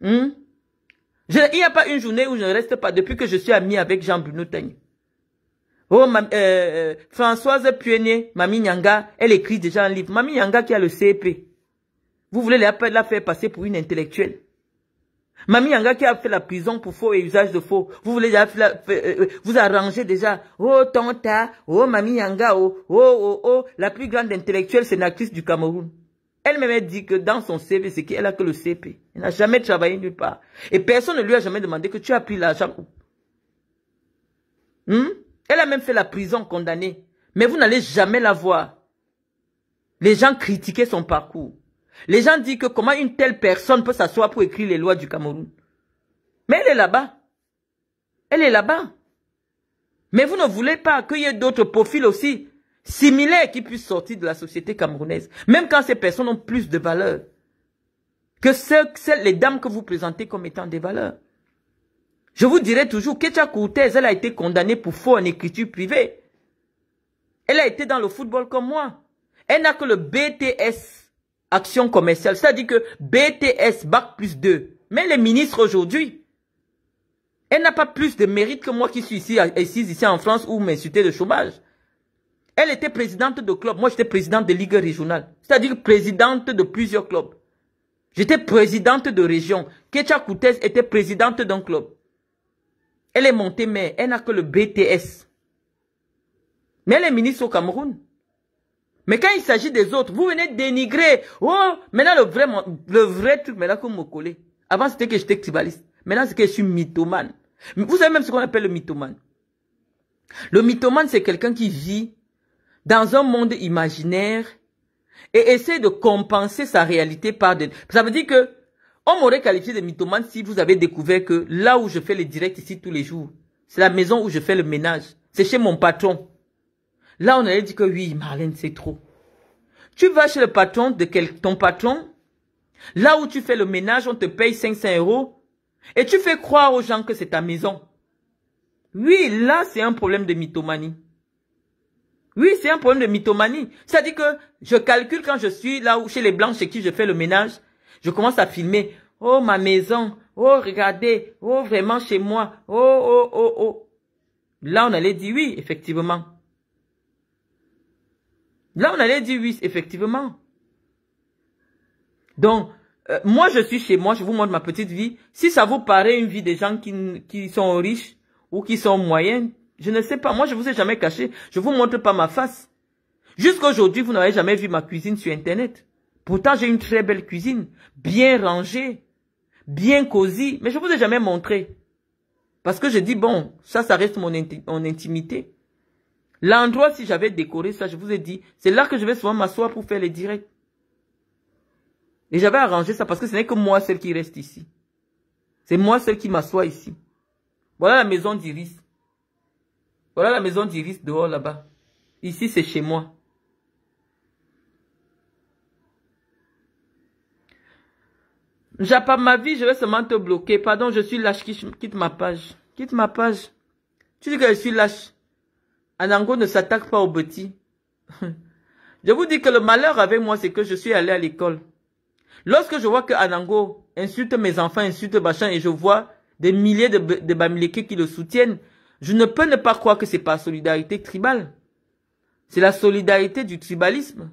Hmm? Je, il n'y a pas une journée où je ne reste pas depuis que je suis amie avec Jean-Bruno Oh, euh, euh, Françoise Puenier, Mamie Nyanga, elle écrit déjà un livre. Mamie Nyanga qui a le CEP. Vous voulez la faire passer pour une intellectuelle. Mamie Yanga qui a fait la prison pour faux et usage de faux. Vous voulez déjà euh, euh, vous arrangez déjà. Oh tonta, oh Mamie Yanga, oh, oh, oh, oh, la plus grande intellectuelle sénatrice du Cameroun. Elle-même dit que dans son CV, c'est qu'elle a que le CP. Elle n'a jamais travaillé nulle part. Et personne ne lui a jamais demandé que tu as pris l'argent hmm? Elle a même fait la prison condamnée. Mais vous n'allez jamais la voir. Les gens critiquaient son parcours. Les gens disent que comment une telle personne peut s'asseoir pour écrire les lois du Cameroun. Mais elle est là-bas. Elle est là-bas. Mais vous ne voulez pas qu'il y ait d'autres profils aussi similaires qui puissent sortir de la société camerounaise. Même quand ces personnes ont plus de valeur que celles, les dames que vous présentez comme étant des valeurs. Je vous dirai toujours, Ketia Courtez, elle a été condamnée pour faux en écriture privée. Elle a été dans le football comme moi. Elle n'a que le BTS action commerciale. C'est-à-dire que BTS, Bac plus 2. Mais les ministres aujourd'hui, elle n'a pas plus de mérite que moi qui suis ici, ici en France ou m'insulter de chômage. Elle était présidente de club. Moi, j'étais présidente de ligue régionale. C'est-à-dire présidente de plusieurs clubs. J'étais présidente de région. Ketcha Koutez était présidente d'un club. Elle est montée mais Elle n'a que le BTS. Mais elle est ministre au Cameroun. Mais quand il s'agit des autres, vous venez dénigrer. Oh, maintenant le vrai, le vrai truc, maintenant que vous me collez. Avant c'était que j'étais tribaliste. Maintenant c'est que je suis mythomane. Vous savez même ce qu'on appelle le mythomane. Le mythomane c'est quelqu'un qui vit dans un monde imaginaire et essaie de compenser sa réalité par des... Ça veut dire que on m'aurait qualifié de mythomane si vous avez découvert que là où je fais les directs ici tous les jours, c'est la maison où je fais le ménage, c'est chez mon patron. Là, on allait dit que oui, Marlène, c'est trop. Tu vas chez le patron de quel, ton patron, là où tu fais le ménage, on te paye 500 euros et tu fais croire aux gens que c'est ta maison. Oui, là, c'est un problème de mythomanie. Oui, c'est un problème de mythomanie. C'est-à-dire que je calcule quand je suis là où chez les blancs chez qui je fais le ménage, je commence à filmer. Oh, ma maison. Oh, regardez. Oh, vraiment chez moi. Oh, oh, oh, oh. Là, on allait dire oui, effectivement. Là, on allait dire oui, effectivement. Donc, euh, moi, je suis chez moi, je vous montre ma petite vie. Si ça vous paraît une vie des gens qui, qui sont riches ou qui sont moyens, je ne sais pas. Moi, je vous ai jamais caché. Je vous montre pas ma face. Jusqu'aujourd'hui, vous n'avez jamais vu ma cuisine sur Internet. Pourtant, j'ai une très belle cuisine, bien rangée, bien cosy, mais je vous ai jamais montré. Parce que je dis, bon, ça, ça reste mon intimité. L'endroit, si j'avais décoré ça, je vous ai dit, c'est là que je vais souvent m'asseoir pour faire les directs. Et j'avais arrangé ça parce que ce n'est que moi celle qui reste ici. C'est moi celle qui m'assoit ici. Voilà la maison d'Iris. Voilà la maison d'Iris dehors là-bas. Ici, c'est chez moi. J'ai pas ma vie, je vais seulement te bloquer. Pardon, je suis lâche, quitte ma page. Quitte ma page. Tu dis que je suis lâche. Anango ne s'attaque pas aux petits. je vous dis que le malheur avec moi, c'est que je suis allé à l'école. Lorsque je vois que Anango insulte mes enfants, insulte Bachan, et je vois des milliers de, de Bamileke qui le soutiennent, je ne peux ne pas croire que c'est pas solidarité tribale. C'est la solidarité du tribalisme.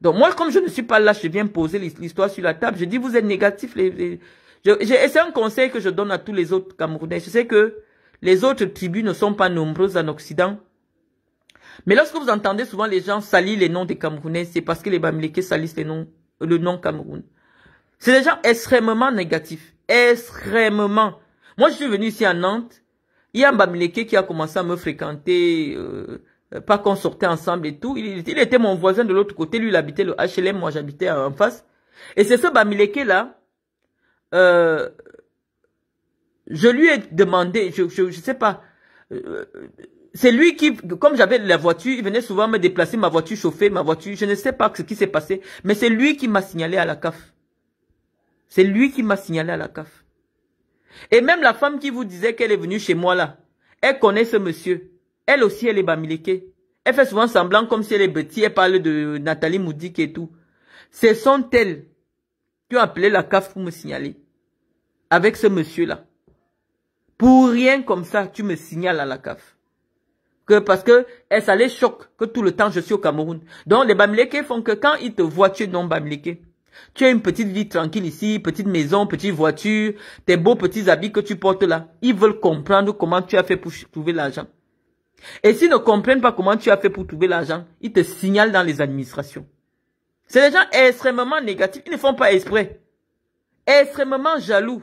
Donc moi, comme je ne suis pas là, je viens poser l'histoire sur la table. Je dis, vous êtes négatif. c'est un conseil que je donne à tous les autres Camerounais. Je sais que les autres tribus ne sont pas nombreuses en Occident. Mais lorsque vous entendez souvent les gens salir les noms des Camerounais, c'est parce que les Bamileke salissent les noms, euh, le nom Cameroun. C'est des gens extrêmement négatifs. Extrêmement. Moi, je suis venu ici à Nantes. Il y a un Bamileke qui a commencé à me fréquenter, euh, pas qu'on sortait ensemble et tout. Il, était mon voisin de l'autre côté. Lui, il habitait le HLM. Moi, j'habitais en face. Et c'est ce Bamileke-là, euh, je lui ai demandé, je ne je, je sais pas, euh, euh, c'est lui qui, comme j'avais la voiture, il venait souvent me déplacer, ma voiture chauffée, ma voiture, je ne sais pas ce qui s'est passé, mais c'est lui qui m'a signalé à la CAF. C'est lui qui m'a signalé à la CAF. Et même la femme qui vous disait qu'elle est venue chez moi là, elle connaît ce monsieur. Elle aussi, elle est bamiléquée. Elle fait souvent semblant comme si elle est petite, elle parle de Nathalie Moudik et tout. Ce sont elles qui ont appelé la CAF pour me signaler. Avec ce monsieur là. Pour rien comme ça, tu me signales à la CAF. Que parce que ça les choque que tout le temps je suis au Cameroun. Donc les Bamlékés font que quand ils te voient, tu es non Bamléké. Tu as une petite vie tranquille ici, petite maison, petite voiture, tes beaux petits habits que tu portes là. Ils veulent comprendre comment tu as fait pour trouver l'argent. Et s'ils ne comprennent pas comment tu as fait pour trouver l'argent, ils te signalent dans les administrations. C'est des gens extrêmement négatifs. Ils ne font pas exprès. Extrêmement jaloux.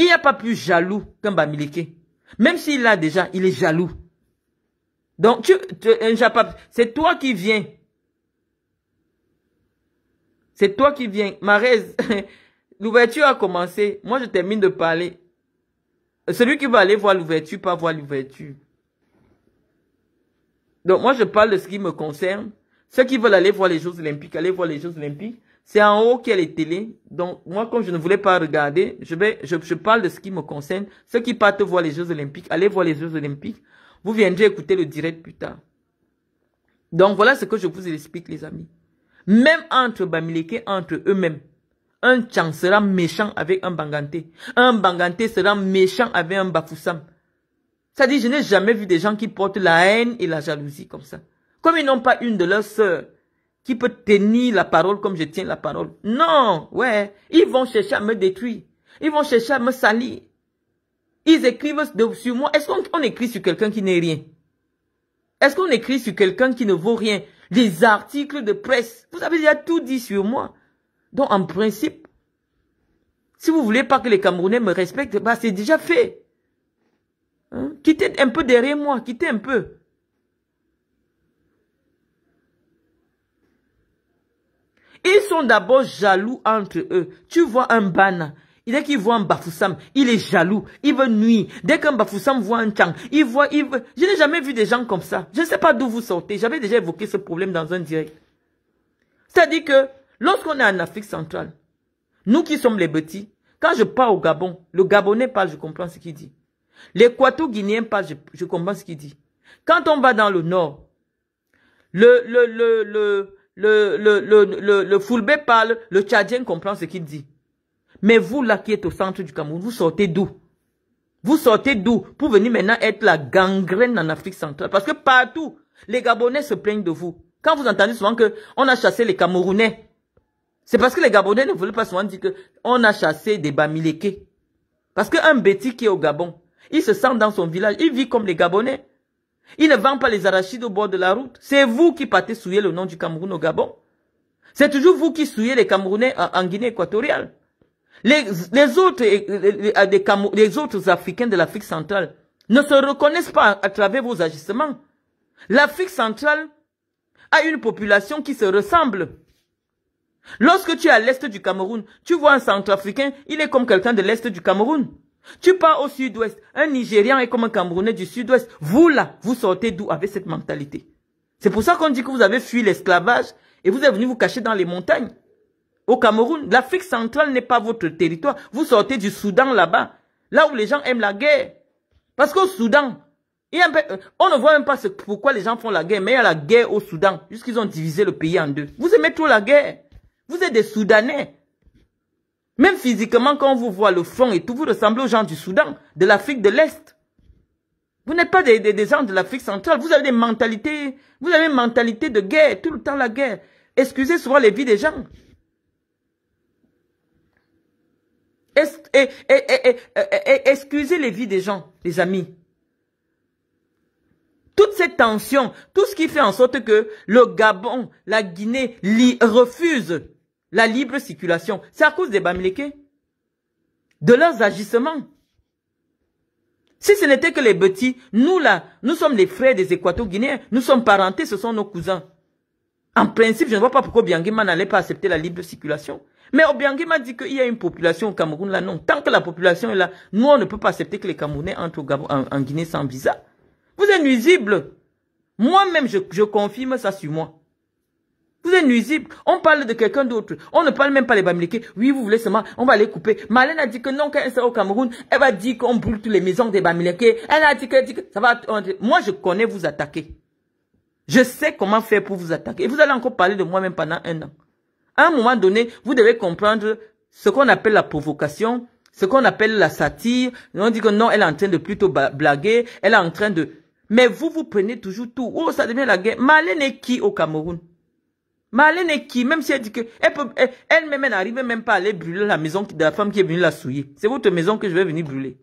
Il n'y a pas plus jaloux qu'un Bamileke. Même s'il l'a déjà, il est jaloux. Donc, tu, c'est toi qui viens. C'est toi qui viens. Marez, l'ouverture a commencé. Moi, je termine de parler. Celui qui va aller voir l'ouverture, pas voir l'ouverture. Donc, moi, je parle de ce qui me concerne. Ceux qui veulent aller voir les Jeux Olympiques, aller voir les Jeux Olympiques. C'est en haut qu'il y a les télés. Donc, moi, comme je ne voulais pas regarder, je, vais, je, parle de ce qui me concerne. Ceux qui partent voir les Jeux Olympiques, allez voir les Jeux Olympiques. Vous viendrez écouter le direct plus tard. Donc, voilà ce que je vous explique, les amis. Même entre Bamileke, entre eux-mêmes, un Tchang sera méchant avec un Banganté. Un Banganté sera méchant avec un Bafoussam. Ça dit, je n'ai jamais vu des gens qui portent la haine et la jalousie comme ça. Comme ils n'ont pas une de leurs sœurs qui peut tenir la parole comme je tiens la parole. Non, ouais, ils vont chercher à me détruire. Ils vont chercher à me salir. Ils écrivent sur moi. Est-ce qu'on écrit sur quelqu'un qui n'est rien Est-ce qu'on écrit sur quelqu'un qui ne vaut rien Des articles de presse. Vous avez déjà tout dit sur moi. Donc, en principe, si vous voulez pas que les Camerounais me respectent, bah, c'est déjà fait. Hein? Quittez un peu derrière moi, quittez un peu. Ils sont d'abord jaloux entre eux. Tu vois un bana. Dès qu'il voit un Bafoussam, il est jaloux, il veut nuire. Dès qu'un Bafoussam voit un Tchang, il voit, Je n'ai jamais vu des gens comme ça. Je ne sais pas d'où vous sortez. J'avais déjà évoqué ce problème dans un direct. C'est-à-dire que lorsqu'on est en Afrique centrale, nous qui sommes les petits, quand je pars au Gabon, le Gabonais parle, je comprends ce qu'il dit. L'équato-guinéen parle, je, je, comprends ce qu'il dit. Quand on va dans le nord, le, le, le, le, le, le, le, le, parle, le Tchadien comprend ce qu'il dit. Mais vous là qui êtes au centre du Cameroun, vous sortez d'où Vous sortez d'où pour venir maintenant être la gangrène en Afrique centrale Parce que partout, les Gabonais se plaignent de vous. Quand vous entendez souvent que on a chassé les Camerounais, c'est parce que les Gabonais ne veulent pas souvent dire que on a chassé des Bamileke. Parce qu'un Betty qui est au Gabon, il se sent dans son village, il vit comme les Gabonais. Il ne vend pas les arachides au bord de la route. C'est vous qui partez souiller le nom du Cameroun au Gabon. C'est toujours vous qui souillez les Camerounais en, Guinée équatoriale. Les, autres, autres Africains de l'Afrique centrale ne se reconnaissent pas à travers vos agissements. L'Afrique centrale a une population qui se ressemble. Lorsque tu es à l'est du Cameroun, tu vois un centrafricain, il est comme quelqu'un de l'est du Cameroun. Tu pars au sud-ouest. Un Nigérian est comme un Camerounais du sud-ouest. Vous, là, vous sortez d'où avec cette mentalité C'est pour ça qu'on dit que vous avez fui l'esclavage et vous êtes venu vous cacher dans les montagnes. Au Cameroun, l'Afrique centrale n'est pas votre territoire. Vous sortez du Soudan là-bas, là où les gens aiment la guerre. Parce qu'au Soudan, euh, on ne voit même pas pourquoi les gens font la guerre, mais il y a la guerre au Soudan, puisqu'ils ont divisé le pays en deux. Vous aimez trop la guerre. Vous êtes des Soudanais. Même physiquement, quand on vous voit le front et tout, vous ressemblez aux gens du Soudan, de l'Afrique de l'Est. Vous n'êtes pas des, gens de l'Afrique centrale. Vous avez des mentalités, vous avez une mentalité de guerre, tout le temps la guerre. Excusez souvent les vies des gens. excusez les vies des gens, les amis. Toute cette tension, tout ce qui fait en sorte que le Gabon, la Guinée refusent la libre circulation. C'est à cause des Bamileke, de leurs agissements. Si ce n'était que les petits, nous là, nous sommes les frères des Équato-Guinéens, nous sommes parentés, ce sont nos cousins. En principe, je ne vois pas pourquoi Obiangima n'allait pas accepter la libre circulation. Mais Obiangima dit qu'il y a une population au Cameroun là, non. Tant que la population est là, nous on ne peut pas accepter que les Camerounais entrent au en, Guinée sans visa. Vous êtes nuisibles. Moi-même, je confirme ça sur moi. Vous êtes nuisible. On parle de quelqu'un d'autre. On ne parle même pas des Bamileke. Oui, vous voulez seulement, on va les couper. Malène a dit que non, qu'elle elle sera au Cameroun, elle va dire qu'on brûle toutes les maisons des Bamileke. Elle a dit que, ça va... Moi, je connais vous attaquer. Je sais comment faire pour vous attaquer. Et vous allez encore parler de moi-même pendant un an. À un moment donné, vous devez comprendre ce qu'on appelle la provocation, ce qu'on appelle la satire. On dit que non, elle est en train de plutôt blaguer, elle est en train de... Mais vous, vous prenez toujours tout. Oh, ça devient la guerre. Malène est qui au Cameroun Marlène est qui Même si elle dit que elle-même, elle, n'arrivait même pas à aller brûler la maison de la femme qui est venue la souiller. C'est votre maison que je vais venir brûler.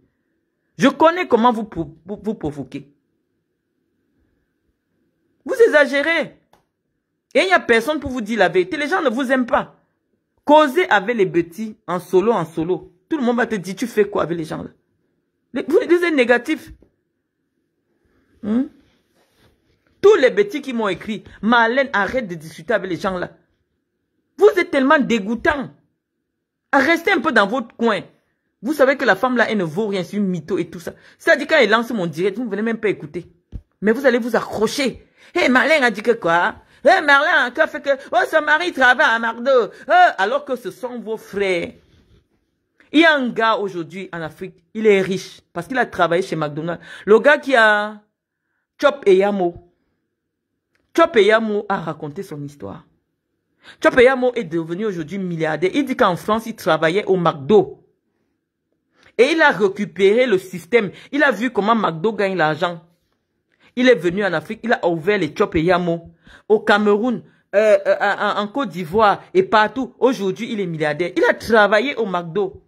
Je connais comment vous, vous, vous provoquez. Vous exagérez. Et il n'y a personne pour vous dire la vérité. Les gens ne vous aiment pas. Causez avec les petits, en solo, en solo. Tout le monde va te dire, tu fais quoi avec les gens là Vous êtes négatif. Hum? Tous les bêtises qui m'ont écrit. Marlène, arrête de discuter avec les gens là. Vous êtes tellement dégoûtant. Restez un peu dans votre coin. Vous savez que la femme là, elle ne vaut rien, c'est une mytho et tout ça. C'est-à-dire quand elle lance mon direct, vous ne venez même pas écouter. Mais vous allez vous accrocher. Hé, hey, Marlène a dit que quoi Hé, hey, Marlène, qu'a fait que... Oh, son mari travaille à Mardo. Hein? alors que ce sont vos frères. Il y a un gars aujourd'hui en Afrique, il est riche parce qu'il a travaillé chez McDonald's. Le gars qui a Chop et Yamo, Chopeyamo a raconté son histoire. Chopeyamo est devenu aujourd'hui milliardaire. Il dit qu'en France, il travaillait au McDo. Et il a récupéré le système. Il a vu comment McDo gagne l'argent. Il est venu en Afrique, il a ouvert les Chopeyamo. Au Cameroun, euh, euh, en Côte d'Ivoire et partout. Aujourd'hui, il est milliardaire. Il a travaillé au McDo.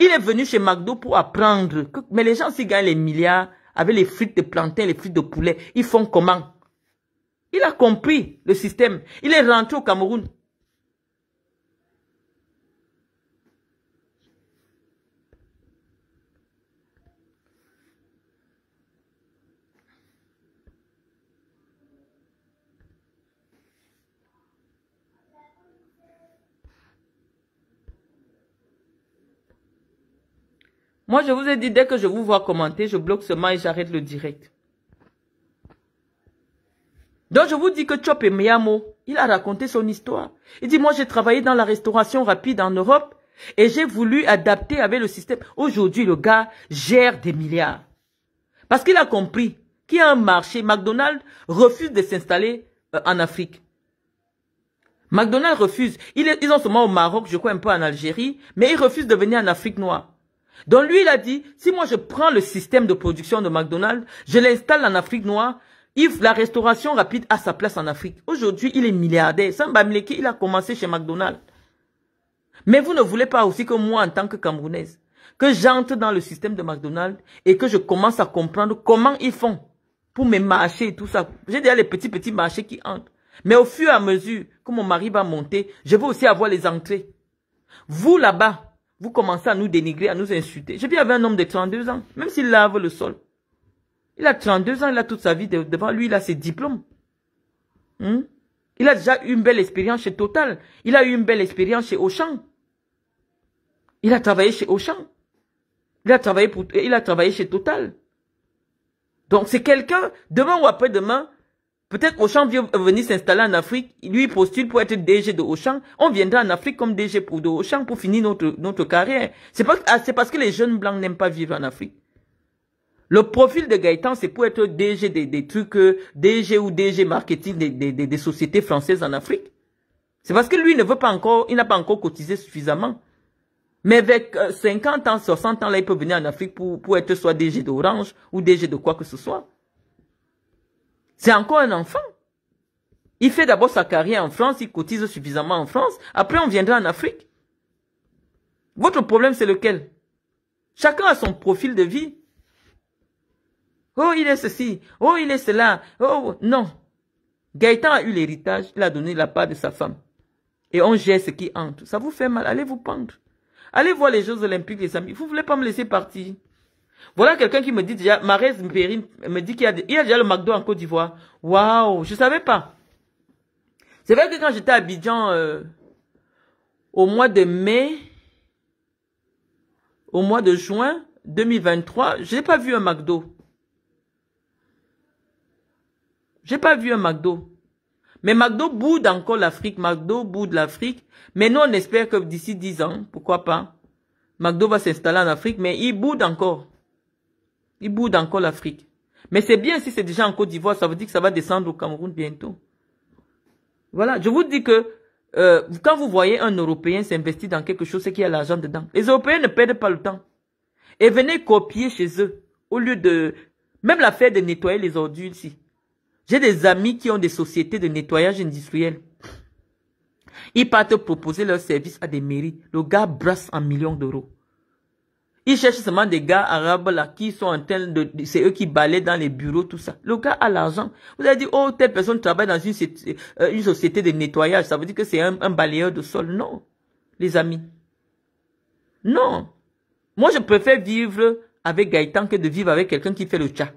Il est venu chez McDo pour apprendre. mais les gens, s'ils gagnent les milliards avec les frites de plantain, les frites de poulet, ils font comment il a compris le système. Il est rentré au Cameroun. Moi, je vous ai dit, dès que je vous vois commenter, je bloque ce mail et j'arrête le direct. Donc je vous dis que Chop Miyamo, il a raconté son histoire. Il dit, moi j'ai travaillé dans la restauration rapide en Europe et j'ai voulu adapter avec le système. Aujourd'hui, le gars gère des milliards. Parce qu'il a compris qu'il y a un marché. McDonald's refuse de s'installer euh, en Afrique. McDonald's refuse. Ils, ont seulement au Maroc, je crois un peu en Algérie, mais ils refusent de venir en Afrique noire. Donc lui, il a dit, si moi je prends le système de production de McDonald's, je l'installe en Afrique noire, Yves, la restauration rapide a sa place en Afrique. Aujourd'hui, il est milliardaire. Samba Mleki, il a commencé chez McDonald's. Mais vous ne voulez pas aussi que moi, en tant que Camerounaise, que j'entre dans le système de McDonald's et que je commence à comprendre comment ils font pour mes marchés et tout ça. J'ai déjà les petits, petits marchés qui entrent. Mais au fur et à mesure que mon mari va monter, je veux aussi avoir les entrées. Vous, là-bas, vous commencez à nous dénigrer, à nous insulter. J'ai bien avec un homme de 32 ans, même s'il lave le sol. Il a 32 ans, il a toute sa vie devant lui, il a ses diplômes. Hmm? Il a déjà eu une belle expérience chez Total. Il a eu une belle expérience chez Auchan. Il a travaillé chez Auchan. Il a travaillé, pour, il a travaillé chez Total. Donc c'est quelqu'un, demain ou après-demain, peut-être Auchan vient venir s'installer en Afrique, lui postule pour être DG de Auchan, on viendra en Afrique comme DG pour de Auchan pour finir notre, notre carrière. C'est pas, ah, c'est parce que les jeunes blancs n'aiment pas vivre en Afrique. Le profil de Gaëtan, c'est pour être DG des, trucs, euh, DG ou DG marketing des, des, sociétés françaises en Afrique. C'est parce que lui ne veut pas encore, il n'a pas encore cotisé suffisamment. Mais avec 50 euh, ans, 60 ans, là, il peut venir en Afrique pour, pour être soit DG d'Orange ou DG de quoi que ce soit. C'est encore un enfant. Il fait d'abord sa carrière en France, il cotise suffisamment en France. Après, on viendra en Afrique. Votre problème, c'est lequel Chacun a son profil de vie. Oh, il est ceci. Oh, il est cela. Oh, non. Gaëtan a eu l'héritage. Il a donné la part de sa femme. Et on gère ce qui entre. Ça vous fait mal. Allez vous pendre. Allez voir les Jeux Olympiques, les amis. Vous voulez pas me laisser partir. Voilà quelqu'un qui me dit déjà, Marès me dit qu'il y, a déjà le McDo en Côte d'Ivoire. Waouh, je savais pas. C'est vrai que quand j'étais à Abidjan, euh, au mois de mai, au mois de juin 2023, je n'ai pas vu un McDo. J'ai pas vu un McDo. Mais McDo boude encore l'Afrique, McDo boude l'Afrique. Mais nous, on espère que d'ici dix ans, pourquoi pas, McDo va s'installer en Afrique, mais il boude encore. Il boude encore l'Afrique. Mais c'est bien si c'est déjà en Côte d'Ivoire, ça veut dire que ça va descendre au Cameroun bientôt. Voilà, je vous dis que euh, quand vous voyez un Européen s'investir dans quelque chose, c'est qu'il y a l'argent dedans. Les Européens ne perdent pas le temps. Et venez copier chez eux, au lieu de... Même l'affaire de nettoyer les ordures ici. J'ai des amis qui ont des sociétés de nettoyage industriel. Ils partent proposer leurs services à des mairies. Le gars brasse en millions d'euros. Ils cherchent seulement des gars arabes là qui sont en train de... C'est eux qui balaient dans les bureaux, tout ça. Le gars a l'argent. Vous allez dire, oh, telle personne travaille dans une, euh, une société de nettoyage. Ça veut dire que c'est un, un balayeur de sol. Non, les amis. Non. Moi, je préfère vivre avec Gaëtan que de vivre avec quelqu'un qui fait le chat.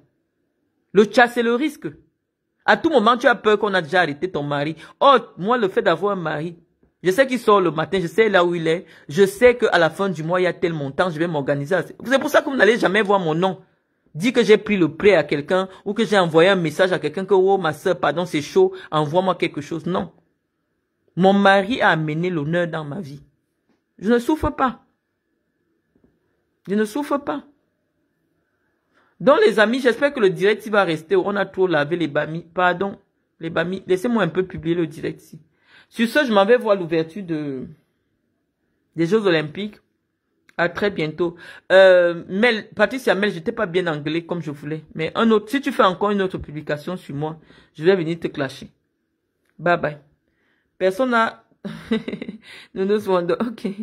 Le chat, c'est le risque. À tout moment, tu as peur qu'on a déjà arrêté ton mari. Oh, moi, le fait d'avoir un mari, je sais qu'il sort le matin, je sais là où il est. Je sais qu'à la fin du mois, il y a tel montant, je vais m'organiser. C'est pour ça que vous n'allez jamais voir mon nom. Dis que j'ai pris le prêt à quelqu'un ou que j'ai envoyé un message à quelqu'un que, oh, ma soeur, pardon, c'est chaud, envoie-moi quelque chose. Non. Mon mari a amené l'honneur dans ma vie. Je ne souffre pas. Je ne souffre pas. Donc les amis, j'espère que le direct il va rester. On a trop lavé les bamis. Pardon, les bamis. Laissez-moi un peu publier le direct ici. Sur ce, je m'en vais voir l'ouverture de des Jeux Olympiques. À très bientôt. Euh, Mel, Patricia Mel, j'étais pas bien anglais comme je voulais. Mais un autre, si tu fais encore une autre publication sur moi, je vais venir te clasher. Bye bye. Personne n'a... Nous nous rendons. Ok.